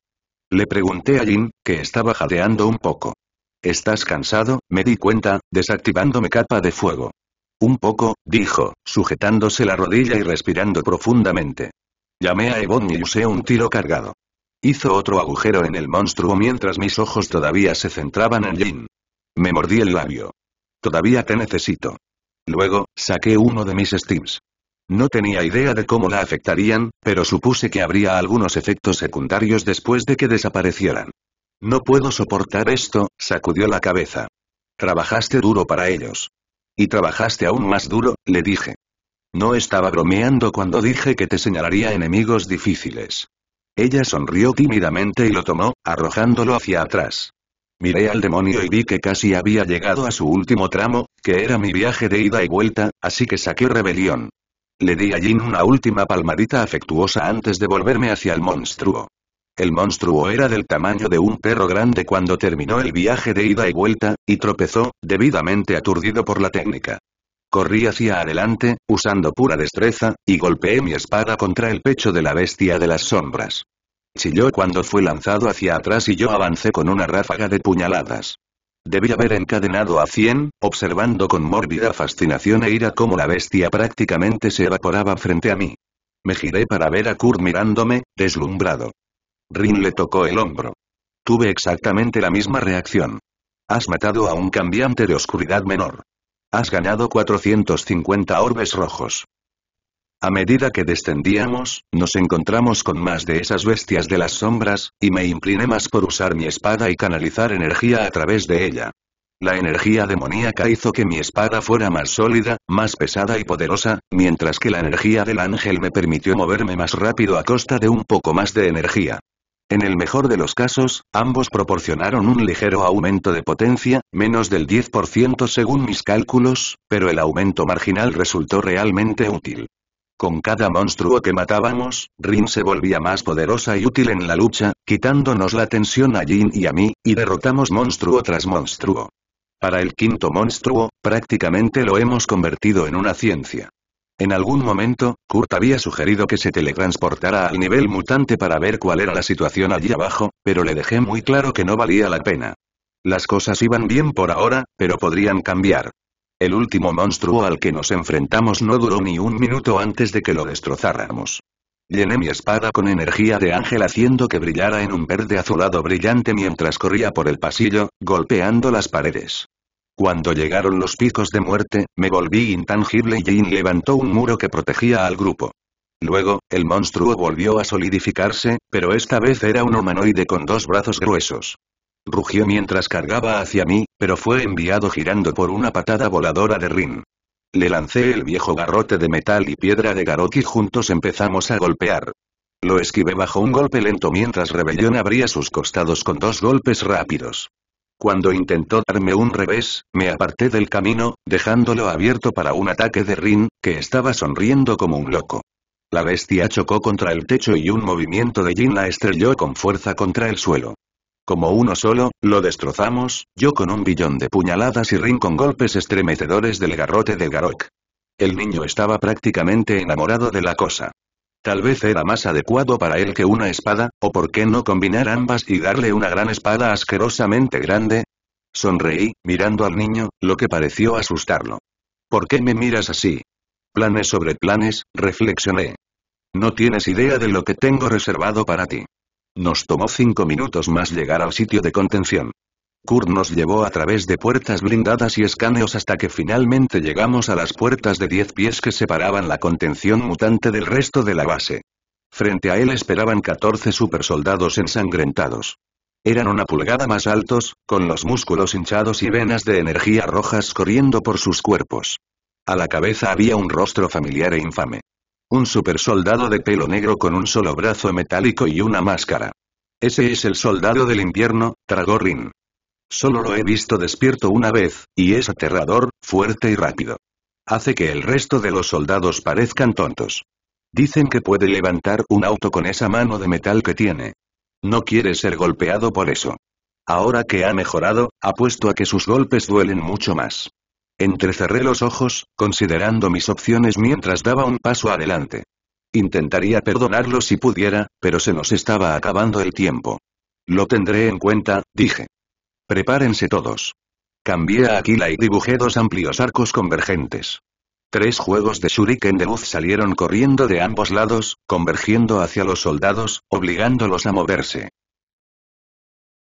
Le pregunté a Jim, que estaba jadeando un poco. ¿Estás cansado? Me di cuenta, desactivándome capa de fuego. Un poco, dijo, sujetándose la rodilla y respirando profundamente. Llamé a Ebon y usé un tiro cargado. Hizo otro agujero en el monstruo mientras mis ojos todavía se centraban en Jin. Me mordí el labio. Todavía te necesito. Luego, saqué uno de mis steams. No tenía idea de cómo la afectarían, pero supuse que habría algunos efectos secundarios después de que desaparecieran. No puedo soportar esto, sacudió la cabeza. Trabajaste duro para ellos. Y trabajaste aún más duro, le dije. No estaba bromeando cuando dije que te señalaría enemigos difíciles. Ella sonrió tímidamente y lo tomó, arrojándolo hacia atrás. Miré al demonio y vi que casi había llegado a su último tramo, que era mi viaje de ida y vuelta, así que saqué rebelión. Le di a Jin una última palmadita afectuosa antes de volverme hacia el monstruo. El monstruo era del tamaño de un perro grande cuando terminó el viaje de ida y vuelta, y tropezó, debidamente aturdido por la técnica. Corrí hacia adelante, usando pura destreza, y golpeé mi espada contra el pecho de la bestia de las sombras. Chilló cuando fue lanzado hacia atrás y yo avancé con una ráfaga de puñaladas. Debí haber encadenado a cien, observando con mórbida fascinación e ira cómo la bestia prácticamente se evaporaba frente a mí. Me giré para ver a Kurt mirándome, deslumbrado. Rin le tocó el hombro. Tuve exactamente la misma reacción. Has matado a un cambiante de oscuridad menor. Has ganado 450 orbes rojos. A medida que descendíamos, nos encontramos con más de esas bestias de las sombras, y me incliné más por usar mi espada y canalizar energía a través de ella. La energía demoníaca hizo que mi espada fuera más sólida, más pesada y poderosa, mientras que la energía del ángel me permitió moverme más rápido a costa de un poco más de energía. En el mejor de los casos, ambos proporcionaron un ligero aumento de potencia, menos del 10% según mis cálculos, pero el aumento marginal resultó realmente útil. Con cada monstruo que matábamos, Rin se volvía más poderosa y útil en la lucha, quitándonos la tensión a Jin y a mí, y derrotamos monstruo tras monstruo. Para el quinto monstruo, prácticamente lo hemos convertido en una ciencia. En algún momento, Kurt había sugerido que se teletransportara al nivel mutante para ver cuál era la situación allí abajo, pero le dejé muy claro que no valía la pena. Las cosas iban bien por ahora, pero podrían cambiar. El último monstruo al que nos enfrentamos no duró ni un minuto antes de que lo destrozáramos. Llené mi espada con energía de ángel haciendo que brillara en un verde azulado brillante mientras corría por el pasillo, golpeando las paredes. Cuando llegaron los picos de muerte, me volví intangible y Jin levantó un muro que protegía al grupo. Luego, el monstruo volvió a solidificarse, pero esta vez era un humanoide con dos brazos gruesos. Rugió mientras cargaba hacia mí, pero fue enviado girando por una patada voladora de Rin. Le lancé el viejo garrote de metal y piedra de Garot y juntos empezamos a golpear. Lo esquivé bajo un golpe lento mientras Rebellón abría sus costados con dos golpes rápidos. Cuando intentó darme un revés, me aparté del camino, dejándolo abierto para un ataque de Rin, que estaba sonriendo como un loco. La bestia chocó contra el techo y un movimiento de Jin la estrelló con fuerza contra el suelo. Como uno solo, lo destrozamos, yo con un billón de puñaladas y Rin con golpes estremecedores del garrote de Garok. El niño estaba prácticamente enamorado de la cosa. Tal vez era más adecuado para él que una espada, o por qué no combinar ambas y darle una gran espada asquerosamente grande. Sonreí, mirando al niño, lo que pareció asustarlo. ¿Por qué me miras así? Planes sobre planes, reflexioné. No tienes idea de lo que tengo reservado para ti. Nos tomó cinco minutos más llegar al sitio de contención. Kurt nos llevó a través de puertas blindadas y escáneos hasta que finalmente llegamos a las puertas de 10 pies que separaban la contención mutante del resto de la base. Frente a él esperaban 14 supersoldados ensangrentados. Eran una pulgada más altos, con los músculos hinchados y venas de energía rojas corriendo por sus cuerpos. A la cabeza había un rostro familiar e infame. Un supersoldado de pelo negro con un solo brazo metálico y una máscara. Ese es el soldado del invierno, Tragorin. Solo lo he visto despierto una vez, y es aterrador, fuerte y rápido. Hace que el resto de los soldados parezcan tontos. Dicen que puede levantar un auto con esa mano de metal que tiene. No quiere ser golpeado por eso. Ahora que ha mejorado, apuesto a que sus golpes duelen mucho más. Entrecerré los ojos, considerando mis opciones mientras daba un paso adelante. Intentaría perdonarlo si pudiera, pero se nos estaba acabando el tiempo. Lo tendré en cuenta, dije. Prepárense todos. Cambié a Aquila y dibujé dos amplios arcos convergentes. Tres juegos de shuriken de luz salieron corriendo de ambos lados, convergiendo hacia los soldados, obligándolos a moverse.